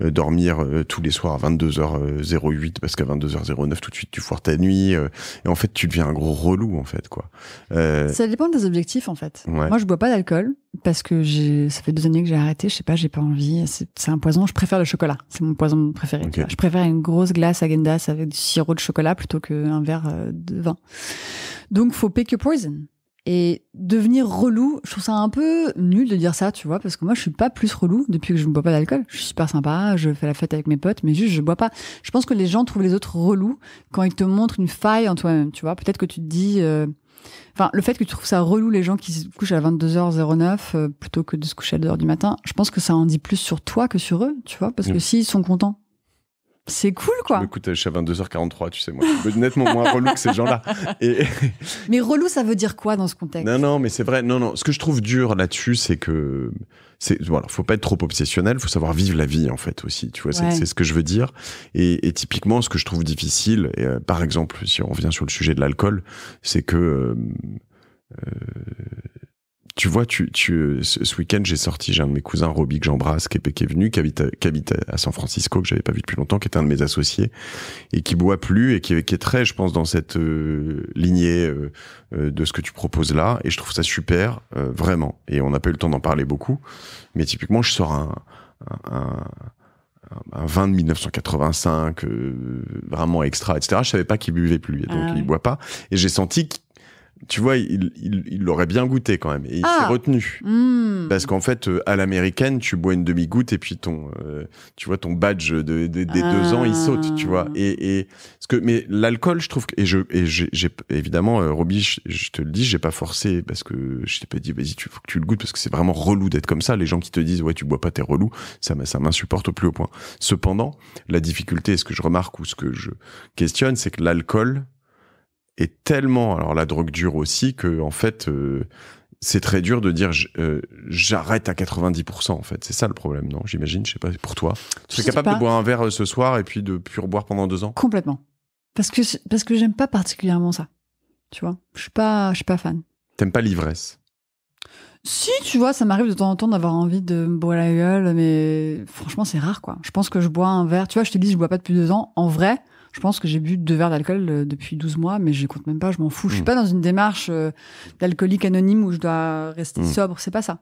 dormir tous les soirs à 22h08 parce qu'à 22h09 tout de suite tu foires ta nuit et en fait tu deviens un gros relou en fait quoi. Ça dépend des objectifs en fait. Moi je bois pas d'alcool parce que j'ai ça fait deux années que j'ai arrêté, je sais pas, j'ai pas envie, c'est un poison, je préfère le chocolat, c'est mon poison préféré. Je préfère une grosse glace à Gendas avec du sirop de chocolat plutôt qu'un verre euh, de vin. Donc, faut pick your poison. Et devenir relou, je trouve ça un peu nul de dire ça, tu vois, parce que moi, je suis pas plus relou depuis que je ne bois pas d'alcool. Je suis super sympa, je fais la fête avec mes potes, mais juste, je bois pas. Je pense que les gens trouvent les autres relous quand ils te montrent une faille en toi-même, tu vois. Peut-être que tu te dis... Euh, enfin, le fait que tu trouves ça relou les gens qui se couchent à 22h09 euh, plutôt que de se coucher à 2h du matin, je pense que ça en dit plus sur toi que sur eux, tu vois, parce que mm. s'ils sont contents c'est cool, quoi. Écoute, je suis à 22h43, tu sais, moi. Je suis nettement moins relou que ces gens-là. mais relou, ça veut dire quoi dans ce contexte Non, non, mais c'est vrai. Non, non. Ce que je trouve dur là-dessus, c'est que. C'est, voilà, faut pas être trop obsessionnel, faut savoir vivre la vie, en fait, aussi. Tu vois, c'est, ce que je veux dire. Et, typiquement, ce que je trouve difficile, euh, par exemple, si on revient sur le sujet de l'alcool, c'est que. Euh, euh, tu vois, tu, tu, ce week-end, j'ai sorti, j'ai un de mes cousins, Roby, que j'embrasse, qui est, venu, qui habite, à, qui habite à San Francisco, que j'avais pas vu depuis longtemps, qui est un de mes associés, et qui boit plus, et qui, est très, je pense, dans cette euh, lignée euh, euh, de ce que tu proposes là, et je trouve ça super, vraiment. Et on n'a pas eu le temps d'en parler beaucoup, mais typiquement, je sors un, un, vin de 1985, vraiment extra, etc. Je savais pas qu'il buvait plus, donc ah il ne il boit pas. Et j'ai senti tu vois, il, l'aurait bien goûté quand même. Et il s'est ah. retenu. Hmm. Parce qu'en fait, euh, à l'américaine, tu bois une demi-goutte et puis ton, euh, tu vois, ton badge de, des deux ah. ans, il saute, tu vois. Et, et ce que, mais l'alcool, je trouve que, et je, et j'ai, évidemment, euh, Roby, je, te le dis, j'ai pas forcé parce que je t'ai pas dit, vas-y, tu faut que tu le goûtes parce que c'est vraiment relou d'être comme ça. Les gens qui te disent, ouais, tu bois pas, t'es relou, ça, ça m'insupporte au plus haut point. Cependant, la difficulté, ce que je remarque ou ce que je questionne, c'est que l'alcool, est tellement, alors la drogue dure aussi, que en fait, euh, c'est très dur de dire euh, j'arrête à 90%. En fait, c'est ça le problème, non J'imagine, je sais pas, pour toi. Tu es capable de boire un verre euh, ce soir et puis de plus reboire pendant deux ans Complètement. Parce que, parce que j'aime pas particulièrement ça. Tu vois, je suis pas, je suis pas fan. T'aimes pas l'ivresse si, tu vois, ça m'arrive de temps en temps d'avoir envie de boire la gueule, mais franchement, c'est rare, quoi. Je pense que je bois un verre. Tu vois, je te dis, je bois pas depuis deux ans. En vrai, je pense que j'ai bu deux verres d'alcool euh, depuis 12 mois, mais je compte même pas, je m'en fous. Je suis mm. pas dans une démarche euh, d'alcoolique anonyme où je dois rester mm. sobre, c'est pas ça.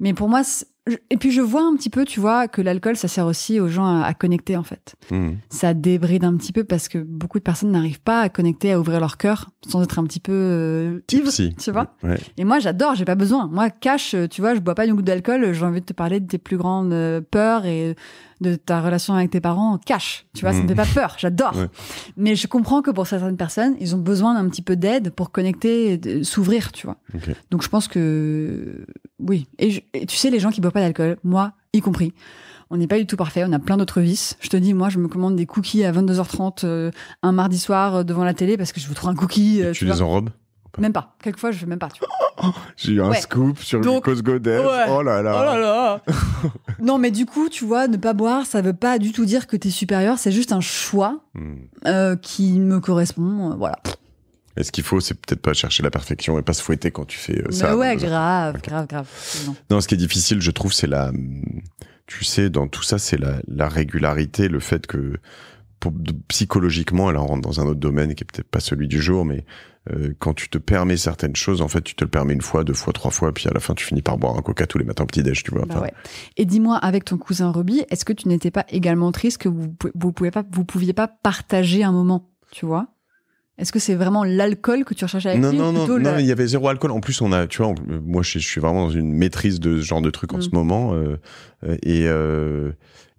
Mais pour moi, et puis je vois un petit peu, tu vois, que l'alcool, ça sert aussi aux gens à, connecter en fait. Mm. Ça débride un petit peu parce que beaucoup de personnes n'arrivent pas à connecter, à ouvrir leur cœur sans être un petit peu euh, ivre, tu vois. Et moi, j'adore, j'ai pas besoin. Moi, cash, euh, tu vois, je bois pas une goutte d'alcool. J'ai envie de te parler de tes plus grandes peurs et de ta relation avec tes parents en cash. Tu vois, ça me mm. fait pas peur. J'adore. Mais je comprends que pour certaines personnes, ils ont besoin d'un petit peu d'aide pour connecter, s'ouvrir, tu vois. Donc je pense que oui. Et, tu sais, les gens qui boivent pas d'alcool, moi y compris. On n'est pas du tout parfait, on a plein d'autres vices. Je te dis, moi, je me commande des cookies à 22h30 euh, un mardi soir euh, devant la télé parce que je veux trouve un cookie. Euh, tu les enrobes même pas. Quelquefois, je fais même pas. Tu vois. J'ai eu un scoop sur Donc, Lucas Godet. Oh là là. Oh non, mais du coup, tu vois, ne pas boire, ça veut pas du tout dire que tu es supérieur. C'est juste un choix hmm. euh, qui me correspond. Euh, voilà. Et ce qu'il faut, c'est peut-être pas chercher la perfection et pas se fouetter quand tu fais euh, ça. ouais, grave, grave, grave, Non. ce qui est difficile, je trouve, c'est la. Hmm, tu sais, dans tout ça, c'est la, régularité, le fait que psychologiquement, elle rentre dans un autre domaine qui est peut-être pas celui du jour, mais euh, quand tu te permets certaines choses, en fait, tu te le permets une fois, deux fois, trois fois, puis à la fin, tu finis par boire un coca tous les matins au petit-déj, tu vois. Bah Et dis-moi, avec ton cousin Roby, est-ce que tu n'étais pas également triste que vous, ne vous pouviez pas partager un moment, tu vois est-ce que c'est vraiment l'alcool que tu recherches avec non, lui, non, non, non, il y avait zéro alcool. En plus, on a, tu vois, moi, je, suis vraiment dans une maîtrise de ce genre de truc en ce mm. moment. Euh, euh, euh,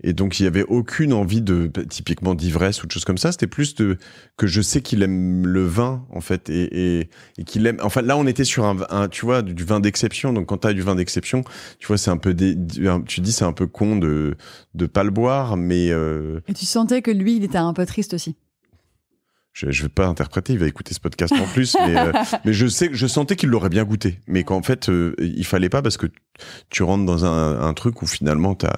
et, donc, il n'y avait aucune envie de, bah, typiquement, d'ivresse ou de choses comme ça. C'était plus de, que je sais qu'il aime le vin, en fait, et, qu'il aime. Enfin, là, on était sur un, tu vois, du vin d'exception. Donc, quand tu as du vin d'exception, tu vois, c'est un peu, tu dis, c'est un peu con de, de pas le boire, mais. Et tu sentais que lui, il était un peu triste aussi je, ne vais pas interpréter, il va écouter ce podcast en plus, euh, mais, je sais, je sentais qu'il l'aurait bien goûté, mais qu'en fait, euh, il fallait pas parce que tu rentres dans un, un truc où finalement t'as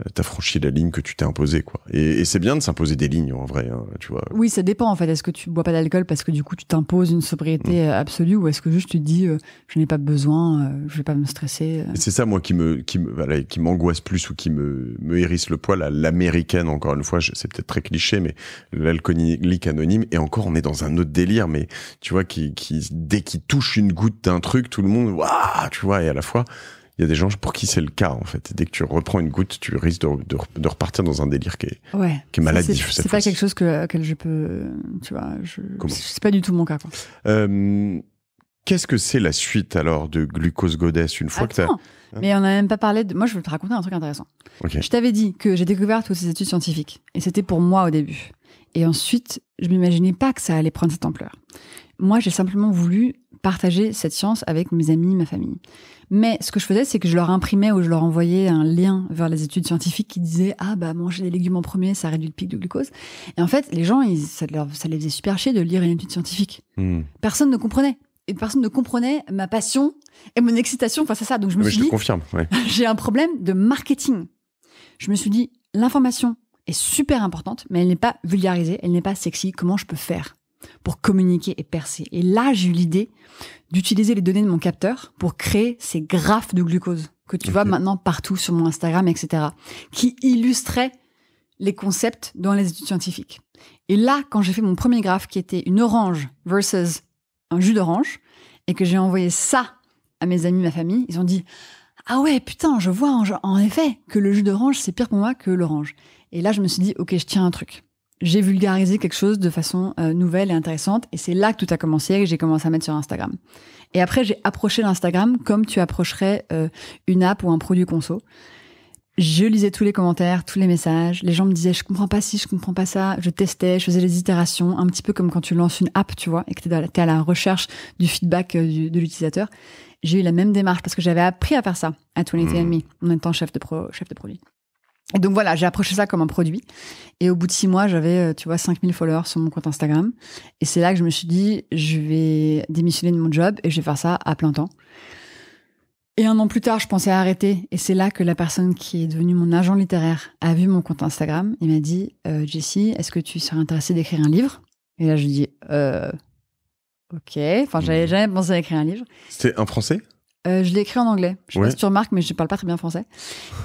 euh, t'as franchi la ligne que tu t'es imposée quoi. Et, c'est bien de s'imposer des lignes en vrai, hein, tu vois. Oui, ça dépend en fait. Est-ce que tu bois pas d'alcool parce que du coup tu t'imposes une sobriété mm. euh, absolue ou est-ce que juste tu te dis euh, je n'ai pas besoin, je vais pas me stresser. C'est ça moi qui me qui me qui m'angoisse plus ou qui me me hérisse le poil à l'américaine encore une fois. C'est peut-être très cliché mais l'alcoolique anonyme et encore on est dans un autre délire mais tu vois qui qui dès qu'il touche une goutte d'un truc tout le monde waouh tu vois et à la fois il y a des gens pour qui c'est le cas en fait. dès que tu reprends une goutte, tu risques de, de, repartir dans un délire qui est, maladif. C'est pas quelque chose que, auquel je peux, tu vois, je c'est pas du tout mon cas. Euh, qu'est-ce que c'est la suite alors de Glucose Goddess une fois Attends, que hein tu mais on n'a même pas parlé de... Moi je veux te raconter un truc intéressant. Je t'avais dit que j'ai découvert toutes ces études scientifiques et c'était pour moi au début. Et ensuite, je m'imaginais pas que ça allait prendre cette ampleur. Moi j'ai simplement voulu partager cette science avec mes amis, ma famille. Mais ce que je faisais, c'est que je leur imprimais ou je leur envoyais un lien vers les études scientifiques qui disaient ah bah manger des légumes en premier, ça réduit le pic de glucose. Et en fait, les gens, ça, les faisait super chier de lire une étude scientifique. Hmm. Personne ne comprenait. Et personne ne comprenait ma passion et mon excitation face à ça. Donc je me suis dit, confirme. j'ai un problème de marketing. Je me suis dit l'information est super importante, mais elle n'est pas vulgarisée, elle n'est pas sexy. Comment je peux faire pour communiquer et percer. Et là, j'ai eu l'idée d'utiliser les données de mon capteur pour créer ces graphes de glucose que tu vois maintenant partout sur mon Instagram, etc., qui illustraient les concepts dans les études scientifiques. Et là, quand j'ai fait mon premier graphe qui était une orange versus un jus d'orange, et que j'ai envoyé ça à mes amis, ma famille, ils ont dit Ah ouais, putain, je vois en effet que le jus d'orange, c'est pire pour moi que l'orange. Et là, je me suis dit Ok, je tiens un truc j'ai vulgarisé quelque chose de façon euh, nouvelle et intéressante. Et c'est là que tout a commencé et que j'ai commencé à mettre sur Instagram. Et après, j'ai approché l'Instagram comme tu approcherais euh, une app ou un produit conso. Je lisais tous les commentaires, tous les messages. Les gens me disaient, je comprends pas si, je comprends pas ça. Je testais, je faisais des itérations, un petit peu comme quand tu lances une app, tu vois, et que tu es, à la recherche du feedback euh, de l'utilisateur. J'ai eu la même démarche parce que j'avais appris à faire ça à 21 mmh. Me, en étant chef de, chef de produit. Donc voilà, j'ai approché ça comme un produit. Et au bout de six mois, j'avais, euh, tu vois, 5000 followers sur mon compte Instagram. Et c'est là que je me suis dit, je vais démissionner de mon job et je vais faire ça à plein temps. Et un an plus tard, je pensais arrêter. Et c'est là que la personne qui est devenue mon agent littéraire a vu mon compte Instagram Il m'a dit, euh, Jessie, est-ce que tu serais intéressée d'écrire un livre Et là, je lui dis, euh, ok. Enfin, j'avais hmm. jamais pensé à écrire un livre. C'était un français euh, je l'ai écrit en anglais. Je sais pas si tu remarques, mais je parle pas très bien français.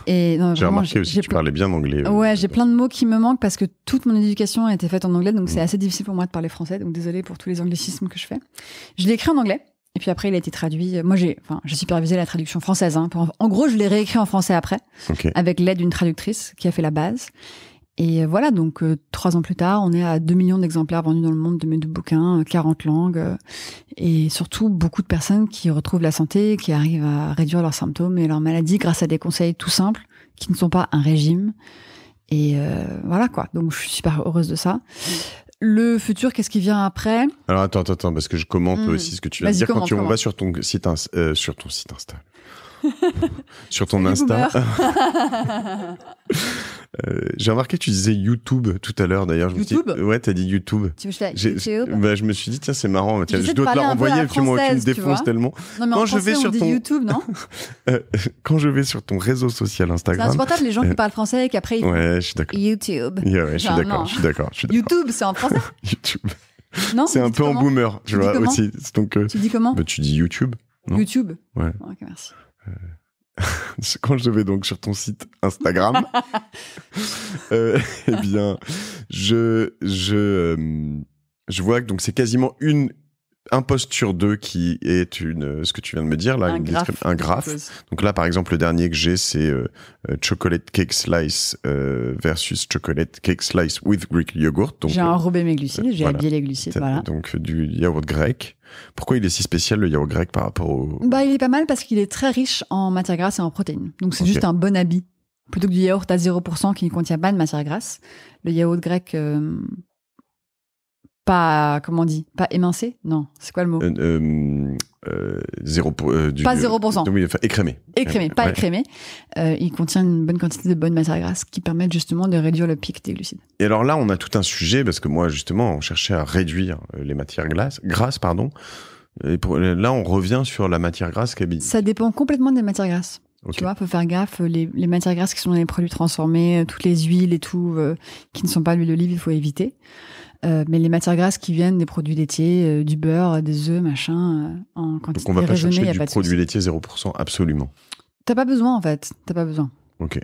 Et j'ai remarqué aussi que tu parlais bien anglais. Euh, ouais, j'ai euh. plein de mots qui me manquent parce que toute mon éducation a été faite en anglais, donc c'est mm. assez difficile pour moi de parler français. Donc désolé pour tous les anglicismes que je fais. Je l'ai écrit en anglais. Et puis après, il a été traduit. Moi, j'ai, enfin, j'ai supervisé la traduction française. Hein, en gros, je l'ai réécrit en français après, avec l'aide d'une traductrice qui a fait la base. Et euh, voilà, donc euh, trois ans plus tard, on est à 2 millions d'exemplaires vendus dans le monde de mes deux bouquins, 40 euh, langues, et surtout beaucoup de personnes qui retrouvent la santé, qui arrivent à réduire leurs symptômes et leurs maladies grâce à des conseils tout simples, qui ne sont pas un régime. Et voilà quoi, donc je suis super heureuse de ça. Le futur, qu'est-ce qui vient après Alors attends, attends, parce que je commente hmm. aussi ce que tu vas dire. quand tu, vas sur ton site, sur ton site Insta, sur ton Insta. Euh, j'ai remarqué que tu disais YouTube tout à l'heure d'ailleurs. YouTube dis, Ouais, t'as dit YouTube. Bah, je me suis dit, tiens, c'est marrant. Tiens, je dois te la renvoyer, tu me défonces tellement. quand je vais sur ton... YouTube, non euh, Quand je vais sur ton réseau social Instagram. C'est insupportable les gens qui euh, parlent français et qu'après ils YouTube. ouais, je suis d'accord. YouTube, c'est en français Non, c'est un peu en boomer, tu, vois aussi. tu dis comment bah, Tu dis YouTube. YouTube. Ouais. Ok, merci. Euh, quand je vais donc sur ton site Instagram, euh, eh bien, je, je, euh, je vois que donc c'est quasiment une un posture sur deux qui est une, euh, ce que tu viens de me dire, là, un, graphe, Donc là, par exemple, le dernier que j'ai, c'est euh, euh, chocolate cake slice versus chocolate cake slice with Greek yogurt. J'ai enrobé mes glucides, j'ai habillé les glucides. Voilà. Donc du yaourt grec. Pourquoi il est si spécial le yaourt grec par rapport au. Bah, il est pas mal parce qu'il est très riche en matière grasse et en protéines. Donc c'est juste un bon habit. Plutôt que du yaourt à 0% qui ne contient pas de matière grasse. Le yaourt grec pas comment on dit pas émincé non c'est quoi le mot euh, euh, euh, euh pas 0% écrémé écrémé pas écrémé il contient une bonne quantité de bonnes matières grasses qui permettent justement de réduire le pic des glucides et alors là on a tout un sujet parce que moi justement on cherchait à réduire les matières grasses pardon et là on revient sur la matière grasse qui ça dépend complètement des matières grasses Tu vois, faut faire gaffe. Les, matières grasses qui sont dans les produits transformés, toutes les huiles et tout, qui ne sont pas l'huile d'olive, il faut éviter. Euh, mais les matières grasses qui viennent des produits laitiers, euh, du beurre, des œufs, machin, euh, en quantité Donc on va pas chercher du produit laitier 0%, absolument. T'as pas besoin en fait, t'as pas besoin. Ok.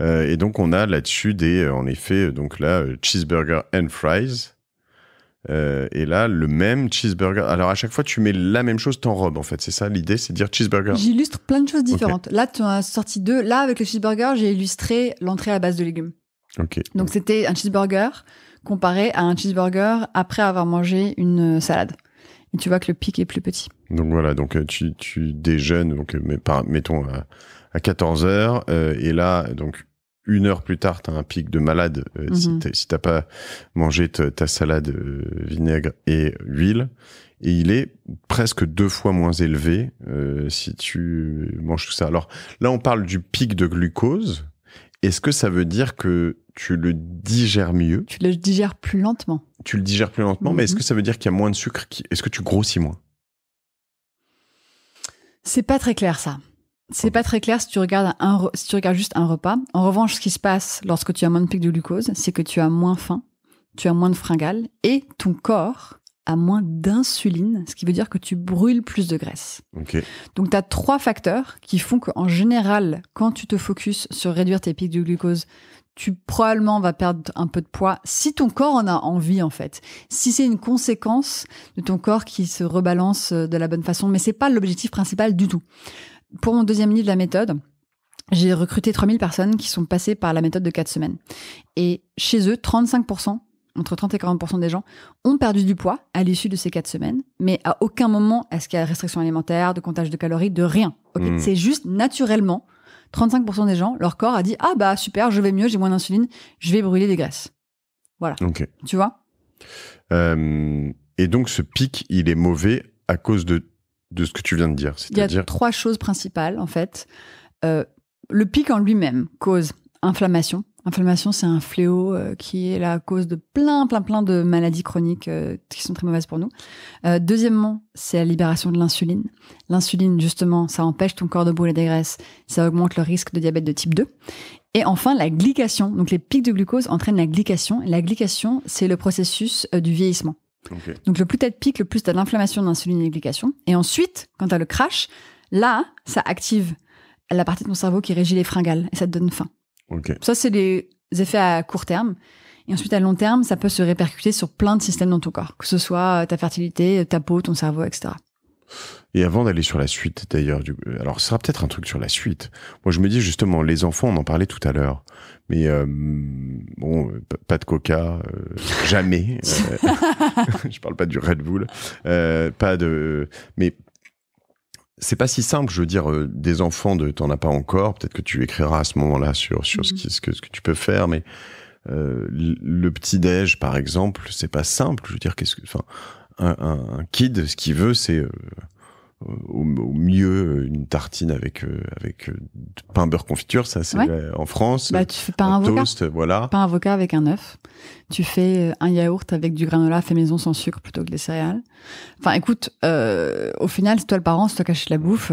et donc on a là-dessus des, en effet, donc là, cheeseburger and fries. et là, le même cheeseburger. Alors à chaque fois, tu mets la même chose, t'enrobes en fait. C'est ça l'idée, c'est dire cheeseburger. J'illustre plein de choses différentes. Là, tu as sorti deux. Là, avec le cheeseburger, j'ai illustré l'entrée à base de légumes. Ok. Donc c'était un cheeseburger comparé à un cheeseburger après avoir mangé une euh, salade. Et tu vois que le pic est plus petit. Donc voilà, donc euh, tu, déjeunes, donc, euh, mais mettons à, 14 heures, et là, donc une heure plus tard, tu as un pic de malade mhm. si t'as pas mangé ta salade vinaigre et huile. Et il est presque deux fois moins élevé si tu manges tout ça. Alors là, on parle du pic de glucose est-ce que ça veut dire que tu le digères mieux Tu le digères plus lentement. Tu le digères plus lentement, mais est-ce mhm. que ça veut dire qu'il y a moins de sucre Est-ce que tu grossis moins C'est pas très clair ça. C'est pas très clair si tu regardes si tu regardes juste un repas. En revanche, ce qui se passe lorsque tu as moins de pics de glucose, c'est que tu as moins faim, tu as moins de fringales et ton corps à moins d'insuline, ce qui veut dire que tu brûles plus de graisse. Donc, tu as trois facteurs qui font qu'en général, quand tu te focuses sur réduire tes pics de glucose, tu probablement vas perdre un peu de poids si ton corps en a envie en fait. Si c'est une conséquence de ton corps qui se rebalance euh, de la bonne façon, mais ce n'est pas l'objectif principal du tout. Pour mon deuxième de la méthode, j'ai recruté 3000 personnes qui sont passées par la méthode de 4 semaines. Et chez eux, 35% entre 30 et 40 des gens ont perdu du poids à l'issue de ces quatre semaines, mais à aucun moment est-ce qu'il y a restriction alimentaire, de comptage de calories, de rien. Hmm. C'est juste naturellement, 35 des gens, leur corps a dit ah bah super, je vais mieux, j'ai moins d'insuline, je vais brûler des graisses. Voilà. Tu vois. Euh, et donc ce pic, il est mauvais à cause de ce que tu viens de dire. Il y a trois choses principales en fait. Euh, le pic en lui-même cause inflammation, L'inflammation, c'est un fléau euh, qui est la cause de plein, plein, plein de maladies chroniques euh, qui sont très mauvaises pour nous. Euh, deuxièmement, c'est la libération de l'insuline. L'insuline, justement, ça empêche ton corps de brûler des graisses, ça augmente le risque de diabète de type 2. Et enfin, la glycation. Donc les pics de glucose entraînent la glycation. La glycation, c'est le processus du vieillissement. Donc le plus t'as de pics, le plus t'as de l'inflammation d'insuline et de glycation. Et ensuite, quand t'as le crash, là, ça active la partie de ton cerveau qui régit les fringales et ça te donne faim. Ça, c'est les effets à court terme. Et ensuite, à long terme, ça peut se répercuter sur plein de systèmes dans ton corps, que ce soit euh, ta fertilité, ta peau, ton cerveau, etc. Et avant d'aller sur la suite, d'ailleurs, du... Euh, alors ce sera peut-être un truc sur la suite. Moi, je me dis justement, les enfants, on en parlait tout à l'heure, mais euh, bon, pas de coca, jamais. je parle pas du Red Bull, pas de, mais c'est pas si simple, je veux dire, euh, des enfants, de, t'en as pas encore, peut-être que tu écriras à ce moment-là sur, sur ce, mhm. que, ce que tu peux faire, mais euh, le petit-déj, par exemple, c'est pas simple, je veux dire, qu'est-ce que, enfin, un, un, un, kid, ce qu'il veut, c'est euh, euh, au, mieux euh, une tartine avec euh, avec pain beurre confiture ça c'est en France bah, tu fais pas un, toast avocat. pain avocat avec un œuf tu fais un yaourt avec du granola fait maison sans sucre plutôt que des céréales enfin écoute au final si toi le parent c'est toi qui la bouffe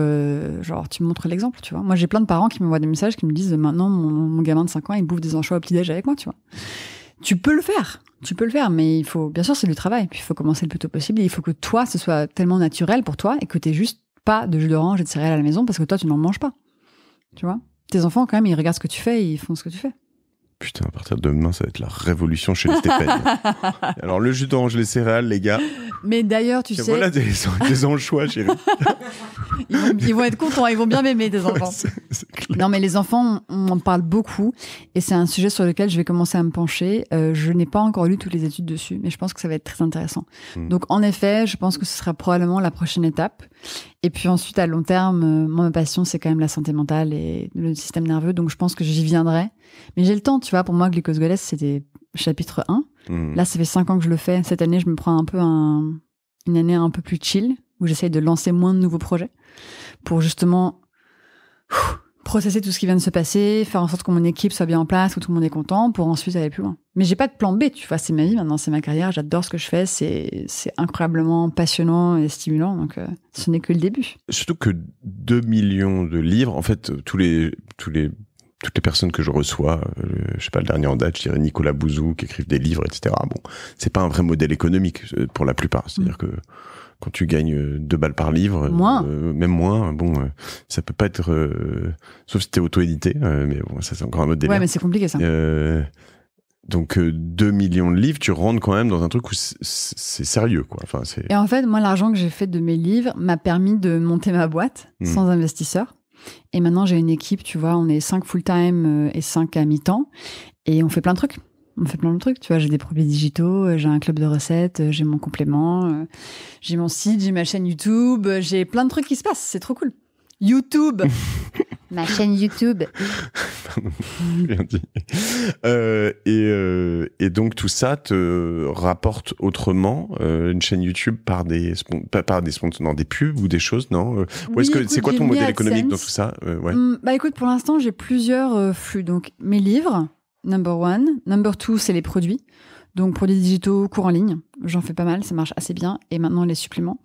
genre tu me montres l'exemple tu vois moi j'ai plein de parents qui m'envoient des messages qui me disent maintenant mon, gamin de 5 ans il bouffe des anchois au petit déj avec moi tu vois tu peux le faire, tu peux le faire, mais il faut, bien sûr, c'est du travail. Puis il faut commencer le plus tôt possible. il faut que toi, ce soit tellement naturel pour toi et que tu juste pas de jus d'orange et de céréales à la maison parce que toi, tu n'en manges pas. Tu vois Tes enfants, quand même, ils regardent ce que tu fais, et ils font ce que tu fais. Putain, à partir de demain, ça va être la révolution chez les Stéphane. Alors, le jus d'orange, les céréales, les gars. Mais d'ailleurs, tu sais. Voilà des, des choix, chérie. ils, vont, ils, vont, être contents, ils vont bien m'aimer, des enfants. non, mais les enfants, on en parle beaucoup. Et c'est un sujet sur lequel je vais commencer à me pencher. Euh, je n'ai pas encore lu toutes les études dessus, mais je pense que ça va être très intéressant. Hmm. Donc, en effet, je pense que ce sera probablement la prochaine étape. Et puis ensuite, à long terme, euh, moi, ma passion, c'est quand même la santé mentale et le système nerveux. Donc, je pense que j'y viendrai. Mais j'ai le temps, tu vois. Pour moi, Glucose Goddess, c'était chapitre 1. Hmm. Là, ça fait 5 ans que je le fais. Cette année, je me prends un peu un, une année un peu plus chill, où j'essaye de lancer moins de nouveaux projets pour justement processer tout ce qui vient de se passer, faire en sorte que mon équipe soit bien en place, que tout le monde est content, pour ensuite aller plus loin. Mais j'ai pas de plan B, tu vois. C'est ma vie maintenant, c'est ma carrière. J'adore ce que je fais. C'est, c'est incroyablement passionnant et stimulant. Donc, euh, ce n'est que le début. Surtout que 2 millions de livres, en fait, tous les, tous les toutes les personnes que je reçois, euh, je sais pas, le dernier en date, je dirais Nicolas Bouzou, qui écrivent des livres, etc. Bon, c'est pas un vrai modèle économique euh, pour la plupart. C'est-à-dire mm. que quand tu gagnes euh, deux balles par livre, même moins, bon, ça peut pas être, sauf si tu es auto-édité, mais bon, ça c'est encore un modèle. Ouais, mais c'est compliqué ça. donc 2 millions de livres, tu rentres quand même dans un truc où c'est sérieux, quoi. Enfin, et en fait, moi, l'argent que j'ai fait de mes livres m'a permis de monter ma boîte mm. sans investisseur. Et maintenant, j'ai une équipe, tu vois, on est 5 full-time euh, et 5 à mi-temps. Et on fait plein de trucs. On fait plein de trucs, tu vois. J'ai des produits digitaux, euh, j'ai un club de recettes, euh, j'ai mon complément, j'ai mon site, j'ai ma chaîne YouTube, j'ai plein de trucs qui se passent. C'est trop cool. YouTube. Ma chaîne YouTube. Bien dit. Euh, euh, et, donc tout ça te rapporte autrement euh, une chaîne YouTube par des par des non, des pubs ou des choses non Où est que c'est quoi ton modèle économique dans tout ça mm, Bah écoute, pour l'instant j'ai plusieurs flux donc mes livres number one, number two c'est les produits. Donc produits digitaux, cours en ligne, j'en fais pas mal, ça marche assez bien. Et maintenant les suppléments.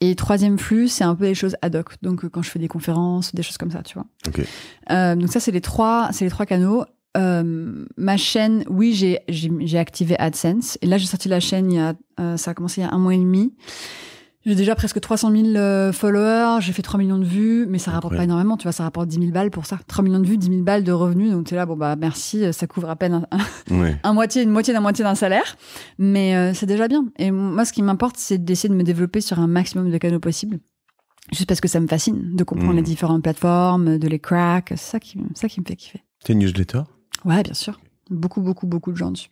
Et troisième flux, c'est un peu les choses ad hoc. Donc euh, quand je fais des conférences, des choses comme ça, tu vois. Okay. Euh, donc ça, c'est les trois, c'est les trois canaux. Euh, ma chaîne, oui, j'ai activé AdSense. Et là, j'ai sorti la chaîne il y a, euh, ça a commencé il y a un mois et demi. J'ai déjà presque 300 000 euh, followers, j'ai fait 3 millions de vues, mais ça rapporte pas énormément, tu vois, ça rapporte 10 000 balles pour ça. 3 millions de vues, 10 000 balles de revenus, donc tu es là, bon bah merci, euh, ça couvre à peine un, moitié, une moitié d'un moitié d'un salaire, mais euh, c'est déjà bien. Et moi, ce qui m'importe, c'est d'essayer de me développer sur un maximum de canaux possibles juste parce que ça me fascine de comprendre les mm. différentes plateformes, de les crack, c'est ça qui, ça qui me fait kiffer. T'es une newsletter Ouais, bien sûr. Beaucoup, beaucoup, beaucoup de gens dessus.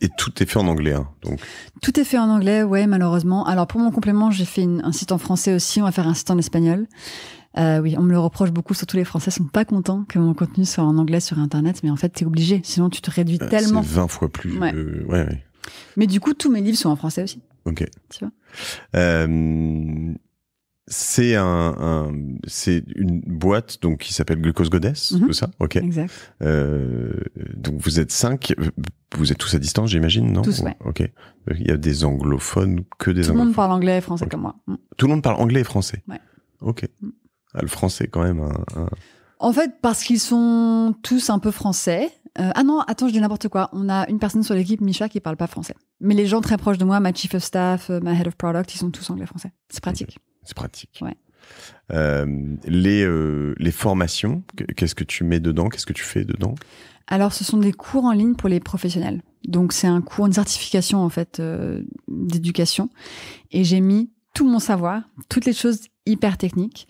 Et tout est fait en anglais, hein, donc. Tout est fait en anglais, ouais, malheureusement. Alors pour mon complément, j'ai fait un site en français aussi. On va faire un site en espagnol. Euh, oui, on me le reproche beaucoup, surtout les Français sont pas contents que mon contenu soit en anglais sur Internet, mais en fait, t'es obligé, sinon tu te réduis euh, tellement. 20 fois plus. Ouais. Euh, ouais, ouais. Mais du coup, tous mes livres sont en français aussi. Ok. Tu vois euh, c'est un, c'est une boîte donc qui s'appelle Glucose Goddess, tout mhm. ça, ok. Exact. Euh, donc vous êtes cinq, vous êtes tous à distance, j'imagine, non Ok. Il y a des anglophones que des. Tout le monde parle anglais et français comme moi. Mm. Tout le monde parle anglais et français. Ouais. Ok. Mm. Ah, le français quand même. En fait, parce qu'ils sont tous un peu français. Euh, ah non, attends, je dis n'importe quoi. On a une personne sur l'équipe, Micha, qui parle pas français. Mais les gens très proches de moi, ma chief of staff, euh, ma head of product, ils sont tous anglais français. C'est pratique pratique. Euh, euh, les, formations, qu'est-ce que tu mets dedans Qu'est-ce que tu fais dedans Alors, ce sont des cours en ligne pour les professionnels. Donc, c'est un cours, une certification en fait euh, d'éducation. Et j'ai mis tout mon savoir, toutes les choses hyper techniques.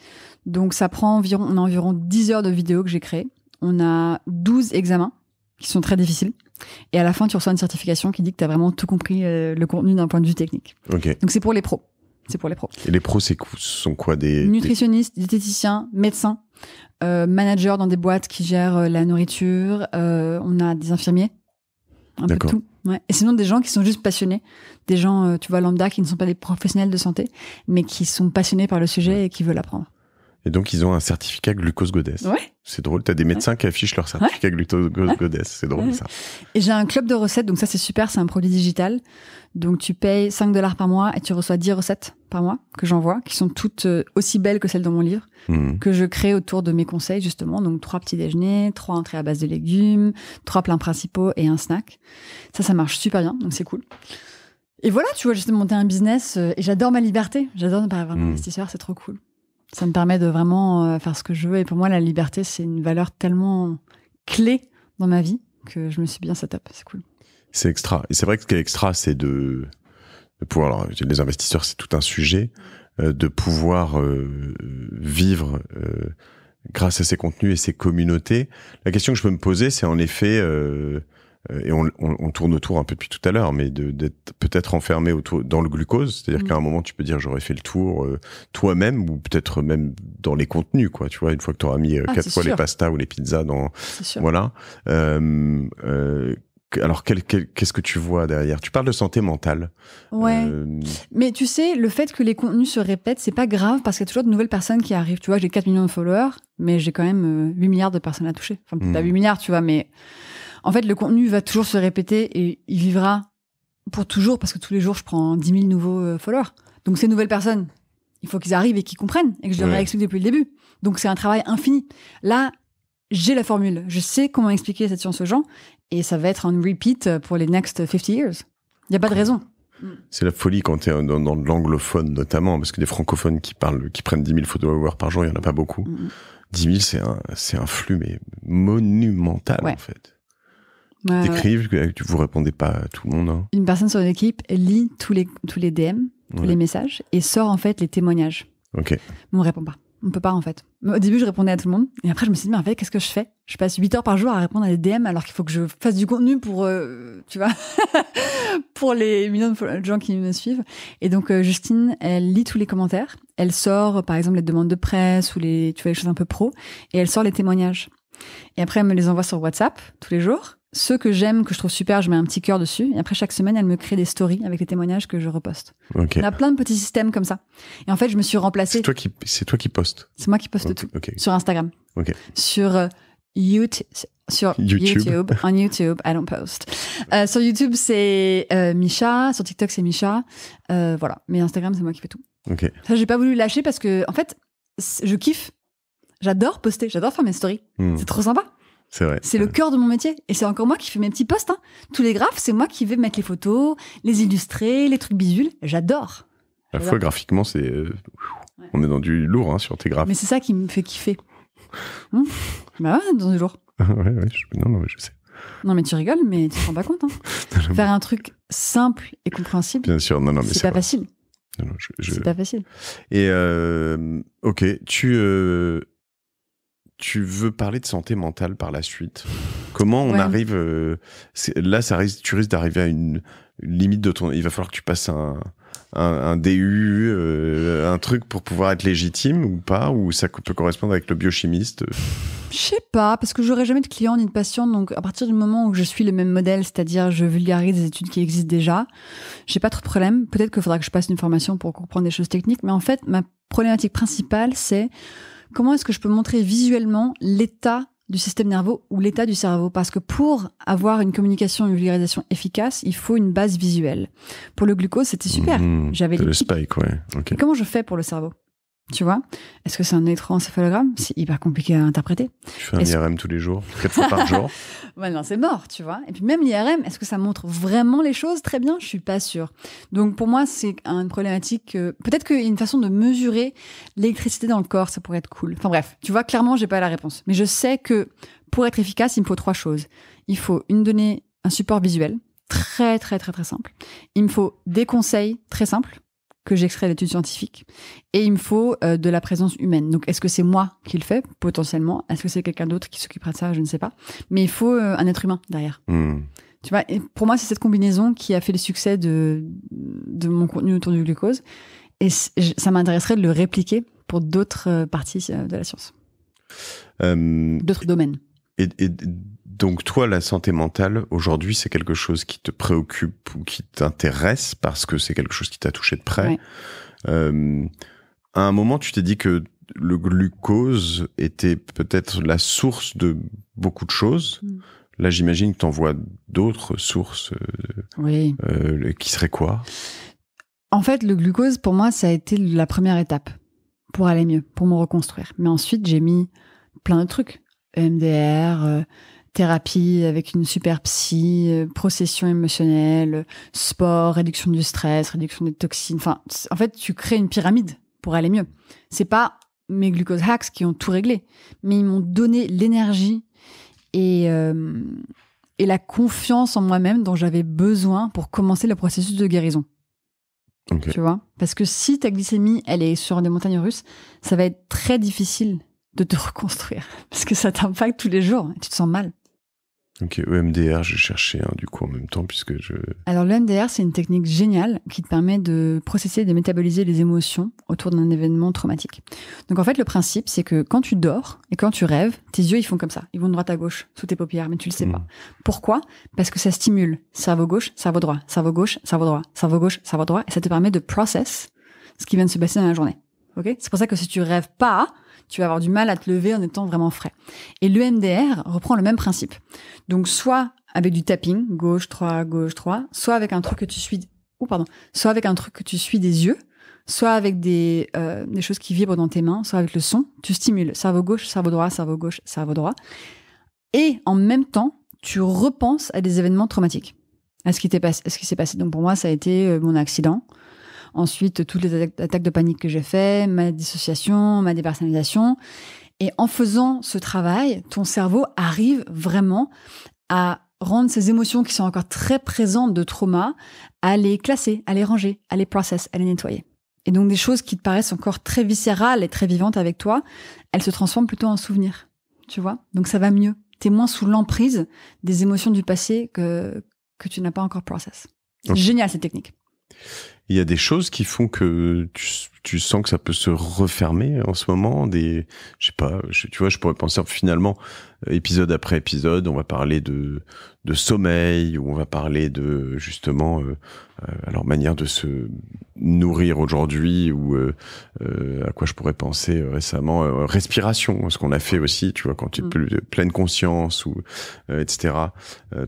Donc, ça prend environ, on environ 10 heures de vidéos que j'ai créées. On a 12 examens qui sont très difficiles. Et à la fin, tu reçois une certification qui dit que tu as vraiment tout compris le contenu d'un point de vue technique. Donc, c'est pour les pros c'est pour les pros. Et les pros, c'est sont quoi des nutritionnistes, diététiciens, médecins, euh, managers dans des boîtes qui gèrent euh, la nourriture. Euh, on a des infirmiers, un peu tout. Et sinon des gens qui sont juste passionnés, des gens, tu vois, lambda, qui ne sont pas des professionnels de santé, mais qui sont passionnés par le sujet et qui veulent apprendre. Et donc, ils ont un certificat glucose goddess. C'est drôle. Tu as des médecins qui affichent leur certificat glucose goddess. C'est drôle, ça. Et j'ai un club de recettes. Donc, ça, c'est super. C'est un produit digital. Donc, tu payes 5 dollars par mois et tu reçois 10 recettes par mois que j'envoie, qui sont toutes euh, aussi belles que celles dans mon livre, mmh. que je crée autour de mes conseils, justement. Donc, trois petits déjeuners, trois entrées à base de légumes, trois plats principaux et un snack. Ça, ça marche super bien. Donc, c'est cool. Et voilà, tu vois, j'essaie de monter un business euh, et j'adore ma liberté. J'adore ne pas avoir mmh. d'investisseur, c'est trop cool. Ça me permet de vraiment euh, faire ce que je veux. Et pour moi, la liberté, c'est une valeur tellement clé dans ma vie que je me suis bien setup. C'est cool. C'est extra. Et c'est vrai que ce qui est extra, c'est de, pouvoir. Alors, les investisseurs, c'est tout un sujet. Euh, de pouvoir euh, vivre grâce à ces contenus et ces communautés. La question que je peux me poser, c'est en effet euh, et on, on, on, tourne autour un peu depuis tout à l'heure, mais d'être peut-être enfermé autour, dans le glucose, c'est-à-dire mm. qu'à un moment tu peux dire j'aurais fait le tour euh, toi-même ou peut-être même dans les contenus, quoi. Tu vois, une fois que tu auras mis euh, ah, quatre fois les pastas ou les pizzas dans, voilà. Euh, alors, qu'est-ce que tu vois derrière Tu parles de santé mentale. Ouais. Mais tu sais, le fait que les contenus se répètent, c'est pas grave parce qu'il y a toujours de nouvelles personnes qui arrivent. Tu vois, j'ai 4 millions de followers, mais j'ai quand même 8 milliards de personnes à toucher. Enfin, peut-être 8 mm. milliards, tu vois, mais en fait, le contenu va toujours se répéter et il vivra pour toujours parce que tous les jours, je prends 10 000 nouveaux euh, followers. Donc, ces nouvelles personnes, il faut qu'ils arrivent et qu'ils comprennent et que je leur explique depuis le début. Donc, c'est un travail infini. Là, j'ai la formule. Je sais comment expliquer cette science aux gens et ça va être un repeat pour les next 50 years. Il n'y a pas de raison. C'est la folie quand tu es dans, l'anglophone notamment, parce que des francophones qui parlent, qui prennent 10 000 followers par jour, il n'y en a pas beaucoup. 10 mm, 000, mm. c'est un, flux mais monumental en fait ouais, écrives, ouais. Euh, vous répondez pas à tout le monde. Hein. Une personne sur équipe lit tous les, tous les DM, tous les messages, et sort en fait les témoignages. Ok. Mais on répond pas. On peut pas en fait. Au début, je répondais à tout le monde, et après, je me suis dit, mais en fait, qu'est-ce que je fais Je passe 8 heures par jour à répondre à des DM alors qu'il faut que je fasse du contenu pour, euh, tu vois, pour les millions de gens qui me suivent. Et donc, euh, Justine, elle lit tous les commentaires, elle sort, par exemple, les demandes de presse ou les, tu vois, les choses un peu pro, et elle sort les témoignages. Et après, elle me les envoie sur WhatsApp tous les jours ceux que j'aime, que je trouve super, je mets un petit cœur dessus. Et après, chaque semaine, elle me crée des stories avec les témoignages que je reposte. On a plein de petits systèmes comme ça. Et en fait, je me suis remplacée. C'est toi qui, c'est toi qui poste. C'est moi qui poste tout. Sur Instagram. Euh, sur YouTube. Sur YouTube. on YouTube, I don't post. Euh, sur YouTube, c'est euh, Micha. Sur TikTok, c'est Micha. Euh, voilà. Mais Instagram, c'est moi qui fais tout. Ça, j'ai pas voulu lâcher parce que, en fait, je kiffe. J'adore poster. J'adore faire mes stories. Hmm. C'est trop sympa. C'est vrai. C'est le cœur de mon métier. Et c'est encore moi qui fais mes petits postes. Hein. Tous les graphes, c'est moi qui vais mettre les photos, les illustrer, les trucs bizules. J'adore. la fois graphiquement, c'est. Euh, on est dans du lourd hein, sur tes graphes. Mais c'est ça qui me fait kiffer. Hein bah ouais, dans du lourd. ouais, ouais, je... Non, je sais. Non, mais tu rigoles, mais tu te rends pas compte. Faire un truc simple et compréhensible. Bien sûr, non, non, mais c'est pas facile. C'est pas facile. Et euh, ok, tu euh, tu veux parler de santé mentale par la suite. Comment on arrive euh, Là, ça risque, tu risques d'arriver à une, limite de ton. Il va falloir que tu passes un, un, un DU, euh, un truc pour pouvoir être légitime ou pas, ou ça peut correspondre avec le biochimiste. Je sais pas, parce que n'aurai jamais de client ni de patient. Donc, à partir du moment où je suis le même modèle, c'est-à-dire je vulgarise des études qui existent déjà, j'ai pas trop de problème. Peut-être qu'il faudra que je passe une formation pour comprendre des choses techniques, mais en fait, ma problématique principale, c'est comment est-ce que je peux montrer visuellement l'état du système nerveux ou l'état du cerveau. Parce que pour avoir une communication, et une vulgarisation efficace, il faut une base visuelle. Pour le glucose, c'était super. Mhm. J'avais le spike, ouais. Comment je fais pour le cerveau tu vois Est-ce que c'est un électroencéphalogramme C'est hyper compliqué à interpréter. je fais un IRM tous les jours, quatre fois par jour. bah non, c'est mort, tu vois. Et puis même l'IRM, est-ce que ça montre vraiment les choses très bien Je suis pas sûre. Donc pour moi, c'est une problématique. Peut-être qu'il y a une façon de mesurer l'électricité dans le corps, ça pourrait être cool. Enfin bref, tu vois, clairement, j'ai pas la réponse. Mais je sais que pour être efficace, il me faut trois choses. Il faut une donnée, un support visuel, très très très très simple. Il me faut des conseils très simples que j'extrais d'études scientifiques. Et il me faut euh, de la présence humaine. Donc, est-ce que c'est moi qui le fais, potentiellement Est-ce que c'est quelqu'un d'autre qui s'occupera de ça Je ne sais pas. Mais il faut euh, un être humain derrière. Hmm. Tu vois, et pour moi, c'est cette combinaison qui a fait le succès de, mon contenu autour du glucose. Et ça m'intéresserait de le répliquer pour d'autres euh, parties de la science. d'autres domaines. et donc toi, la santé mentale, aujourd'hui, c'est quelque chose qui te préoccupe ou qui t'intéresse parce que c'est quelque chose qui t'a touché de près. Euh, à un moment, tu t'es dit que le glucose était peut-être la source de beaucoup de choses. Mm. Là, j'imagine que tu en vois d'autres sources. Euh, oui. Euh, qui seraient quoi En fait, le glucose, pour moi, ça a été la première étape pour aller mieux, pour me reconstruire. Mais ensuite, j'ai mis plein de trucs. E MDR, thérapie avec une super psy, euh, procession émotionnelle, sport, réduction du stress, réduction des toxines. Enfin, en fait, tu crées une pyramide pour aller mieux. C'est pas mes glucose hacks qui ont tout réglé, mais ils m'ont donné l'énergie et, euh, et la confiance en moi-même dont j'avais besoin pour commencer le processus de guérison. Tu vois Parce que si ta glycémie, elle est sur des montagnes russes, ça va être très difficile de te reconstruire. Parce que ça t'impacte tous les jours et tu te sens mal. Ok, EMDR, je cherchais hein, du coup en même temps puisque je. Alors l'EMDR, c'est une technique géniale qui te permet de processer de métaboliser les émotions autour d'un événement traumatique. Donc en fait, le principe, c'est que quand tu dors et quand tu rêves, tes yeux ils font comme ça, ils vont de droite à gauche sous tes paupières, mais tu le sais hmm. pas. Pourquoi Parce que ça stimule cerveau gauche, cerveau droit, cerveau gauche, cerveau droit, cerveau gauche, cerveau droit, et ça te permet de process ce qui vient de se passer dans la journée. Ok C'est pour ça que si tu rêves pas, tu vas avoir du mal à te lever en étant vraiment frais. Et l'EMDR reprend le même principe. Donc soit avec du tapping, gauche 3, gauche 3, soit avec un truc que tu suis, ou pardon, soit avec un truc que tu suis des yeux, soit avec des, euh, des choses qui vibrent dans tes mains, soit avec le son, tu stimules cerveau gauche, cerveau droit, cerveau gauche, cerveau droit. Et en même temps, tu repenses à des événements traumatiques, à ce qui passé, à ce qui s'est passé. Donc pour moi, ça a été euh, mon accident, Ensuite, toutes les attaques de panique que j'ai fait, ma dissociation, ma dépersonnalisation. Et en faisant ce travail, ton cerveau arrive vraiment à rendre ces émotions qui sont encore très présentes de trauma, à les classer, à les ranger, à les process, à les nettoyer. Et donc des choses qui te paraissent encore très viscérales et très vivantes avec toi, elles se transforment plutôt en souvenirs. Tu vois Donc ça va mieux. es moins sous l'emprise des émotions du passé que, que tu n'as pas encore process. Génial cette technique. Il y a des choses qui font que tu, tu sens que ça peut se refermer en ce moment des je sais pas tu vois je pourrais penser finalement euh, épisode après épisode on va parler de de sommeil ou on va parler de justement euh, euh alors manière de se nourrir aujourd'hui ou euh, à quoi je pourrais penser récemment respiration ce qu'on a fait aussi tu vois quand tu es mm. pleine conscience ou etc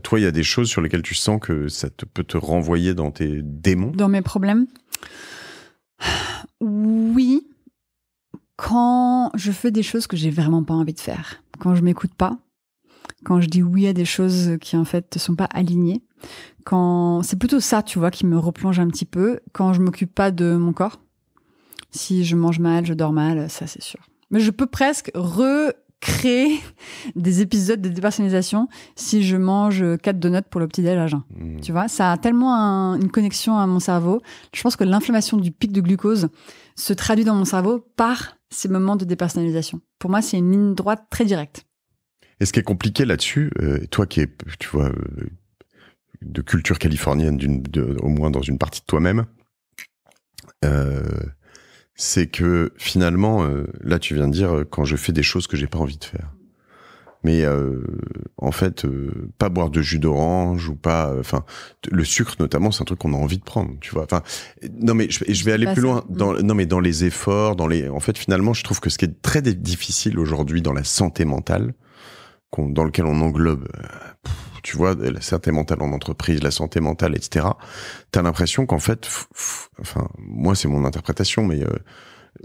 toi il y a des choses sur lesquelles tu sens que ça te, peut te renvoyer dans tes démons dans mes problèmes oui, quand je fais des choses que j'ai vraiment pas envie de faire, quand je m'écoute pas, quand je dis oui à des choses qui en fait ne sont pas alignées, quand c'est plutôt ça, tu vois, qui me replonge un petit peu, quand je m'occupe pas de mon corps. Si je mange mal, je dors mal, ça c'est sûr. Mais je peux presque re créer des épisodes de dépersonnalisation si je mange 4 donuts pour le petit déj hmm. Tu vois, ça a tellement une connexion à mon cerveau. Je pense que l'inflammation du pic de glucose se traduit dans mon cerveau par ces moments de dépersonnalisation. Pour moi, c'est une ligne droite très directe. Et ce qui est compliqué là-dessus, euh, toi qui es, tu vois, euh, de culture californienne, de, au moins dans une partie de toi-même, euh, c'est que finalement, euh, là tu viens de dire euh, quand je fais des choses que j'ai pas envie de faire. Mais euh, en fait, pas boire de jus d'orange ou pas, enfin, le sucre notamment, c'est un truc qu'on a envie de prendre, tu vois. Enfin, non mais je, vais aller plus loin. Mm. Dans, non mais dans les efforts, dans les, en fait, finalement, je trouve que ce qui est très difficile aujourd'hui dans la santé mentale, dans lequel on englobe tu vois, la santé mentale en entreprise, la santé mentale, etc. T'as l'impression qu'en fait, enfin, moi c'est mon interprétation, mais euh,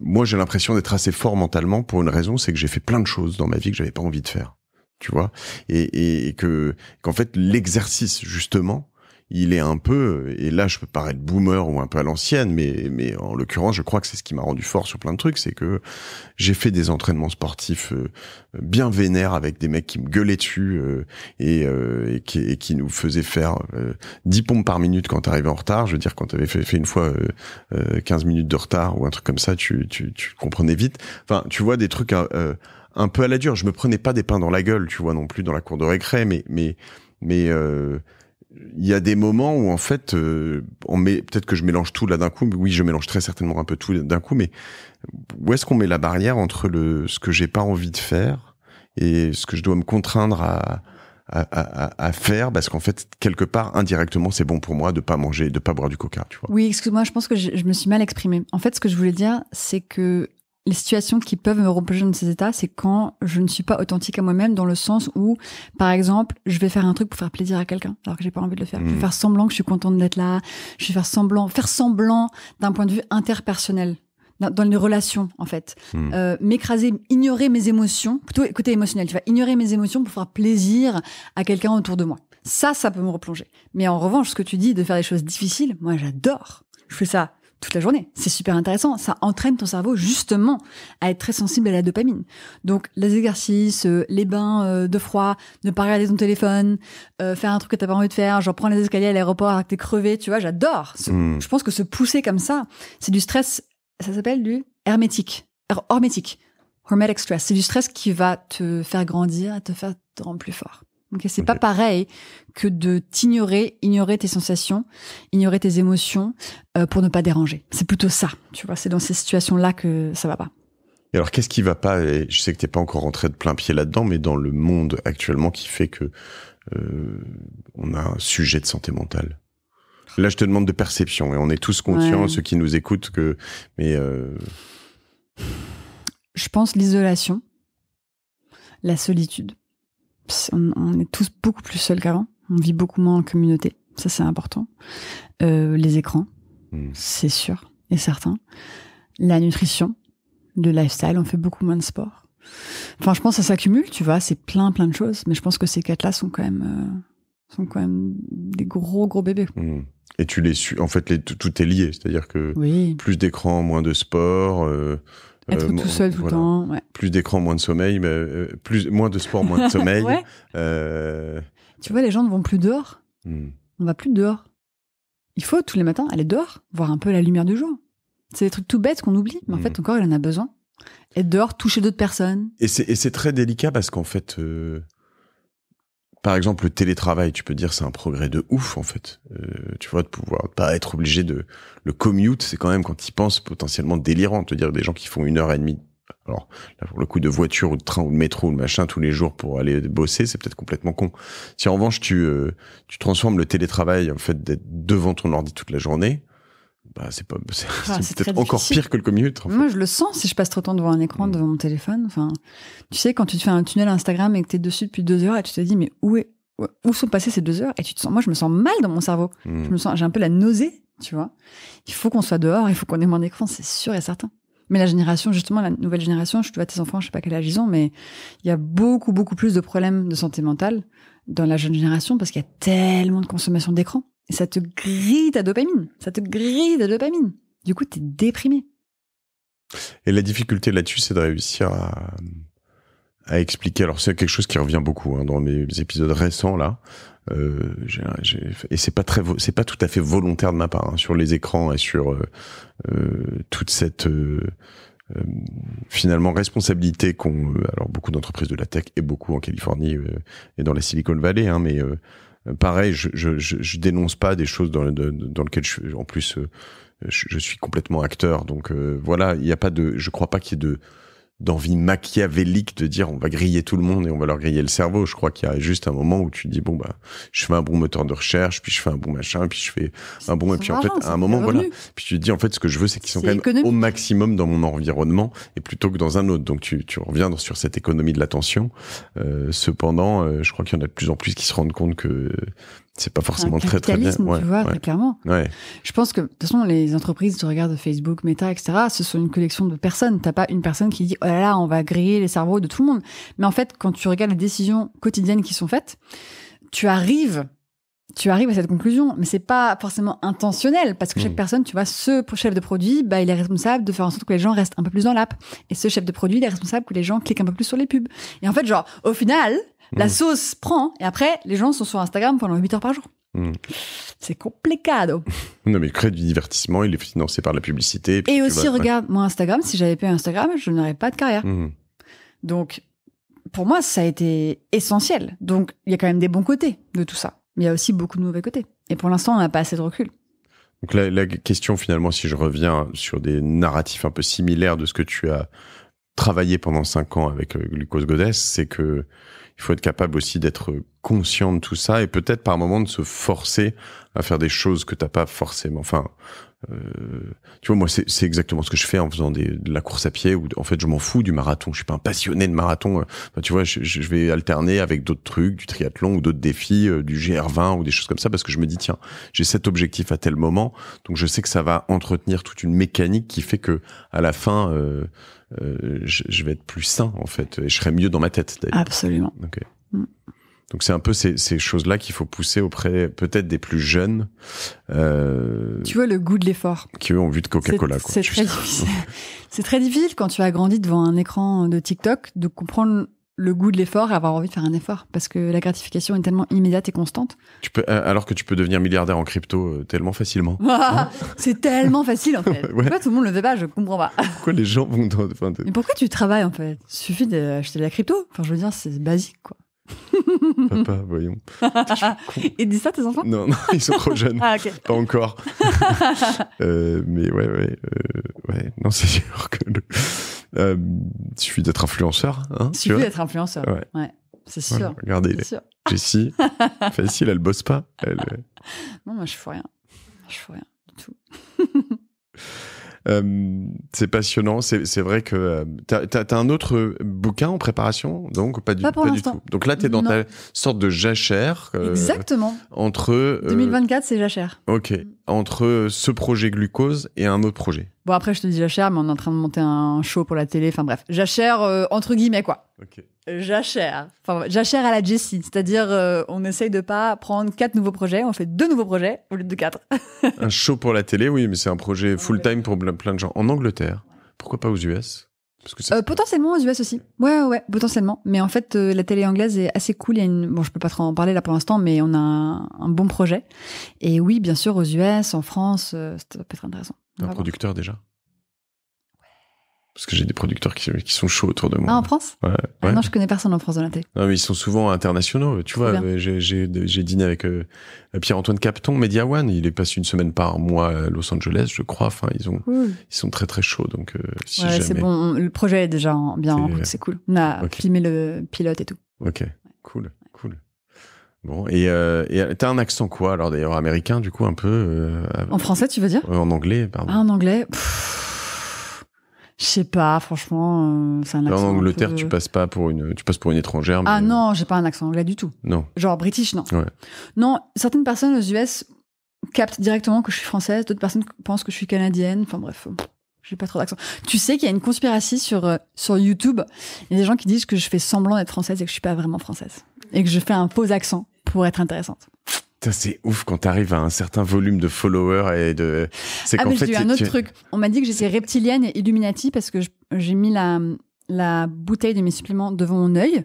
moi j'ai l'impression d'être assez fort mentalement pour une raison, c'est que j'ai fait plein de choses dans ma vie que j'avais pas envie de faire, tu vois, et, et, et que qu'en fait l'exercice justement il est un peu, et là je peux paraître boomer ou un peu à l'ancienne, mais, mais en l'occurrence je crois que c'est ce qui m'a rendu fort sur plein de trucs, c'est que j'ai fait des entraînements sportifs euh, bien vénères avec des mecs qui me gueulaient dessus euh, euh, et, qui, nous faisaient faire 10 pompes par minute quand t'arrivais en retard, je veux dire quand t'avais fait, fait une fois 15 minutes de retard ou un truc comme ça, tu, tu, tu comprenais vite. Enfin tu vois des trucs un peu à la dure, je me prenais pas des pains dans la gueule, tu vois non plus dans la cour de récré, mais... mais mais il y a des moments où en fait euh, on met peut-être que je mélange tout là d'un coup oui je mélange très certainement un peu tout d'un coup mais où est-ce qu'on met la barrière entre le ce que j'ai pas envie de faire et ce que je dois me contraindre à faire parce qu'en fait quelque part indirectement c'est bon pour moi de pas manger de pas boire du coca tu vois oui excuse-moi je pense que je, je me suis mal exprimé en fait ce que je voulais dire c'est que les situations qui peuvent me replonger dans ces états, c'est quand je ne suis pas authentique à moi-même dans le sens où, par exemple, je vais faire un truc pour faire plaisir à quelqu'un alors que j'ai pas envie de le faire. Mm. faire semblant que je suis contente d'être là. Je vais faire semblant, faire semblant d'un point de vue interpersonnel. Dans, les relations, en fait. Mm. Euh, m'écraser, ignorer mes émotions, plutôt écouter émotionnel, tu vas ignorer mes émotions pour faire plaisir à quelqu'un autour de moi. Ça, ça peut me replonger. Mais en revanche, ce que tu dis de faire des choses difficiles, moi j'adore. Je fais ça toute la journée. C'est super intéressant. Ça entraîne ton cerveau justement à être très sensible à la dopamine. Donc les exercices, euh, les bains euh, de froid, ne pas regarder ton téléphone, euh, faire un truc que t'as pas envie de faire, genre prendre les escaliers à l'aéroport avec t'es crevé, tu vois, j'adore. Hmm. Je pense que se pousser comme ça, c'est du stress, ça s'appelle du hermétique. Er, hermétique. Hermetic stress. C'est du stress qui va te faire grandir te faire te rendre plus fort c'est pas pareil que de t'ignorer, ignorer tes sensations, ignorer tes émotions euh, pour ne pas déranger. C'est plutôt ça, tu vois. C'est dans ces situations-là que ça va pas. Et alors qu'est-ce qui va pas et Je sais que t'es pas encore rentré de plein pied là-dedans, mais dans le monde actuellement qui fait que euh, on a un sujet de santé mentale. Là, je te demande de perception et on est tous conscients, ceux qui nous écoutent, que mais. Euh, je pense l'isolation, la solitude on, est tous beaucoup plus seuls qu'avant. On vit beaucoup moins en communauté. Ça, c'est important. Euh, les écrans, hmm. c'est sûr et certain. La nutrition, le lifestyle, on fait beaucoup moins de sport. Enfin, je pense que ça s'accumule, tu vois, c'est plein, plein de choses. Mais je pense que ces quatre-là sont quand même, euh, sont quand même des gros, gros bébés. Hmm. Et tu les suis. En fait, les, tout, est lié. C'est-à-dire que plus d'écrans, moins de sport. Euh, être euh, tout seul tout le temps. Plus d'écran, moins de sommeil. Mais, euh, plus, moins de sport, moins de sommeil. Euh, tu vois, les gens ne vont plus dehors. Hmm. On va plus dehors. Il faut tous les matins aller dehors, voir un peu la lumière du jour. C'est des trucs tout bêtes qu'on oublie, mais en fait, encore, hmm. il en a besoin. Être dehors, toucher d'autres personnes. Et c'est très délicat parce qu'en fait, par exemple, le télétravail, tu peux dire c'est un progrès de ouf en fait. Euh, tu vois, de pouvoir pas être obligé de le commute, c'est quand même quand tu penses potentiellement délirant. Te dire des gens qui font une heure et demie, alors pour le coup de voiture ou de train ou de métro ou de machin tous les jours pour aller bosser, c'est peut-être complètement con. Si en revanche tu euh, tu transformes le télétravail en fait d'être devant ton ordi toute la journée bah, c'est pas, c'est, ah, peut-être encore pire que le commute. Moi, je le sens si je passe trop de temps devant un écran, mm. devant mon téléphone. Enfin, tu sais, quand tu te fais un tunnel Instagram et que es dessus depuis deux heures et tu te dis, mais où est, où sont passées ces deux heures Et tu te sens, moi, je me sens mal dans mon cerveau. Mm. Je me sens, j'ai un peu la nausée, tu vois. Il faut qu'on soit dehors, il faut qu'on ait moins d'écran, c'est sûr et certain. Mais la génération, justement, la nouvelle génération, je vois tes enfants, je sais pas quel âge ils ont, mais il y a beaucoup, beaucoup plus de problèmes de santé mentale dans la jeune génération parce qu'il y a tellement de consommation d'écran ça te grille ta dopamine. Ça te grille ta dopamine. Du coup, tu es déprimé. Et la difficulté là-dessus, c'est de réussir à, expliquer. Alors, c'est quelque chose qui revient beaucoup hein, dans mes épisodes récents, là. Euh, et c'est pas très, c'est pas tout à fait volontaire de ma part hein, sur les écrans et sur euh, euh, toute cette finalement responsabilité qu'ont alors beaucoup d'entreprises de la tech et beaucoup en Californie et dans la Silicon Valley, hein, mais euh, pareil, je, dénonce pas des choses dans, dans lesquelles je suis, en plus, euh, je, suis complètement acteur. Donc euh, voilà, il n'y a pas de, je crois pas qu'il y ait de, d'envie machiavélique de dire on va griller tout le monde et on va leur griller le cerveau. Je crois qu'il y a juste un moment où tu dis bon bah je fais un bon moteur de recherche, puis je fais un bon machin, puis je fais un bon et puis en fait à un moment voilà, puis tu dis en fait ce que je veux c'est qu'ils sont quand même au maximum dans mon environnement et plutôt que dans un autre. Donc tu tu reviens sur cette économie de l'attention. Euh, cependant, euh, je crois qu'il y en a de plus en plus qui se rendent compte que c'est pas forcément très très bien. tu vois, clairement. Je pense que de toute façon, les entreprises, tu regardes Facebook, Meta, etc. Ce sont une collection de personnes. T'as pas une personne qui dit oh là là, on va griller les cerveaux de tout le monde. Mais en fait, quand tu regardes les décisions quotidiennes qui sont faites, tu arrives, tu arrives à cette conclusion. Mais c'est pas forcément intentionnel parce que chaque mm. personne, tu vois, ce chef de produit, bah, il est responsable de faire en sorte que les gens restent un peu plus dans l'app. Et ce chef de produit, il est responsable que les gens cliquent un peu plus sur les pubs. Et en fait, genre, au final, la mm. sauce prend, et après, les gens sont sur Instagram pendant 8 heures par jour. Mm. C'est compliqué non, mais il crée du divertissement, il est financé par la publicité. Et, aussi, regarde, mon Instagram, si j'avais pas Instagram, je n'aurais pas de carrière. Mm. Donc, pour moi, ça a été essentiel. Donc, il y a quand même des bons côtés de tout ça. Mais il y a aussi beaucoup de mauvais côtés. Et pour l'instant, on n'a pas assez de recul. Donc, la, la question, finalement, si je reviens sur des narratifs un peu similaires de ce que tu as travaillé pendant 5 ans avec euh, Glucose Goddess, c'est que il faut être capable aussi d'être conscient de tout ça et peut-être par moment de se forcer à faire des choses que t'as pas forcément. Enfin, euh, tu vois, moi, c'est exactement ce que je fais en faisant des, de la course à pied. Ou en fait, je m'en fous du marathon. Je suis pas un passionné de marathon. Euh, tu vois, je, je, vais alterner avec d'autres trucs, du triathlon ou d'autres défis, euh, du GR20 ou des choses comme ça, parce que je me dis tiens, j'ai cet objectif à tel moment, donc je sais que ça va entretenir toute une mécanique qui fait que à la fin. Euh, euh, je, vais être plus sain en fait et je serai mieux dans ma tête Absolument. Mm. Donc c'est un peu ces, choses-là qu'il faut pousser auprès peut-être des plus jeunes. Euh, tu vois le goût de l'effort. Qui eux ont vu de Coca-Cola. C'est très c'est très difficile quand tu as grandi devant un écran de TikTok de comprendre le goût de l'effort et avoir envie de faire un effort parce que la gratification est tellement immédiate et constante. Euh, alors que tu peux devenir milliardaire en crypto euh, tellement facilement. c'est tellement facile en fait. Pourquoi tout le monde le fait pas Je comprends pas. Pourquoi les gens vont. Mais pourquoi tu travailles en fait Il suffit d'acheter de la crypto. Enfin, je veux dire, c'est basique quoi. Papa, voyons. Ils disent ça, tes enfants non, non, ils sont trop jeunes. Ah, pas encore. Euh, mais ouais, ouais, euh, ouais. Non, c'est sûr que. Le... Euh, il suffit d'être influenceur. Hein, il suffit d'être influenceur. Ouais. c'est sûr. regardez, Jessie, facile, elle bosse pas. Euh. Non, moi, je fais rien. Je fais rien du tout. Euh, c'est passionnant. C'est vrai que euh, t'as un autre euh, bouquin en préparation, donc pas du, pas, pour tout. Donc là, t'es dans ta sorte de jachère. Exactement. Entre 2024, c'est jachère. Ok. Mm entre euh, ce projet glucose et un autre projet Bon, après, je te dis jachère, mais on est en train de monter un show pour la télé. Enfin, bref, jachère euh, entre guillemets, quoi. Jachère. Enfin, jachère à la Jessie. C'est-à-dire, euh, on essaye de pas prendre quatre nouveaux projets, on fait deux nouveaux projets au lieu de quatre. un show pour la télé, oui, mais c'est un projet full-time pour plein de gens. En Angleterre, pourquoi pas aux US euh, potentiellement aux US aussi. Ouais, ouais, potentiellement. Mais en fait, euh, la télé anglaise est assez cool. Il y a une... Bon, je peux pas trop en parler là pour l'instant, mais on a un, bon projet. Et oui, bien sûr, aux US, en France, euh, ça peut être intéressant. un producteur déjà parce que j'ai des producteurs qui, qui, sont chauds autour de moi. Ah, en France ouais, Non, je connais personne en France de la télé. Non, mais ils sont souvent internationaux. Tu vois, euh, j'ai dîné avec euh, Pierre-Antoine Capton, Media One. Il est passé une semaine par mois à Los Angeles, je crois. Enfin, ils, ont, ils sont très, très chauds. Donc, euh, si ouais, jamais... c'est bon. le projet est déjà bien en route, c'est cool. On a filmé le pilote et tout. Ok, cool, cool. Bon, et euh, t'as un accent quoi alors d'ailleurs américain du coup un peu En français tu veux dire En anglais, pardon. Ah, en anglais. Je sais pas, franchement, euh, c'est un accent. en Angleterre, tu passes pas pour une, tu passes pour une étrangère. Ah euh, non, j'ai pas un accent anglais du tout. Non. Genre british, non. Ouais. Non, certaines personnes aux US captent directement que je suis française, d'autres personnes pensent que je suis canadienne. Enfin bref, euh, j'ai pas trop d'accent. Tu sais qu'il y a une conspiration sur euh, sur YouTube. Il y a des gens qui disent que je fais semblant d'être française et que je suis pas vraiment française et que je fais un faux accent pour être intéressante c'est ouf quand t'arrives à un certain volume de followers et de. C'est ah, mais j'ai eu un autre truc. On m'a dit que j'étais reptilienne et Illuminati parce que j'ai mis la, la bouteille de mes suppléments devant mon œil.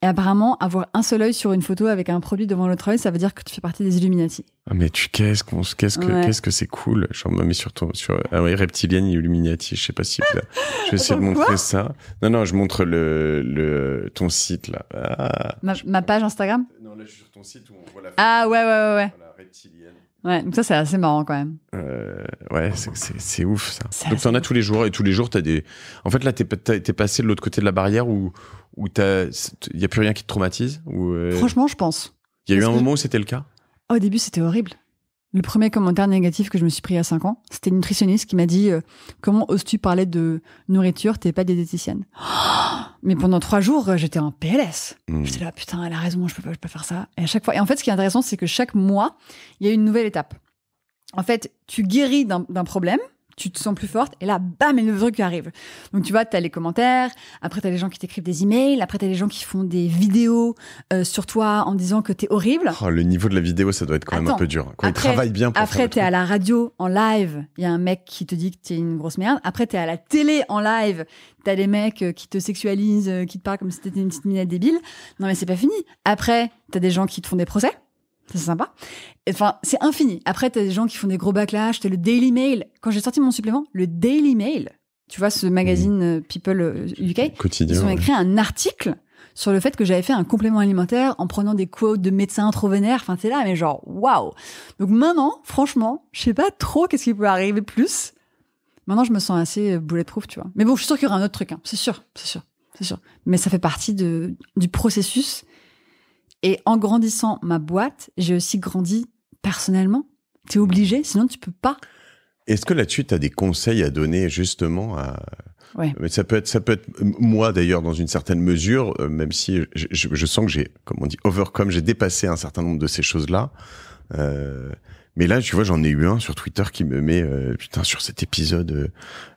Et apparemment, avoir un seul œil sur une photo avec un produit devant l'autre œil, ça veut dire que tu fais partie des Illuminati. Ah, mais tu qu'est-ce qu'on qu'est-ce que qu'est-ce que c'est cool. Genre mais sur ton sur ah oui, reptilienne Illuminati, je sais pas si je vais essayer de montrer ça. Non non, je montre le, le ton site là. Ah, ma, page Instagram Non, là je suis sur ton site où on voit la ah, photo. Ah ouais ouais ouais ouais. reptilienne. Ouais, donc ça, c'est assez marrant quand même. Euh, ouais, c'est ouf ça. Donc, t'en as tous les jours et tous les jours, t'as des. En fait, là, t'es passé de l'autre côté de la barrière où il y n'y a plus rien qui te traumatise ou euh, Franchement, je pense. Il y a eu un moment où c'était le cas Au début, c'était horrible. Le premier commentaire négatif que je me suis pris à 5 ans, c'était une nutritionniste qui m'a dit euh, Comment oses-tu parler de nourriture T'es pas diététicienne. mais pendant trois jours, euh, j'étais en PLS. Mmh. J'étais là, putain, elle a raison, je peux pas, faire ça. Et à chaque fois. Et en fait, ce qui est intéressant, c'est que chaque mois, il y a une nouvelle étape. En fait, tu guéris d'un problème, tu te sens plus forte, et là, bam, et le truc arrive. Donc tu vois, tu as les commentaires, après tu as les gens qui t'écrivent des emails, après tu as les gens qui font des vidéos euh, sur toi en disant que tu es horrible. Oh, le niveau de la vidéo, ça doit être quand même un peu dur. Quand après, ils bien pour Après, tu es à la radio en live, il y a un mec qui te dit que tu es une grosse merde. Après, tu es à la télé en live, tu as des mecs euh, qui te sexualisent, euh, qui te parlent comme si t'étais une petite minette débile. Non, mais c'est pas fini. Après, tu as des gens qui te font des procès c'est sympa. Enfin, c'est infini. Après, t'as des gens qui font des gros backlash, t'as le Daily Mail. Quand j'ai sorti mon supplément, le Daily Mail, tu vois, ce magazine euh, People UK, euh, ils ont écrit un article sur le fait que j'avais fait un complément alimentaire en prenant des quotes de médecins trop vénères. Enfin, es là, mais genre, waouh Donc maintenant, franchement, je sais pas trop qu'est-ce qui peut arriver plus. Maintenant, je me sens assez euh, bulletproof, tu vois. Mais bon, je suis sûre qu'il y aura un autre truc, hein. c'est sûr, c'est sûr, c'est sûr. Mais ça fait partie de, du processus et en grandissant ma boîte, j'ai aussi grandi personnellement. Tu es obligé, sinon tu peux pas. Est-ce que là-dessus, tu as des conseils à donner justement à... Mais ça peut être, ça peut être moi d'ailleurs dans une certaine mesure, euh, même si je, sens que j'ai, comme on dit, overcome, j'ai dépassé un certain nombre de ces choses-là. Euh, mais là, tu vois, j'en ai eu un sur Twitter qui me met euh, putain sur cet épisode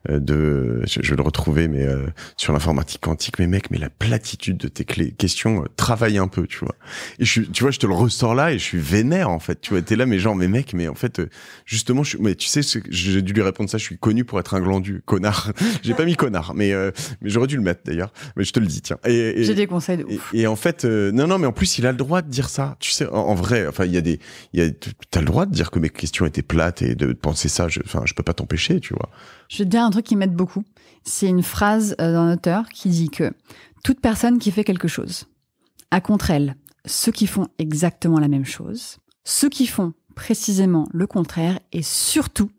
euh, de, je, vais le retrouver, mais euh, sur l'informatique quantique. Mais mec, mais la platitude de tes clés, questions, travaille un peu, tu vois. Et je, tu vois, je te le ressors là et je suis vénère en fait. Tu vois, t'es là, mais genre, mais mec, mais en fait, justement, je, mais tu sais, j'ai dû lui répondre ça. Je suis connu pour être un glandu, connard. j'ai pas mis connard, mais mais j'aurais dû le mettre d'ailleurs. Mais je te le dis, tiens. Et, j'ai des conseils. De ouf. Et, en fait, non, non, mais en plus, il a le droit de dire ça. Tu sais, en, en vrai, enfin, il y a des, il y a, t'as le droit de dire que mes questions étaient plates et de penser ça, je, enfin, je peux pas t'empêcher, tu vois. Je vais dire un truc qui m'aide beaucoup. C'est une phrase euh, d'un auteur qui dit que toute personne qui fait quelque chose a contre elle ceux qui font exactement la même chose, ceux qui font précisément le contraire et surtout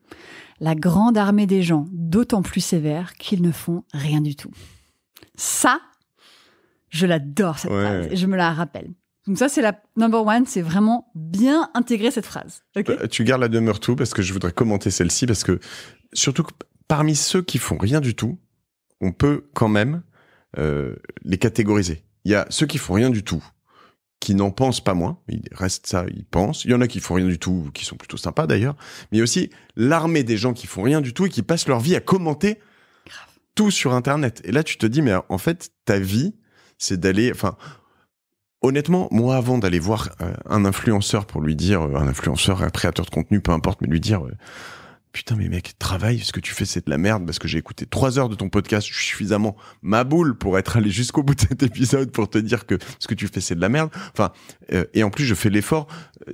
la grande armée des gens d'autant plus sévères qu'ils ne font rien du tout. Ça, je l'adore cette phrase je me la rappelle. Donc ça, c'est la number one, c'est vraiment bien intégrer cette phrase. Bah, tu gardes la demeure tout parce que je voudrais commenter celle-ci parce que surtout que parmi ceux qui font rien du tout, on peut quand même euh, les catégoriser. Il y a ceux qui font rien du tout, qui n'en pensent pas moins, il reste ça, ils pensent. Il y en a qui font rien du tout, qui sont plutôt sympas d'ailleurs. Mais il y a aussi l'armée des gens qui font rien du tout et qui passent leur vie à commenter tout sur Internet. Et là, tu te dis, mais en fait, ta vie, c'est d'aller, enfin, Honnêtement, moi, avant d'aller voir euh, un influenceur pour lui dire, euh, un influenceur, un créateur de contenu, peu importe, mais lui dire, euh, putain, mais mec, travaille, ce que tu fais, c'est de la merde, parce que j'ai écouté trois heures de ton podcast, je suis suffisamment ma boule pour être allé jusqu'au bout de cet épisode pour te dire que ce que tu fais, c'est de la merde. Enfin, et en plus, je fais l'effort.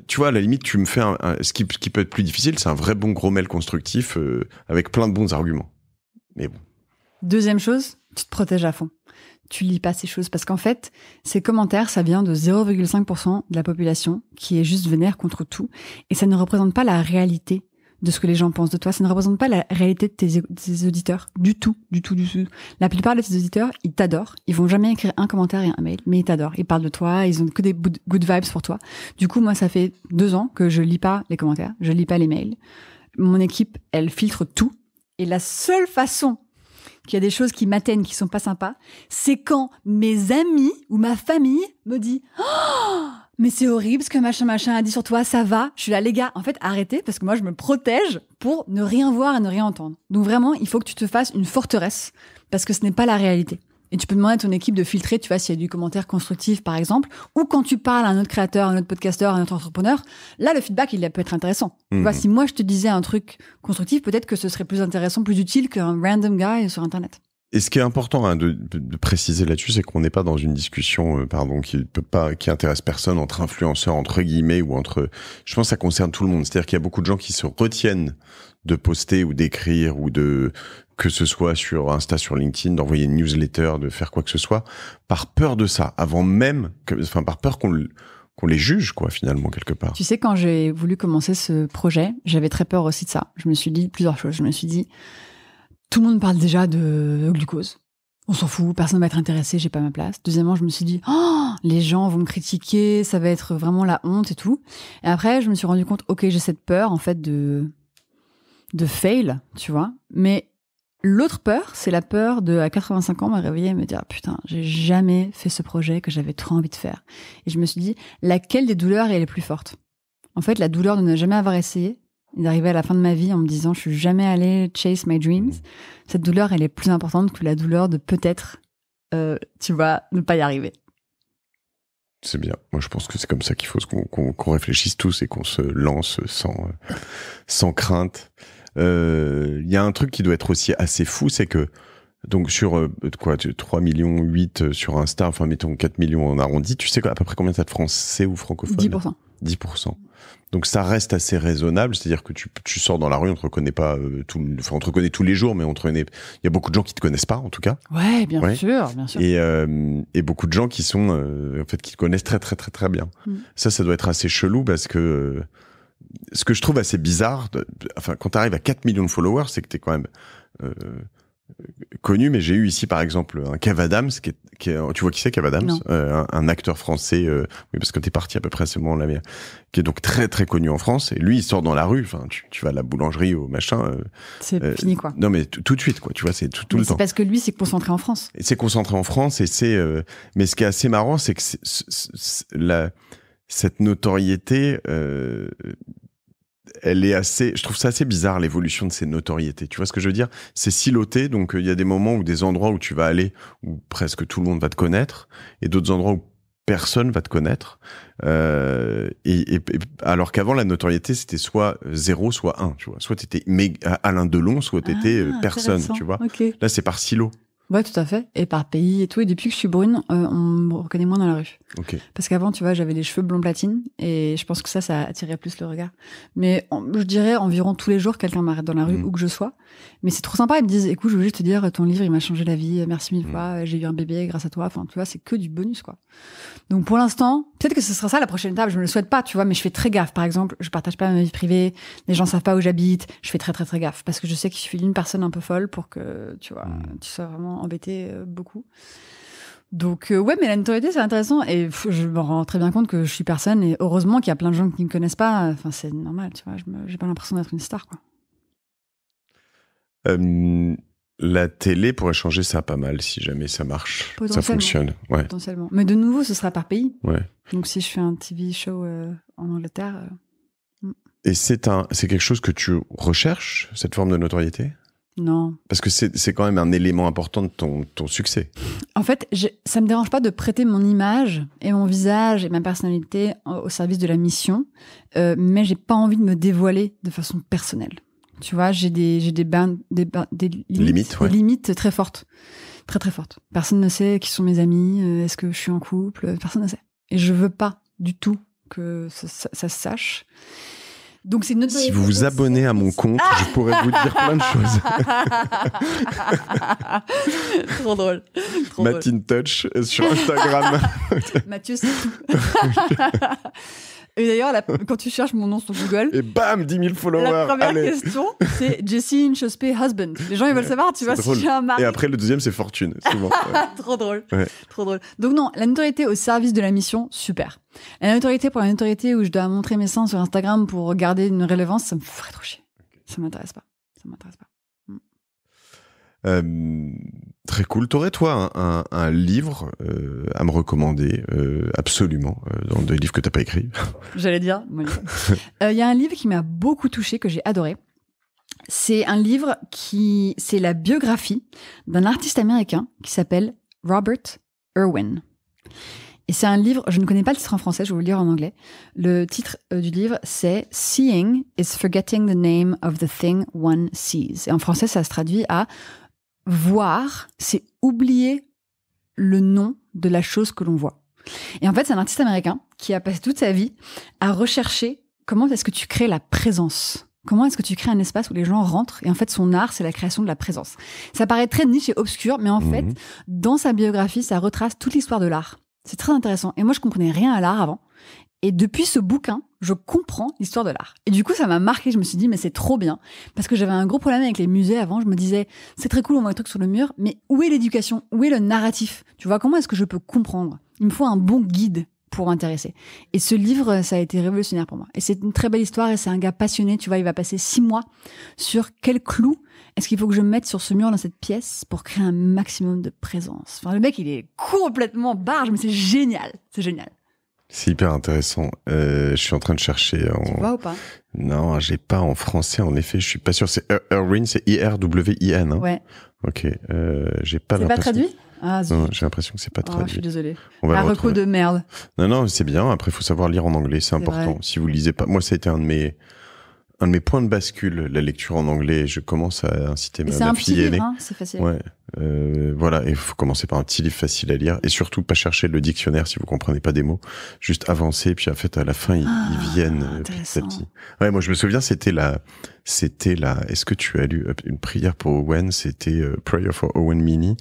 Tu vois, à la limite, tu me fais un, ce, qui, peut être plus difficile, c'est un vrai bon gros mail constructif avec plein de bons arguments. Mais bon. Deuxième chose, tu te protèges à fond tu lis pas ces choses parce qu'en fait, ces commentaires, ça vient de 0,5% de la population qui est juste vénère contre tout et ça ne représente pas la réalité de ce que les gens pensent de toi, ça ne représente pas la réalité de tes, auditeurs du tout, du tout, du tout. La plupart de tes auditeurs, ils t'adorent, ils vont jamais écrire un commentaire et un mail, mais ils t'adorent, ils parlent de toi, ils ont que des good vibes pour toi. Du coup, moi, ça fait deux ans que je lis pas les commentaires, je lis pas les mails. Mon équipe, elle filtre tout et la seule façon il y a des choses qui m'atteignent qui sont pas sympas, c'est quand mes amis ou ma famille me dit oh, mais c'est horrible ce que machin machin a dit sur toi, ça va. Je suis là les gars, en fait arrêtez parce que moi je me protège pour ne rien voir et ne rien entendre. Donc vraiment, il faut que tu te fasses une forteresse parce que ce n'est pas la réalité. Et tu peux demander à ton équipe de filtrer, tu vois, s'il y a du commentaire constructif, par exemple, ou quand tu parles à un autre créateur, à un autre podcasteur, à un autre entrepreneur, là, le feedback, il peut être intéressant. Tu vois, mhm. si moi, je te disais un truc constructif, peut-être que ce serait plus intéressant, plus utile qu'un random guy sur Internet. Et ce qui est important hein, de, préciser là-dessus, c'est qu'on n'est pas dans une discussion, euh, pardon, qui peut pas, qui intéresse personne entre influenceurs entre guillemets ou entre. Je pense que ça concerne tout le monde. C'est-à-dire qu'il y a beaucoup de gens qui se retiennent de poster ou d'écrire ou de que ce soit sur Insta, sur LinkedIn, d'envoyer une newsletter, de faire quoi que ce soit, par peur de ça, avant même, enfin par peur qu'on qu'on les juge, quoi, finalement, quelque part. Tu sais, quand j'ai voulu commencer ce projet, j'avais très peur aussi de ça. Je me suis dit plusieurs choses. Je me suis dit, tout le monde parle déjà de glucose. On s'en fout, personne va être intéressé, j'ai pas ma place. Deuxièmement, je me suis dit, oh, les gens vont me critiquer, ça va être vraiment la honte et tout. Et après, je me suis rendu compte, ok, j'ai cette peur, en fait, de de fail, tu vois. Mais l'autre peur, c'est la peur de, à 85 ans, me réveiller et me dire, putain, j'ai jamais fait ce projet que j'avais trop envie de faire. Et je me suis dit, laquelle des douleurs est la plus forte En fait, la douleur de ne jamais avoir essayé, d'arriver à la fin de ma vie en me disant, je suis jamais allé chase my dreams, cette douleur, elle est plus importante que la douleur de peut-être, euh, tu vois, ne pas y arriver. C'est bien. Moi, je pense que c'est comme ça qu'il faut qu'on réfléchisse tous et qu'on se lance sans, euh, sans crainte. Euh, il y a un truc qui doit être aussi assez fou, c'est que donc sur euh, quoi 3 millions 8 euh, sur Insta, enfin mettons 4 millions en arrondi, tu sais à peu près combien ça de français ou francophones 10%. 10%. Donc ça reste assez raisonnable, c'est-à-dire que tu, tu, sors dans la rue, on te reconnaît pas tout, enfin, on te reconnaît tous les jours, mais on te reconnaît. Il y a beaucoup de gens qui te connaissent pas, en tout cas. Ouais, bien sûr, bien sûr. Et, et beaucoup de gens qui sont, en fait, qui te connaissent très très très très bien. Mmh. Ça, ça doit être assez chelou parce que ce que je trouve assez bizarre, enfin, quand tu arrives à 4 millions de followers, c'est que tu es quand même euh, connu. Mais j'ai eu ici, par exemple, un Kev Adams, qui est, tu vois qui c'est Kev Adams euh, un, acteur français, euh, oui, parce que tu es parti à peu près à ce moment-là, qui est donc très très connu en France. Et lui, il sort dans la rue, enfin, tu, vas à la boulangerie, au machin. Euh, c'est fini, quoi. Non, mais tout de suite, quoi, tu vois, c'est tout, tout le temps. C'est parce que lui, c'est concentré en France. C'est concentré en France, et c'est. mais ce qui est assez marrant, c'est que la cette notoriété, euh, elle est assez. Je trouve ça assez bizarre l'évolution de ces notoriétés. Tu vois ce que je veux dire C'est siloté, donc euh, il y a des moments ou des endroits où tu vas aller où presque tout le monde va te connaître, et d'autres endroits où personne va te connaître. Euh, et, alors qu'avant la notoriété c'était soit zéro, soit 1 tu vois. Soit t'étais Alain Delon, soit t'étais étais ah, personne, tu vois. Là c'est par silo. Ouais, tout à fait. Et par pays et tout. Et depuis que je suis brune, euh, on me reconnaît moins dans la rue. Parce qu'avant, tu vois, j'avais des cheveux blond platine et je pense que ça, ça attirait plus le regard. Mais je dirais environ tous les jours, quelqu'un m'arrête dans la rue, mhm. où que je sois. Mais c'est trop sympa. Ils me disent, écoute, je veux juste te dire, ton livre, il m'a changé la vie. Merci mille mhm. fois. J'ai eu un bébé grâce à toi. Enfin, tu vois, c'est que du bonus, quoi. Donc pour l'instant, peut-être que ce sera ça la prochaine étape. Je me le souhaite pas, tu vois, mais je fais très gaffe. Par exemple, je partage pas ma vie privée. Les gens savent pas où j'habite. Je fais très, très, très gaffe parce que je sais qu'il suffit d'une personne un peu folle pour que, tu vois, mhm. tu sois vraiment embêté euh, beaucoup. Donc euh, ouais, mais la notoriété c'est intéressant et je me rends très bien compte que je suis personne et heureusement qu'il y a plein de gens qui me connaissent pas. Enfin c'est normal, tu vois, j'ai pas l'impression d'être une star quoi. la télé pourrait changer ça pas mal si jamais ça marche, ça fonctionne. Ouais. Potentiellement. Mais de nouveau, ce sera par pays. Ouais. Donc si je fais un TV show euh, en Angleterre. Hmm. Et c'est un, c'est quelque chose que tu recherches cette forme de notoriété non. Parce que c'est quand même un élément important de ton, ton succès. En fait, ça ne me dérange pas de prêter mon image et mon visage et ma personnalité au service de la mission, Mais euh, mais j'ai pas envie de me dévoiler de façon personnelle. Tu vois, j'ai des, des, des, limites, très fortes. Très, très fortes. Personne ne sait qui sont mes amis, euh, est-ce que je suis en couple, euh, personne ne sait. Et je veux pas du tout que ça, ça se sache. Donc c'est notre Si vous vous abonnez à mon compte, je ah pourrais vous dire plein de choses. Trop drôle. Matin Touch sur Instagram. Mathieu, c'est tout. Et d'ailleurs, quand tu cherches mon nom sur Google. Et bam, 10 000 followers. La première question, c'est Jesse Inchospé Husband. Les gens, ils veulent savoir, tu vois, si j'ai un mari. Et après, le deuxième, c'est Fortune, Trop drôle. Trop drôle. Donc, non, la notoriété au service de la mission, super. La notoriété pour la notoriété où je dois montrer mes seins sur Instagram pour garder une rélevance, ça me ferait trop chier. Ça m'intéresse pas. Ça m'intéresse pas. Hum. Très cool. T'aurais toi un, livre euh, à me recommander euh, absolument euh, dans des livres que t'as pas écrits J'allais dire. Il y a un livre qui m'a beaucoup touché que j'ai adoré. C'est un livre qui c'est la biographie d'un artiste américain qui s'appelle Robert Irwin. Et c'est un livre, je ne connais pas le titre en français, je vais vous le lire en anglais. Le titre du livre, c'est Seeing is forgetting the name of the thing one sees. Et en français, ça se traduit à voir, c'est oublier le nom de la chose que l'on voit. Et en fait, c'est un artiste américain qui a passé toute sa vie à rechercher comment est-ce que tu crées la présence. Comment est-ce que tu crées un espace où les gens rentrent Et en fait, son art, c'est la création de la présence. Ça paraît très niche et obscur, mais en fait, mhm. dans sa biographie, ça retrace toute l'histoire de l'art. C'est très intéressant. Et moi, je comprenais rien à l'art avant. Et depuis ce bouquin, je comprends l'histoire de l'art. Et du coup, ça m'a marqué. Je me suis dit, mais c'est trop bien. Parce que j'avais un gros problème avec les musées avant. Je me disais, c'est très cool, on voit un truc sur le mur, mais où est l'éducation Où est le narratif Tu vois, comment est-ce que je peux comprendre Il me faut un bon guide pour intéresser. Et ce livre, ça a été révolutionnaire pour moi. Et c'est une très belle histoire et c'est un gars passionné. Tu vois, il va passer six mois sur quel clou est-ce qu'il faut que je mette sur ce mur dans cette pièce pour créer un maximum de présence. Enfin, le mec, il est complètement barge, mais c'est génial. C'est génial. C'est hyper intéressant. Euh, je suis en train de chercher. Tu vois ou pas Non, j'ai pas en français. En effet, je suis pas sûr. C'est Erwin, c'est I R W I N. Hein. ouais. Ok. Euh, j'ai pas. C'est pas traduit. Ah, j'ai l'impression que c'est pas ah, traduit. Oh, je suis désolé. On va un de merde. Non, non, c'est bien. Après, il faut savoir lire en anglais. C'est important. Si vous lisez pas, moi, ça a été un de mes un de mes points de bascule, la lecture en anglais. Je commence à inciter ma, ma fille aînée. Hein, c'est facile. Ouais, euh, voilà, et il faut commencer par un petit livre facile à lire et surtout pas chercher le dictionnaire si vous comprenez pas des mots. Juste avancer, puis en fait à la fin ils, ils ah, viennent euh, petit à petit. Ouais, moi je me souviens c'était la c'était la... Est-ce que tu as lu euh, une prière pour Owen C'était euh, Prayer for Owen Mini.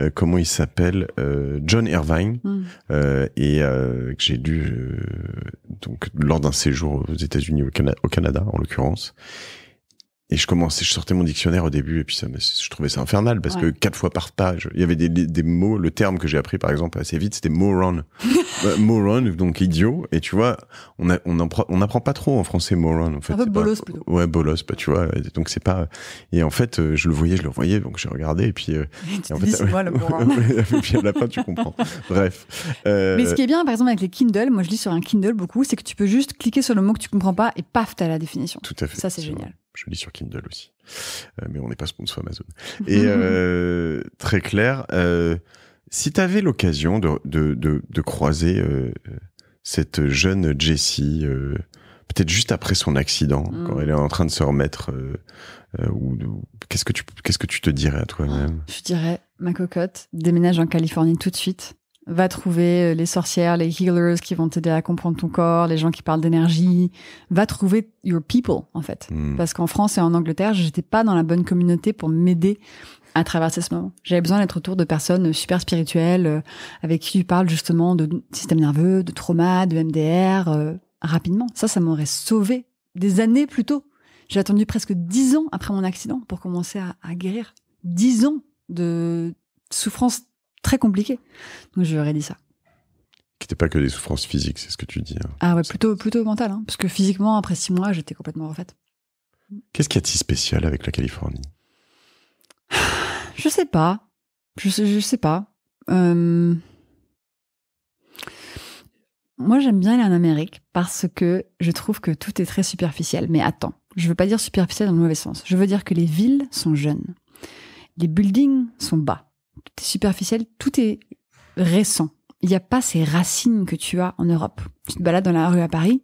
Euh, comment il s'appelle John Irvine mm. et que j'ai lu donc lors d'un séjour aux États-Unis au Canada en l'occurrence. Et je commençais, je sortais mon dictionnaire au début, et puis ça, je trouvais ça infernal, parce que quatre fois par page, il y avait des, des mots, le terme que j'ai appris, par exemple, assez vite, c'était moron. Euh, moron, donc idiot, et tu vois, on, a, on, on apprend pas trop en français moron, en fait. Un peu bolos, Ouais, bolos, bah, tu vois, donc c'est pas... Et en fait, euh, je le voyais, je le voyais, donc j'ai regardé, et puis... Euh, tu en moi, le moron. et puis à la fin, tu comprends. Bref. Mais ce qui est bien, par exemple, avec les Kindle, moi je lis sur un Kindle beaucoup, c'est que tu peux juste cliquer sur le mot que tu comprends pas, et paf, t'as la définition. Tout à fait. Ça, c'est génial je lis sur Kindle aussi, euh, mais on n'est pas sponsor Amazon. Et euh, très clair, euh, si tu avais l'occasion de, de, de, de, croiser cette jeune Jessie, peut-être juste après son accident, mm. quand elle est en train de se remettre, ou, qu'est-ce que tu qu'est-ce que tu te dirais à toi-même Je dirais ma cocotte, déménage en Californie tout de suite va trouver euh, les sorcières, les healers qui vont t'aider à comprendre ton corps, les gens qui parlent d'énergie. Va trouver your people, en fait. Hmm. Parce qu'en France et en Angleterre, j'étais pas dans la bonne communauté pour m'aider à traverser ce moment. J'avais besoin d'être autour de personnes super spirituelles euh, avec qui tu parles justement de système nerveux, de trauma, de MDR euh, rapidement. Ça, ça m'aurait sauvé des années plus tôt. J'ai attendu presque dix ans après mon accident pour commencer à, à guérir. Dix ans de souffrance très compliqué. Donc je lui dit ça. Qui n'était pas que des souffrances physiques, c'est ce que tu dis. Hein. Ah ouais, plutôt, plutôt mental, hein. parce que physiquement, après six mois, j'étais complètement refaite. Qu'est-ce qu'il y a de si spécial avec la Californie Je sais pas. Je sais, je sais pas. Moi, j'aime bien aller en Amérique parce que je trouve que tout est très superficiel. Mais attends, je veux pas dire superficiel dans le mauvais sens. Je veux dire que les villes sont jeunes. Les buildings sont bas tout est superficiel, tout est récent. Il n'y a pas ces racines que tu as en Europe. Tu te balades dans la rue à Paris,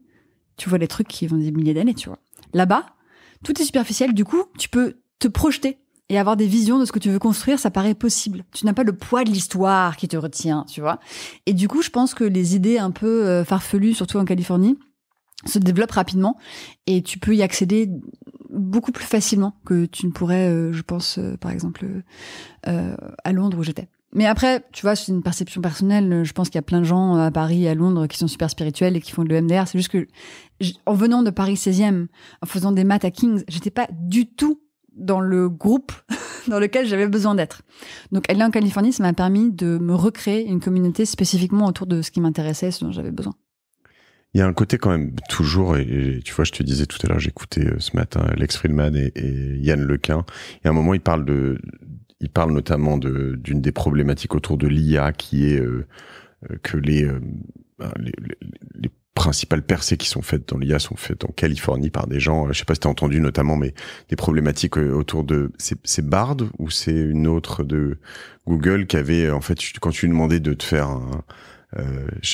tu vois les trucs qui vont des milliers d'années, tu vois. Là-bas, tout est superficiel, du coup, tu peux te projeter et avoir des visions de ce que tu veux construire, ça paraît possible. Tu n'as pas le poids de l'histoire qui te retient, tu vois. Et du coup, je pense que les idées un peu euh, farfelues, surtout en Californie, se développe rapidement et tu peux y accéder beaucoup plus facilement que tu ne pourrais, euh, je pense, euh, par exemple, euh, à Londres où j'étais. Mais après, tu vois, c'est une perception personnelle. Je pense qu'il y a plein de gens à Paris à Londres qui sont super spirituels et qui font de l'EMDR. C'est juste que, en venant de Paris 16e, en faisant des maths à Kings, j'étais pas du tout dans le groupe dans lequel j'avais besoin d'être. Donc aller en Californie, ça m'a permis de me recréer une communauté spécifiquement autour de ce qui m'intéressait, ce dont j'avais besoin il y a un côté quand même toujours, et, tu vois, je te disais tout à l'heure, j'écoutais euh, ce matin Alex euh, Friedman et, Yann Lequin, et à un moment, il parle de, il parle notamment de, d'une des problématiques autour de l'IA qui est euh, que ben, les, les, principales percées qui sont faites dans l'IA sont faites en Californie par des gens, je sais pas si tu as entendu notamment, mais des problématiques autour de, c'est, c'est Bard ou c'est une autre de Google qui avait, en fait, quand tu lui demandais de te faire un, euh,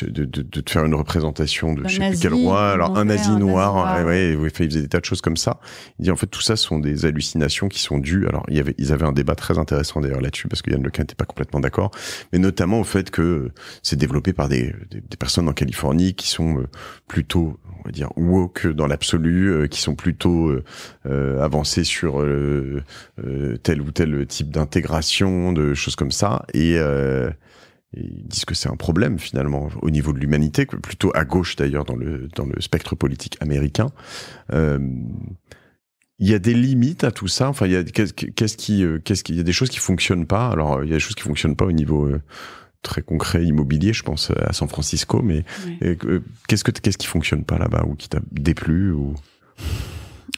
de, de, de, te faire une représentation de je sais plus quel roi, alors un Asie noir. Ouais, ouais, il faisait des tas de choses comme ça. Il dit en fait tout ça sont des hallucinations qui sont dues. Alors il y avait, ils avaient un débat très intéressant d'ailleurs là-dessus parce que Yann Lequin n'était pas complètement d'accord, mais notamment au fait que euh, c'est développé par des, des, personnes en Californie qui sont euh, plutôt, on va dire, woke dans l'absolu, euh, qui sont plutôt euh, avancées sur tel ou tel type d'intégration, de choses comme ça et ils disent que c'est un problème finalement au niveau de l'humanité, plutôt à gauche d'ailleurs dans le, dans le spectre politique américain. Euh, il y a des limites à tout ça. Enfin, il y a qu'est-ce qui, euh, qu'est-ce qu'il y a des choses qui fonctionnent pas. Alors, il y a des choses qui fonctionnent pas au niveau euh, très concret immobilier, je pense à San Francisco, mais qu'est-ce que qu'est-ce qui fonctionne pas là-bas ou qui t'a déplu ou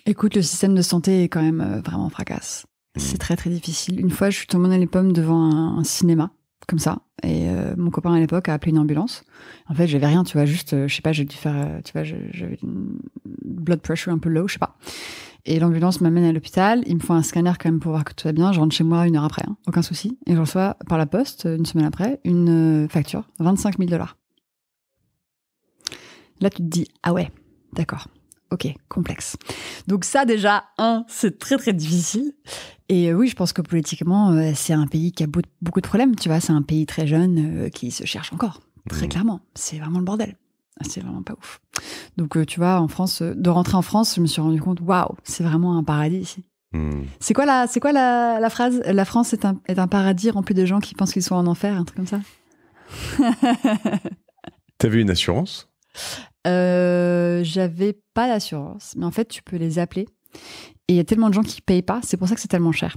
Écoute, le système de santé est quand même vraiment fracasse. Mmh. C'est très très difficile. Une fois, je suis tombée dans les pommes devant un cinéma comme ça. Et euh, mon copain à l'époque a appelé une ambulance. En fait, j'avais rien, tu vois, juste, euh, je sais pas, j'ai dû faire, euh, tu vois, j'avais une blood pressure un peu low, je sais pas. Et l'ambulance m'amène à l'hôpital. Ils me font un scanner quand même pour voir que tout va bien. Je rentre chez moi une heure après, hein. aucun souci. Et je reçois par la poste, une semaine après, une facture, 25 000 dollars. Là, tu te dis, ah ouais, d'accord. Ok, complexe. Donc ça déjà, un, c'est très très difficile. Et euh, oui, je pense que politiquement, euh, c'est un pays qui a beaucoup de problèmes. Tu vois, c'est un pays très jeune euh, qui se cherche encore, très mmh. clairement. C'est vraiment le bordel. C'est vraiment pas ouf. Donc, tu vois, en France, de rentrer en France, je me suis rendu compte, waouh, c'est vraiment un paradis ici. Mmh. C'est quoi, la, c'est quoi la, phrase La France est un, est un paradis rempli de gens qui pensent qu'ils sont en enfer, un truc comme ça T'avais une assurance J'avais pas d'assurance, mais en fait, tu peux les appeler et il y a tellement de gens qui payent pas, c'est pour ça que c'est tellement cher.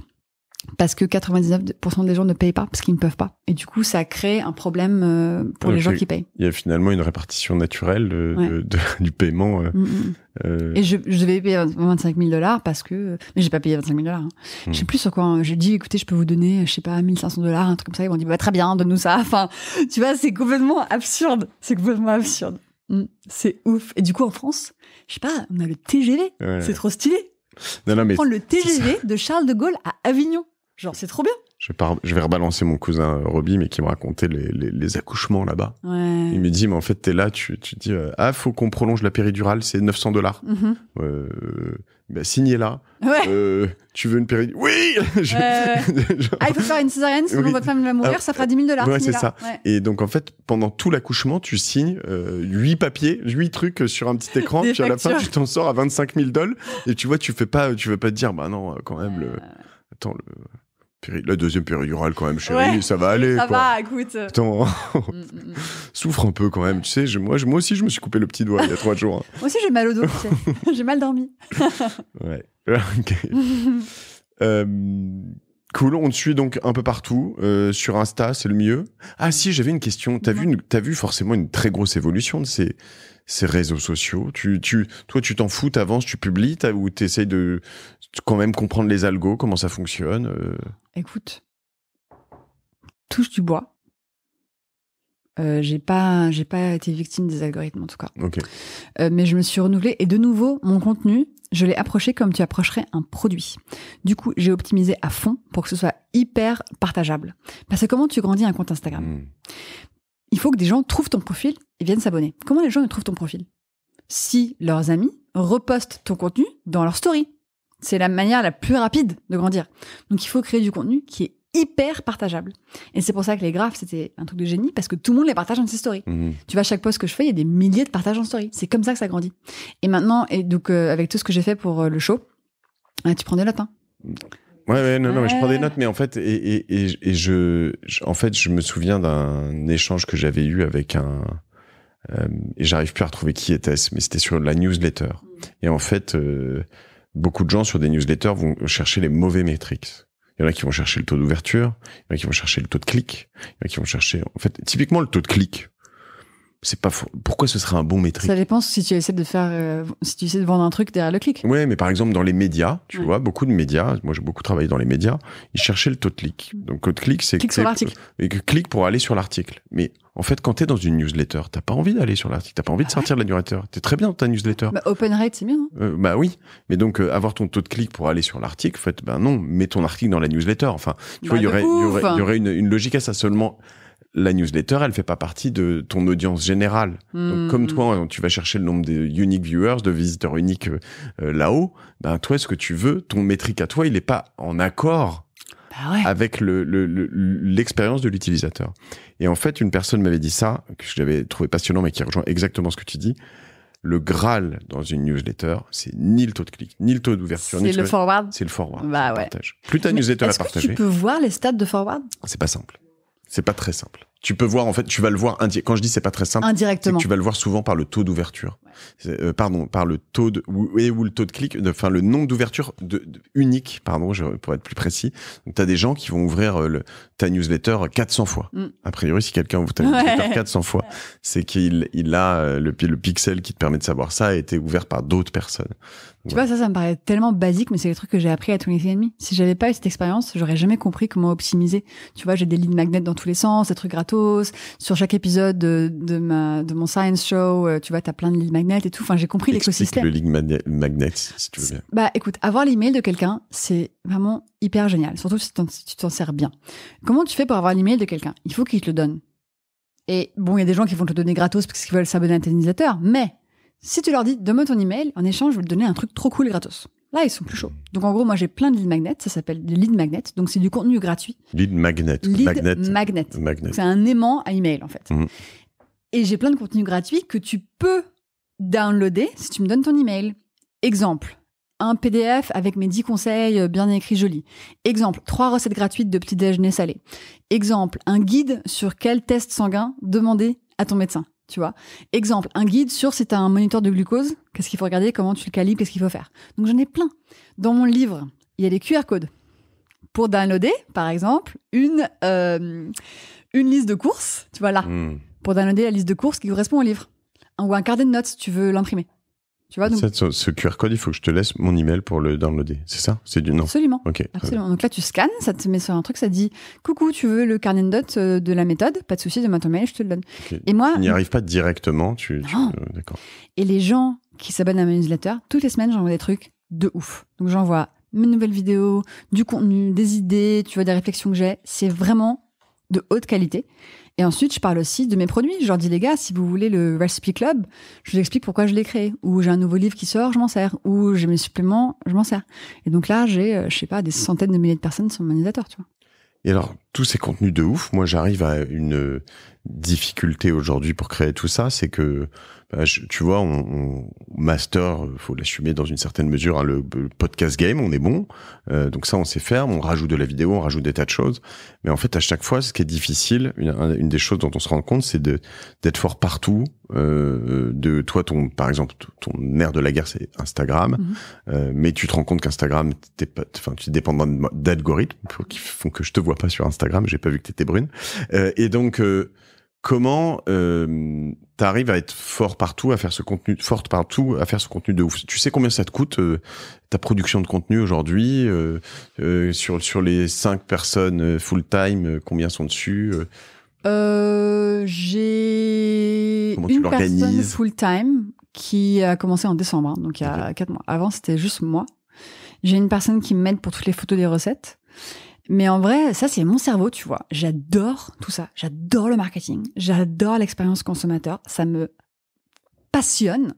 Parce que 99% des gens ne payent pas parce qu'ils ne peuvent pas. Et du coup, ça crée un problème euh, pour les gens qui payent. Il y a finalement une répartition naturelle du paiement. Euh, mm, mm, mm. Euh. Et je, devais vais payer 25 000 dollars parce que. Mais j'ai pas payé 25 000 dollars. Hein. Je sais plus sur quoi. Hein. Je dis, écoutez, je peux vous donner, je sais pas, 1500 dollars, un truc comme ça. Ils m'ont dit, bah, très bien, donne-nous ça. Enfin, tu vois, c'est complètement absurde. C'est complètement absurde. C'est ouf. Et du coup, en France, je sais pas, on a le TGV. C'est trop stylé. Non, le TGV de Charles de Gaulle à Avignon. Genre, c'est trop bien. Je vais, rebalancer mon cousin euh, Roby, mais qui me racontait les, accouchements là-bas. Ouais. Il me dit, mais en fait, t'es là, tu, tu dis, euh, ah, faut qu'on prolonge la péridurale, c'est 900 dollars. Ben signez la tu veux une péridurale Oui je... Euh, ah, il faut faire une césarienne, sinon votre femme va mourir, ça fera 10 000 dollars. Ouais, c'est ça. Et donc, en fait, pendant tout l'accouchement, tu signes 8 papiers, 8 trucs sur un petit écran, puis à la fin, tu t'en sors à 25 000 dollars. Et tu vois, tu fais pas, tu veux pas te dire, bah non, quand même, le... attends, le la deuxième péridurale quand même, chérie, ça va aller. Ça va, écoute. Mm, mm, mm. souffre un peu quand même, tu sais. moi, moi aussi, je me suis coupé le petit doigt il y a trois jours. Hein. moi aussi, j'ai mal au dos, j'ai mal dormi. ouais. Euh, Cool, on te suit donc un peu partout. Euh, sur Insta, c'est le mieux. Ah si, j'avais une question. T'as vu, vu forcément une très grosse évolution de ces, réseaux sociaux. Tu, tu, toi, tu t'en fous, t'avances, tu publies, ou t'essayes de quand même comprendre les algos, comment ça fonctionne. Euh? Écoute, touche du bois. Euh, j'ai pas, j'ai pas été victime des algorithmes en tout cas. Euh, mais je me suis renouvelée et de nouveau, mon contenu, je l'ai approché comme tu approcherais un produit. Du coup, j'ai optimisé à fond pour que ce soit hyper partageable. Parce que comment tu grandis un compte Instagram hmm. Il faut que des gens trouvent ton profil et viennent s'abonner. Comment les gens trouvent ton profil Si leurs amis repostent ton contenu dans leur story. C'est la manière la plus rapide de grandir. Donc il faut créer du contenu qui est hyper partageable. Et c'est pour ça que les graphes, c'était un truc de génie, parce que tout le monde les partage dans ses stories. Mhm. Tu vois, chaque post que je fais, il y a des milliers de partages en story. C'est comme ça que ça grandit. Et maintenant, et donc, euh, avec tout ce que j'ai fait pour euh, le show, euh, tu prends des notes, hein. Ouais, non, mais je prends des notes, mais en fait, et, je, en fait, je me souviens d'un échange que j'avais eu avec un, et j'arrive plus à retrouver qui était-ce, mais c'était sur la newsletter. Mm. Et en fait, beaucoup de gens sur des newsletters vont chercher les mauvais métriques. Il y en a qui vont chercher le taux d'ouverture, il y en a qui vont chercher le taux de clic, il y en a qui vont chercher, en fait, typiquement le taux de clic c'est pas pourquoi ce serait un bon métrique ça dépend si tu essaies de faire euh, si tu essaies de vendre un truc derrière le clic ouais mais par exemple dans les médias tu vois beaucoup de médias moi j'ai beaucoup travaillé dans les médias ils cherchaient le taux de clic donc de clic c'est clic sur l'article et clic pour aller sur l'article mais en fait, quand tu es dans une newsletter, t'as pas envie d'aller sur l'article, t'as pas envie de ah sortir de la newsletter. T'es très bien dans ta newsletter. Bah, open rate, c'est bien, hein. euh, Bah oui. Mais donc, euh, avoir ton taux de clic pour aller sur l'article, en fait, ben non, mets ton article dans la newsletter. Enfin, tu il y aurait, une logique à ça seulement la newsletter, elle fait pas partie de ton audience générale. Donc, hmm, comme hmm. toi, hein, tu vas chercher le nombre de unique viewers, de visiteurs uniques euh, euh, là-haut, ben toi, ce que tu veux, ton métrique à toi, il n'est pas en accord bah avec l'expérience le, de l'utilisateur. Et en fait, une personne m'avait dit ça, que j'avais trouvé passionnant, mais qui rejoint exactement ce que tu dis. Le Graal dans une newsletter, c'est ni le taux de clic, ni le taux d'ouverture. C'est le forward. C'est le forward. Bah ouais. Plus ta newsletter à partager. Est-ce que tu peux voir les stats de forward C'est pas simple. C'est pas très simple. Tu peux voir, en fait, tu vas le voir, quand je dis c'est pas très simple, Indirectement. tu vas le voir souvent par le taux d'ouverture. Euh, pardon, par le taux de, ou, ou le taux de clic, enfin le nombre d'ouvertures de, unique, pardon, je, pour être plus précis. tu as des gens qui vont ouvrir euh, ta newsletter 400 fois. Mm. A priori, si quelqu'un ouvre ta newsletter 400 fois, c'est qu'il il a euh, le, le pixel qui te permet de savoir ça a été ouvert par d'autres personnes. Tu vois, ça, ça me paraît tellement basique, mais c'est les trucs que j'ai appris à tous les ennemis. Si j'avais pas eu cette expérience, j'aurais jamais compris comment optimiser. Tu vois, j'ai des leads magnets dans tous les sens, des trucs gratos. Sur chaque épisode de, de, ma, de mon science show, tu vois, as plein de leads et tout. Enfin, j'ai compris l'écosystème. le lead magnet, si tu veux bien. Bah, écoute, avoir l'email de quelqu'un, c'est vraiment hyper génial. Surtout si, tu t'en sers bien. Comment tu fais pour avoir l'email de quelqu'un Il faut qu'il te le donne. Et bon, il y a des gens qui vont te le donner gratos parce qu'ils veulent s'abonner à un mais si tu leur dis donne-moi ton email, en échange, je vais te donner un truc trop cool gratos. Là, ils sont plus chauds. Donc, en gros, moi, j'ai plein de lead magnets. Ça s'appelle des lead magnets. Donc, c'est du contenu gratuit. Lead magnet. Lead magnet. magnet. C'est un aimant à email, en fait. Mhm. Et j'ai plein de contenu gratuit que tu peux downloader si tu me donnes ton email. Exemple, un PDF avec mes 10 conseils euh, bien écrits jolis. Exemple, trois recettes gratuites de petits déjeuner salé. Exemple, un guide sur quel test sanguin demander à ton médecin, tu vois. Exemple, un guide sur si tu un moniteur de glucose, qu'est-ce qu'il faut regarder, comment tu le calibres, qu'est-ce qu'il faut faire. Donc j'en ai plein. Dans mon livre, il y a des QR codes pour downloader, par exemple, une, euh, une liste de courses, tu vois là, hmm. pour downloader la liste de courses qui correspond au livre ou un carnet de notes tu veux l'imprimer. Tu vois, donc... ce, QR code, il faut que je te laisse mon email pour le downloader. C'est ça C'est du non Absolument. Absolument. Donc là, tu scannes, ça te met sur un truc, ça dit Coucou, tu veux le carnet de notes euh, de la méthode Pas de souci, de ton mail, je te le donne. Et moi. Tu n'y arrive pas directement, tu. Euh, d'accord. Et les gens qui s'abonnent à ma newsletter, toutes les semaines, j'envoie des trucs de ouf. Donc j'envoie mes nouvelles vidéos, du contenu, des idées, tu vois, des réflexions que j'ai. C'est vraiment de haute qualité. Et ensuite, je parle aussi de mes produits. Je leur dis, les gars, si vous voulez le Recipe Club, je vous explique pourquoi je l'ai créé. Ou j'ai un nouveau livre qui sort, je m'en sers. Ou j'ai mes suppléments, je m'en sers. Et donc là, j'ai, euh, je sais pas, des centaines de milliers de personnes sur mon tu vois. Et alors, tous ces contenus de ouf, moi, j'arrive à une, difficulté aujourd'hui pour créer tout ça, c'est que, bah, tu vois, on, on master, euh, faut l'assumer dans une certaine mesure, hein, le, podcast game, on est bon, euh, donc ça on sait faire, on rajoute de la vidéo, on rajoute des tas de choses, mais en fait à chaque fois, ce qui est difficile, une, des choses dont on se rend compte, c'est d'être fort partout. Euh, de toi, ton par exemple, ton nerf de la guerre, c'est Instagram, mhm. euh, mais tu te rends compte qu'Instagram, enfin, tu dépendant d'algorithmes qui font que je te vois pas sur Instagram, j'ai pas vu que t'étais brune, et donc comment euh, tu arrives à être fort partout, à faire ce contenu, forte partout, à faire ce contenu de ouf Tu sais combien ça te coûte euh, ta production de contenu aujourd'hui euh, euh, sur, sur les cinq personnes full-time, combien sont dessus J'ai une personne full-time qui a commencé en décembre, hein, donc il y a 4 mois. Avant, c'était juste moi. J'ai une personne qui m'aide pour toutes les photos des recettes. Mais en vrai, ça, c'est mon cerveau, tu vois. J'adore tout ça. J'adore le marketing. J'adore l'expérience consommateur. Ça me passionne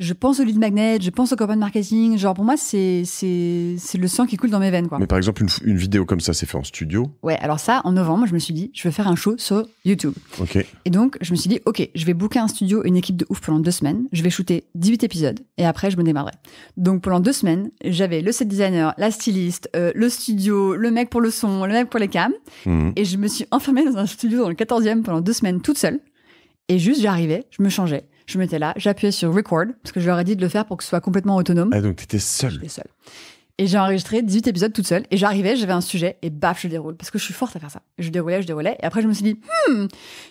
je pense au lead magnet, je pense au campagne marketing. Genre, pour moi, c'est, c'est, c'est le sang qui coule dans mes veines, quoi. Mais par exemple, une, vidéo comme ça, c'est fait en studio. Ouais, alors ça, en novembre, je me suis dit, je veux faire un show sur YouTube. Ok. Et donc, je me suis dit, ok, je vais booker un studio, une équipe de ouf pendant deux semaines. Je vais shooter 18 épisodes et après, je me démarrerai. Donc, pendant deux semaines, j'avais le set designer, la styliste, euh, le studio, le mec pour le son, le mec pour les cams. Mhm. Et je me suis enfermée dans un studio dans le 14e pendant deux semaines toute seule. Et juste, j'arrivais, je me changeais, je m'étais là, j'appuyais sur record, parce que je leur ai dit de le faire pour que ce soit complètement autonome. Ah, donc t'étais seule. J'étais seule. Et j'ai enregistré 18 épisodes toute seule. Et j'arrivais, j'avais un sujet, et baf, je déroule. Parce que je suis forte à faire ça. Je déroulais, je déroulais. Et après, je me suis dit, hmm,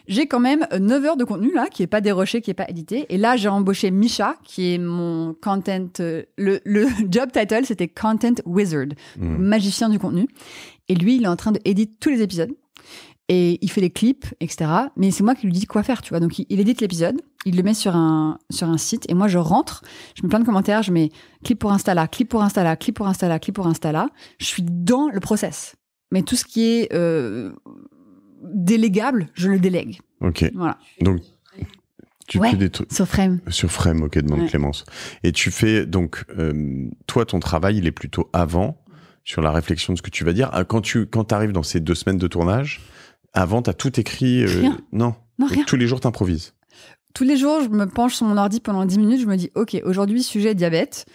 j'ai quand même 9 euh, heures de contenu là, qui est pas déroché, qui est pas édité. Et là, j'ai embauché Misha, qui est mon content. Euh, le, job title, c'était Content Wizard, hmm. magicien du contenu. Et lui, il est en train d'éditer tous les épisodes et il fait les clips, etc. Mais c'est moi qui lui dis quoi faire, tu vois. Donc il, édite l'épisode, il le met sur un, sur un site, et moi je rentre, je mets plein de commentaires, je mets clip pour installer clip pour installer clip pour installer clip pour installer Je suis dans le process. Mais tout ce qui est euh, délégable, je le délègue. Ok. Voilà. Donc tu fais des trucs. Sur Frame. Sur Frame, ok, demande Clémence. Et tu fais donc, euh, toi, ton travail, il est plutôt avant sur la réflexion de ce que tu vas dire. Ah, quand tu quand arrives dans ces deux semaines de tournage, avant, t'as tout écrit. Euh, non. Tous les jours, t'improvises. Tous les jours, je me penche sur mon ordi pendant 10 minutes, je me dis, OK, aujourd'hui, sujet diabète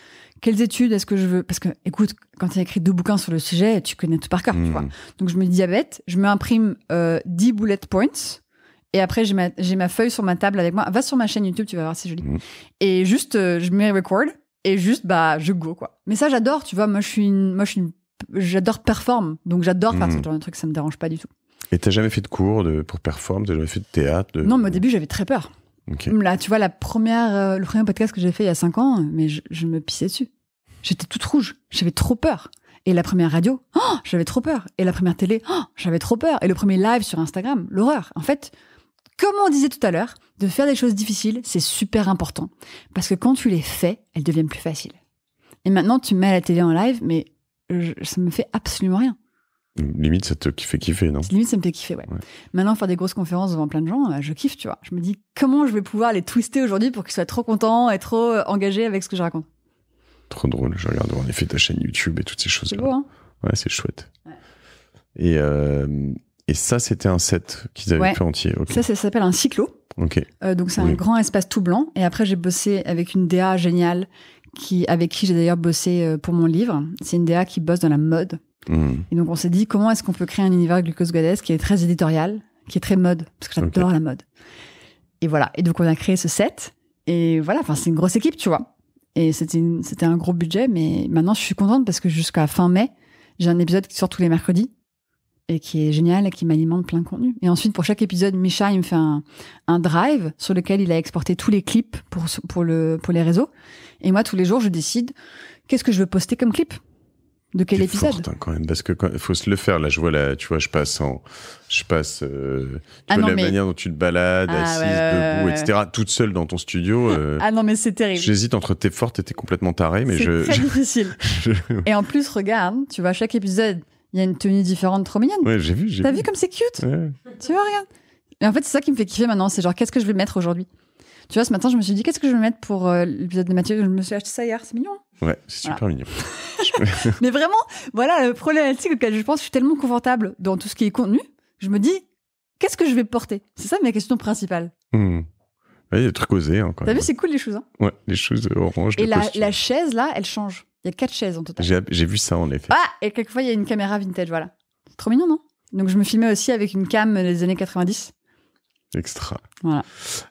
quelles études est-ce que je veux Parce que, écoute, quand tu as écrit deux bouquins sur le sujet, tu connais tout par cœur, tu hmm. vois. Donc, je me dis diabète, je me imprime 10 euh, bullet points. Et après, j'ai ma, feuille sur ma table avec moi. Va sur ma chaîne YouTube, tu vas voir, c'est joli. Hmm. Et juste, euh, je mets record et juste, bah, je go, quoi. Mais ça, j'adore, tu vois. Moi, je suis une. J'adore perform, donc j'adore faire mmh. ce genre de truc, ça me dérange pas du tout. Et t'as jamais fait de cours pour performer, t'as jamais fait de théâtre Non, mais au début j'avais très peur. Là, tu vois, la première, euh, le premier podcast que j'ai fait il y a 5 ans, mais je, me pissais dessus. J'étais toute rouge, j'avais trop peur. Et la première radio, oh, j'avais trop peur. Et la première télé, oh, j'avais trop peur. Et le premier live sur Instagram, l'horreur. En fait, comme on disait tout à l'heure, de faire des choses difficiles, c'est super important. Parce que quand tu les fais, elles deviennent plus faciles. Et maintenant, tu mets la télé en live, mais ça me fait absolument rien. Limite, ça te fait kiffer, non Limite, ça me fait kiffer, ouais. Maintenant, faire des grosses conférences devant plein de gens, euh, je kiffe, tu vois. Je me dis, comment je vais pouvoir les twister aujourd'hui pour qu'ils soient trop contents et trop euh, engagés avec ce que je raconte Trop drôle. Je regarde en effet ta chaîne YouTube et toutes ces choses-là. C'est beau, hein Ouais, c'est chouette. Et, euh, et ça, c'était un set qu'ils avaient fait entier. Ça, ça s'appelle un cyclo. Ok. donc, c'est un grand espace tout blanc. Et après, j'ai bossé avec une DA géniale qui, avec qui j'ai d'ailleurs bossé pour mon livre. C'est une DA qui bosse dans la mode. Mm. Et donc, on s'est dit, comment est-ce qu'on peut créer un univers Glucose Goddess qui est très éditorial, qui est très mode, parce que j'adore la mode. Et voilà. Et donc, on a créé ce set. Et voilà, enfin, c'est une grosse équipe, tu vois. Et c'était un gros budget, mais maintenant, je suis contente parce que jusqu'à fin mai, j'ai un épisode qui sort tous les mercredis et qui est génial et qui m'alimente plein de contenu. Et ensuite, pour chaque épisode, Micha, il me fait un, drive sur lequel il a exporté tous les clips pour, pour les réseaux. Et moi, tous les jours, je décide qu'est-ce que je veux poster comme clip. De quel épisode forte, hein, quand même, parce que faut se le faire. Là, je vois tu vois, je passe en, je passe, euh, tu ah vois, la manière dont tu te balades, ah, assise, debout, etc. Toute seule dans ton studio. Euh, ah non, mais c'est terrible. J'hésite entre t'es forte et t'es complètement tarée, mais je. C'est très difficile. Et en plus, regarde, tu vois, chaque épisode, il y a une tenue différente, trop mignonne. Ouais, j'ai vu. j'ai vu. vu. comme c'est cute. Tu vois, rien Et en fait, c'est ça qui me fait kiffer maintenant. C'est genre, qu'est-ce que je vais mettre aujourd'hui Tu vois, ce matin, je me suis dit, qu'est-ce que je vais mettre pour euh, l'épisode de Mathieu Je me suis acheté ça hier, c'est mignon. Hein. Ouais, c'est super mignon. mais vraiment, voilà le problématique auquel je pense. Je suis tellement confortable dans tout ce qui est contenu. Je me dis, qu'est-ce que je vais porter C'est ça ma question principale. il y a des trucs osés. Hein, T'as vu, c'est cool les choses. Hein ouais, les choses orange. Et la, chaise, là, elle change. Il y a quatre chaises en total. J'ai vu ça, en effet. Ah, et quelquefois, il y a une caméra vintage, voilà. trop mignon, non Donc, je me filmais aussi avec une cam des années 90. Extra. Voilà.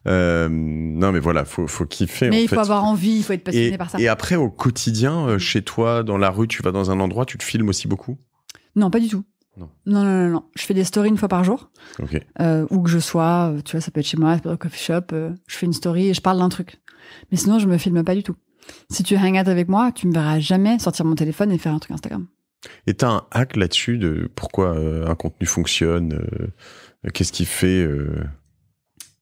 Euh, non, mais voilà, faut, faut kiffer. Mais il faut avoir envie, il faut être passionné par ça. Et après, au quotidien, euh, mm. chez toi, dans la rue, tu vas dans un endroit, tu te filmes aussi beaucoup Non, pas du tout. Non. non. non, non, Je fais des stories une fois par jour. Ok. Euh, où que je sois, tu vois, ça peut être chez moi, ça peut être au coffee shop. je fais une story et je parle d'un truc. Mais sinon, je me filme pas du tout. Si tu hang out avec moi, tu me verras jamais sortir mon téléphone et faire un truc Instagram. Et t'as un hack là-dessus de pourquoi un contenu fonctionne Qu'est-ce qui fait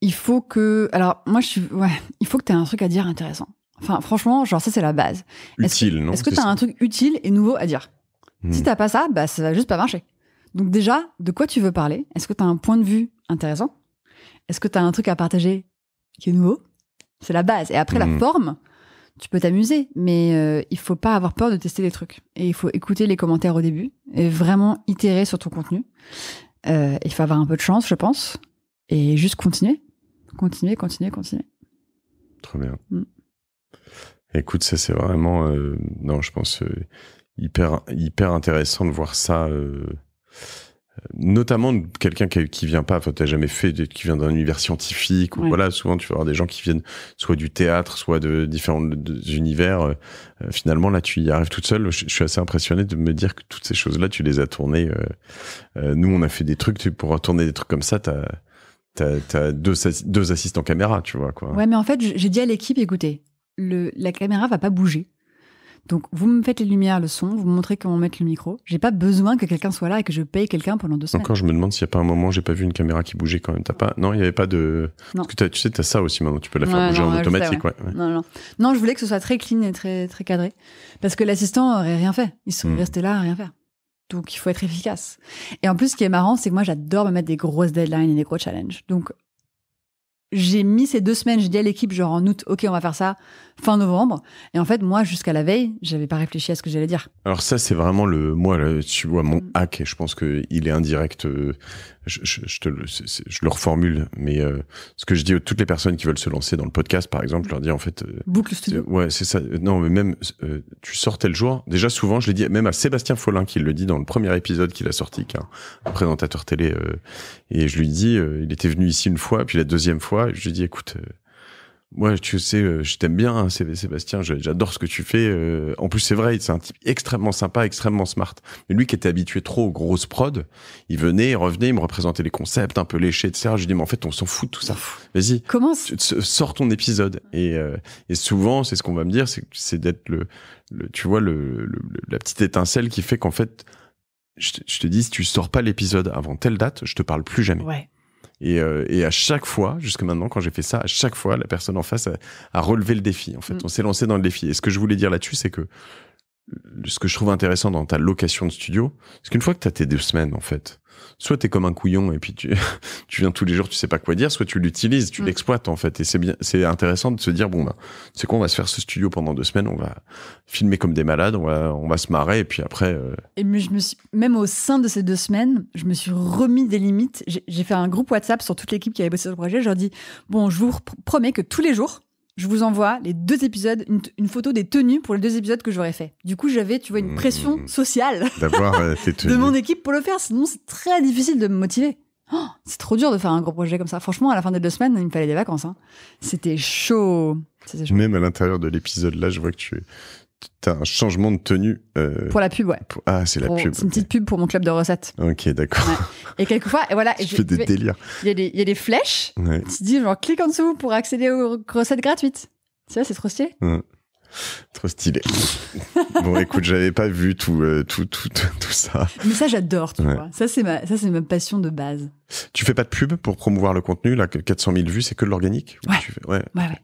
il faut que. Alors, moi, je suis. Ouais, il faut que tu aies un truc à dire intéressant. Enfin, franchement, genre, ça, c'est la base. Est-ce que tu as un truc utile et nouveau à dire Si Si hmm. t'as pas ça, bah, ça va juste pas marcher. Donc, déjà, de quoi tu veux parler Est-ce que tu as un point de vue intéressant Est-ce que tu as un truc à partager qui est nouveau C'est la base. Et après, la hmm. forme, tu peux t'amuser, mais euh, il faut pas avoir peur de tester des trucs. Et il faut écouter les commentaires au début et vraiment itérer sur ton contenu. Euh, il faut avoir un peu de chance, je pense, et juste continuer continuer, continuer, continuer. Très bien. Mm. Écoute, ça c'est vraiment, euh, non, je pense euh, hyper hyper intéressant de voir ça, euh, notamment quelqu'un qui, vient pas, enfin t'as jamais fait, de, qui vient d'un univers scientifique ou voilà, souvent tu vas avoir des gens qui viennent soit du théâtre, soit de différents univers. finalement là, tu y arrives toute seule. Je, suis assez impressionné de me dire que toutes ces choses là, tu les as tournées. nous, on a fait des trucs, tu pourras tourner des trucs comme ça. tu as T'as deux, deux assistants caméra, tu vois. Quoi. Ouais, mais en fait, j'ai dit à l'équipe, écoutez, la caméra va pas bouger. Donc, vous me faites les lumières, le son, vous me montrez comment mettre le micro. J'ai pas besoin que quelqu'un soit là et que je paye quelqu'un pendant deux semaines. Encore, je me demande s'il n'y a pas un moment, j'ai pas vu une caméra qui bougeait quand même. T'as pas... Non, il n'y avait pas de. Non. Parce que tu sais, t'as ça aussi maintenant, tu peux la faire bouger en automatique. Non, je voulais que ce soit très clean et très, très cadré. Parce que l'assistant aurait rien fait. ils sont restés resté là à rien faire. Donc, il faut être efficace. Et en plus, ce qui est marrant, c'est que moi, j'adore me mettre des grosses deadlines et des gros challenges. Donc, j'ai mis ces deux semaines, j'ai dit à l'équipe, genre en août, OK, on va faire ça fin novembre. Et en fait, moi, jusqu'à la veille, j'avais pas réfléchi à ce que j'allais dire. Alors ça, c'est vraiment le, moi, tu vois, mon mm. hack. Et je pense que il est indirect. Euh, je, je, je, te le, je le reformule, mais euh, ce que je dis à toutes les personnes qui veulent se lancer dans le podcast, par exemple, je leur dis en fait. Euh, Boucle studio. Ouais, c'est ça. Non, mais même tu sortais le jour. Déjà, souvent, je l'ai dit même à Sébastien Follin qui le dit dans le premier épisode qu'il a sorti, qui présentateur télé, et je lui dis, il était venu ici une fois, puis la deuxième fois, je lui dis, écoute moi, tu sais, euh, je t'aime bien, hein, Sébastien. J'adore ce que tu fais. Euh, en plus, c'est vrai, c'est un type extrêmement sympa, extrêmement smart. Mais lui, qui était habitué trop aux grosses prod, il venait, il revenait, il me représentait les concepts, un peu léché, etc. Je lui dis, mais en fait, on s'en fout de tout ça. Vas-y. Commence. Sors ton épisode. Et, euh, et souvent, c'est ce qu'on va me dire, c'est d'être le, tu vois, le, la petite étincelle qui fait qu'en fait, je te, je te dis, si tu sors pas l'épisode avant telle date, je te parle plus jamais. Ouais. Euh, et, à chaque fois, jusque maintenant, quand j'ai fait ça, à chaque fois, la personne en face a, relevé le défi. En fait, mm. on s'est lancé dans le défi. Et ce que je voulais dire là-dessus, c'est que ce que je trouve intéressant dans ta location de studio, c'est qu'une fois que tu as tes deux semaines, en fait, soit tu es comme un couillon et puis tu, viens tous les jours, tu sais pas quoi dire, soit tu l'utilises, tu mm. l'exploites, en fait. Et c'est bien, c'est intéressant de se dire, bon, ben, c'est quoi, on va se faire ce studio pendant deux semaines, on va filmer comme des malades, on va, se marrer, et puis après. Euh, et je me suis, même au sein de ces deux semaines, je me suis remis des limites. J'ai fait un groupe WhatsApp sur toute l'équipe qui avait bossé sur le projet. Je leur dis, bon, promets que tous les jours, je vous envoie les deux épisodes, une, photo des tenues pour les deux épisodes que j'aurais fait. Du coup, j'avais, tu vois, une mmh, pression mmh, mmh. sociale euh, de mon équipe pour le faire. Sinon, c'est très difficile de me motiver. Oh, c'est trop dur de faire un gros projet comme ça. Franchement, à la fin des deux semaines, il me fallait des vacances. Hein. C'était chaud. Même à l'intérieur de l'épisode, là, je vois que tu, es... T'as un changement de tenue. Euh, pour la pub, ouais. Ah, c'est la pub. C'est une petite pub pour mon club de recettes. Ok, d'accord. Et quelquefois, et voilà. Je fais des délires. Il y, y, a des flèches. Tu dis, genre, clique en dessous pour accéder aux recettes gratuites. Tu vois, c'est trop stylé. Trop stylé. bon, écoute, j'avais pas vu euh, tout, tout, tout, tout, ça. Mais ça, j'adore, tu vois. Ça, c'est ma, ça, c'est ma passion de base. Tu fais pas de pub pour promouvoir le contenu, là, 400 000 vues, c'est que de l'organique Ouais. ouais. ouais.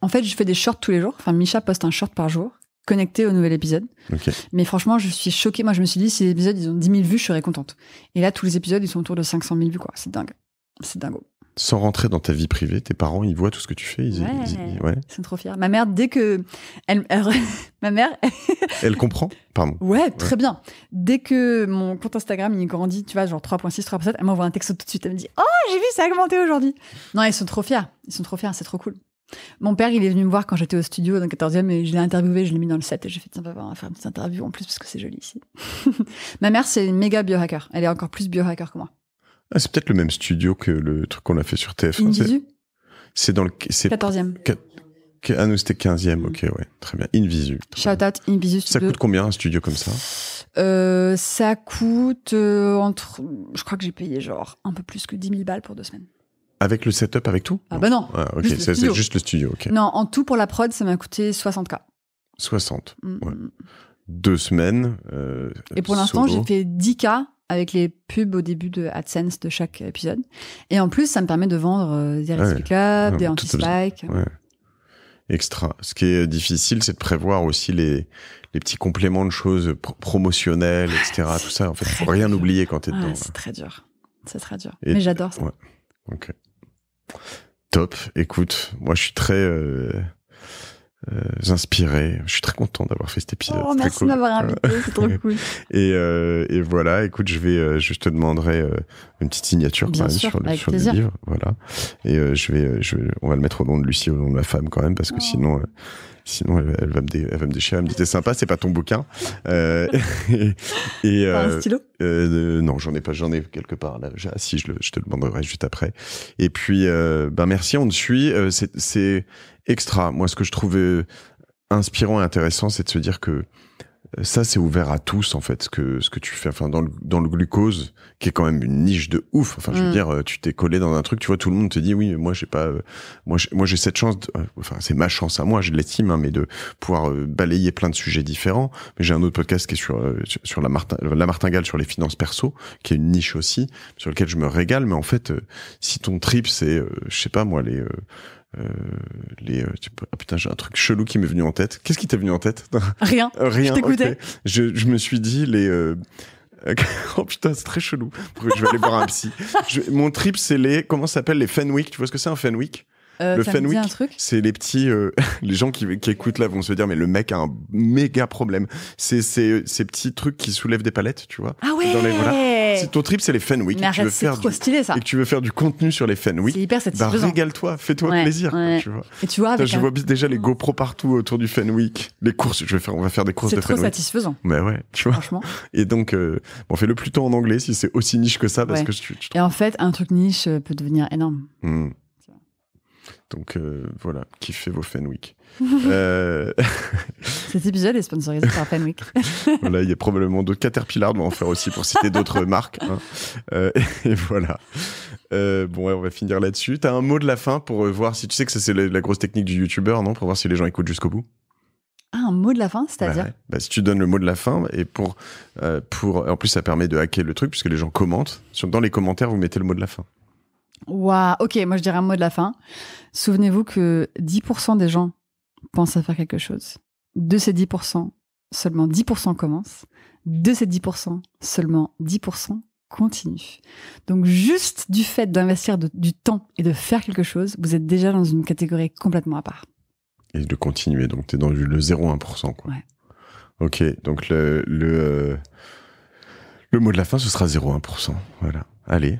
En fait, je fais des shorts tous les jours. Enfin, Micha poste un short par jour connecté au nouvel épisode. Mais franchement, je suis choquée. Moi, je me suis dit, si les épisodes, ils ont 10 000 vues, je serais contente. Et là, tous les épisodes, ils sont autour de 500 000 vues, quoi. C'est dingue. C'est dingo. Sans rentrer dans ta vie privée, tes parents, ils voient tout ce que tu fais. Ils, sont trop fiers. Ma mère, dès que. Elle, ma mère. elle comprend Pardon. Ouais, très bien. Dès que mon compte Instagram, il grandit, tu vois, genre 3.6, 3.7, elle m'envoie un texto tout de suite. Elle me dit Oh, j'ai vu, ça a augmenté aujourd'hui. Non, ils sont trop fiers. Ils sont trop fiers. C'est trop cool. Mon père, il est venu me voir quand j'étais au studio dans le 14e et je l'ai interviewé, je l'ai mis dans le set et j'ai fait tiens, on va faire une petite interview en plus parce que c'est joli ici. Ma mère, c'est une méga biohacker. Elle est encore plus biohacker que moi. Ah, c'est peut-être le même studio que le truc qu'on a fait sur TF1. Invisu C'est dans le. 14e. Ah, nous, c'était 15e, mm. ok, ouais, très bien. Invisu. Shout out, Invisu Studio. Ça coûte combien un studio comme ça euh, Ça coûte euh, entre. Je crois que j'ai payé genre un peu plus que 10 000 balles pour deux semaines. Avec le setup, avec tout Ah bah non. Ah, ok, c'est juste le studio. Non, en tout pour la prod, ça m'a coûté 60K. 60. Mm, ouais. Mm, mm. Deux semaines. Euh, et pour l'instant, j'ai fait 10K avec les pubs au début de AdSense de chaque épisode. Et en plus, ça me permet de vendre euh, des Risky Club, des Anti-Spike. Ouais. Extra. Ce qui est difficile, c'est de prévoir aussi les, les petits compléments de choses promotionnelles, etc. Tout ça, en fait, faut rien oublier quand tu es dedans. c'est hein. très dur. C'est très dur. Mais j'adore ça. ouais. Ok. Top. Écoute, moi, je suis très euh, euh, inspiré. Je suis très content d'avoir fait cet épisode. Oh, merci de m'avoir invité, c'est trop cool. Euh, et, voilà, écoute, je vais, je te demanderai une petite signature sur, le, livre, voilà. Et je vais, on va le mettre au nom de Lucie, au nom de ma femme quand même, parce que oh. sinon Sinon, elle, va me dé, elle, va me déchirer. Elle me dit T'es sympa, c'est pas ton bouquin. Euh, et, un euh, stylo euh, Non, j'en ai pas, j'en ai quelque part. Là. Ah, si, je, le, je, te le demanderai juste après. Et puis, euh, ben merci, on te suit. Euh, c'est extra. Moi, ce que je trouvais inspirant et intéressant, c'est de se dire que ça c'est ouvert à tous en fait ce que ce que tu fais enfin dans le, dans le glucose qui est quand même une niche de ouf enfin je veux mm. dire euh, tu t'es collé dans un truc tu vois tout le monde te dit oui moi j'ai pas euh, moi moi j'ai cette chance euh, enfin c'est ma chance à moi je l'estime hein, mais de pouvoir balayer plein de sujets différents mais j'ai un autre podcast qui est sur sur la la martingale sur les finances perso qui est une niche aussi sur lequel je me régale mais en fait si ton trip c'est je sais pas moi les euh, les euh, ah putain j'ai un truc chelou qui m'est venu en tête qu'est-ce qui t'est venu en tête rien euh, rien je t'écoutais je, me suis dit les oh putain, c'est très chelou. Je vais aller voir un psy. mon trip, c'est les. Comment ça s'appelle les Fenwick Tu vois ce que c'est un Fenwick euh, le Fenwick, c'est les petits, euh, les gens qui, qui, écoutent là vont se dire mais le mec a un méga problème. C'est ces petits trucs qui soulèvent des palettes, tu vois. Ah ouais. Dans les, voilà. Ton trip c'est les Fenwick. Mais et tu faire trop du, stylé ça. Et que tu veux faire du contenu sur les Fenwick. C'est hyper satisfaisant. Bah, régale-toi, fais-toi plaisir. tu vois. Et tu vois. je vois déjà les GoPro partout autour du Fenwick. Les courses, je vais faire, on va faire des courses de Fenwick. C'est satisfaisant. Mais ouais, tu vois. Franchement. Et donc, on euh, bon, fais-le tôt en anglais si c'est aussi niche que ça parce que tu, Et en fait, un truc niche peut devenir énorme. Hmm. Donc euh, voilà, kiffez vos Fenwick. euh... Cet épisode est sponsorisé par Fenwick. il y a probablement d'autres Caterpillar, mais on va en faire aussi pour citer d'autres marques. Hein. Euh, et, voilà. Euh, bon, on va finir là-dessus. T'as un mot de la fin pour voir si tu sais que ça c'est la, grosse technique du YouTuber, non Pour voir si les gens écoutent jusqu'au bout. Ah, un mot de la fin, c'est-à-dire bah, bah, Si tu donnes le mot de la fin, et pour, pour. En plus, ça permet de hacker le truc, puisque les gens commentent. Dans les commentaires, vous mettez le mot de la fin. Waouh, ok, moi je dirais un mot de la fin. Souvenez-vous que 10% des gens pensent à faire quelque chose. De ces 10%, seulement 10% commencent. De ces 10%, seulement 10% continuent. Donc juste du fait d'investir du temps et de faire quelque chose, vous êtes déjà dans une catégorie complètement à part. Et de continuer, donc tu es dans le 0,1%. Ok, donc le, le, euh, le mot de la fin, ce sera 0,1%. Voilà. Allez,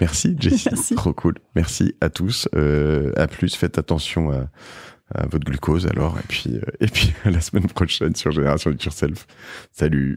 merci Jessie, trop cool. Merci à tous, euh, à plus, faites attention à, votre glucose alors, et puis, euh, et puis à la semaine prochaine sur Génération Self Salut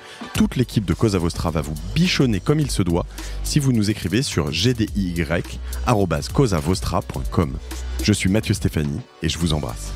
toute l'équipe de Cosa Vostra va vous bichonner comme il se doit si vous nous écrivez sur gdy@causavostra.com. Je suis Mathieu Stéphanie et je vous embrasse.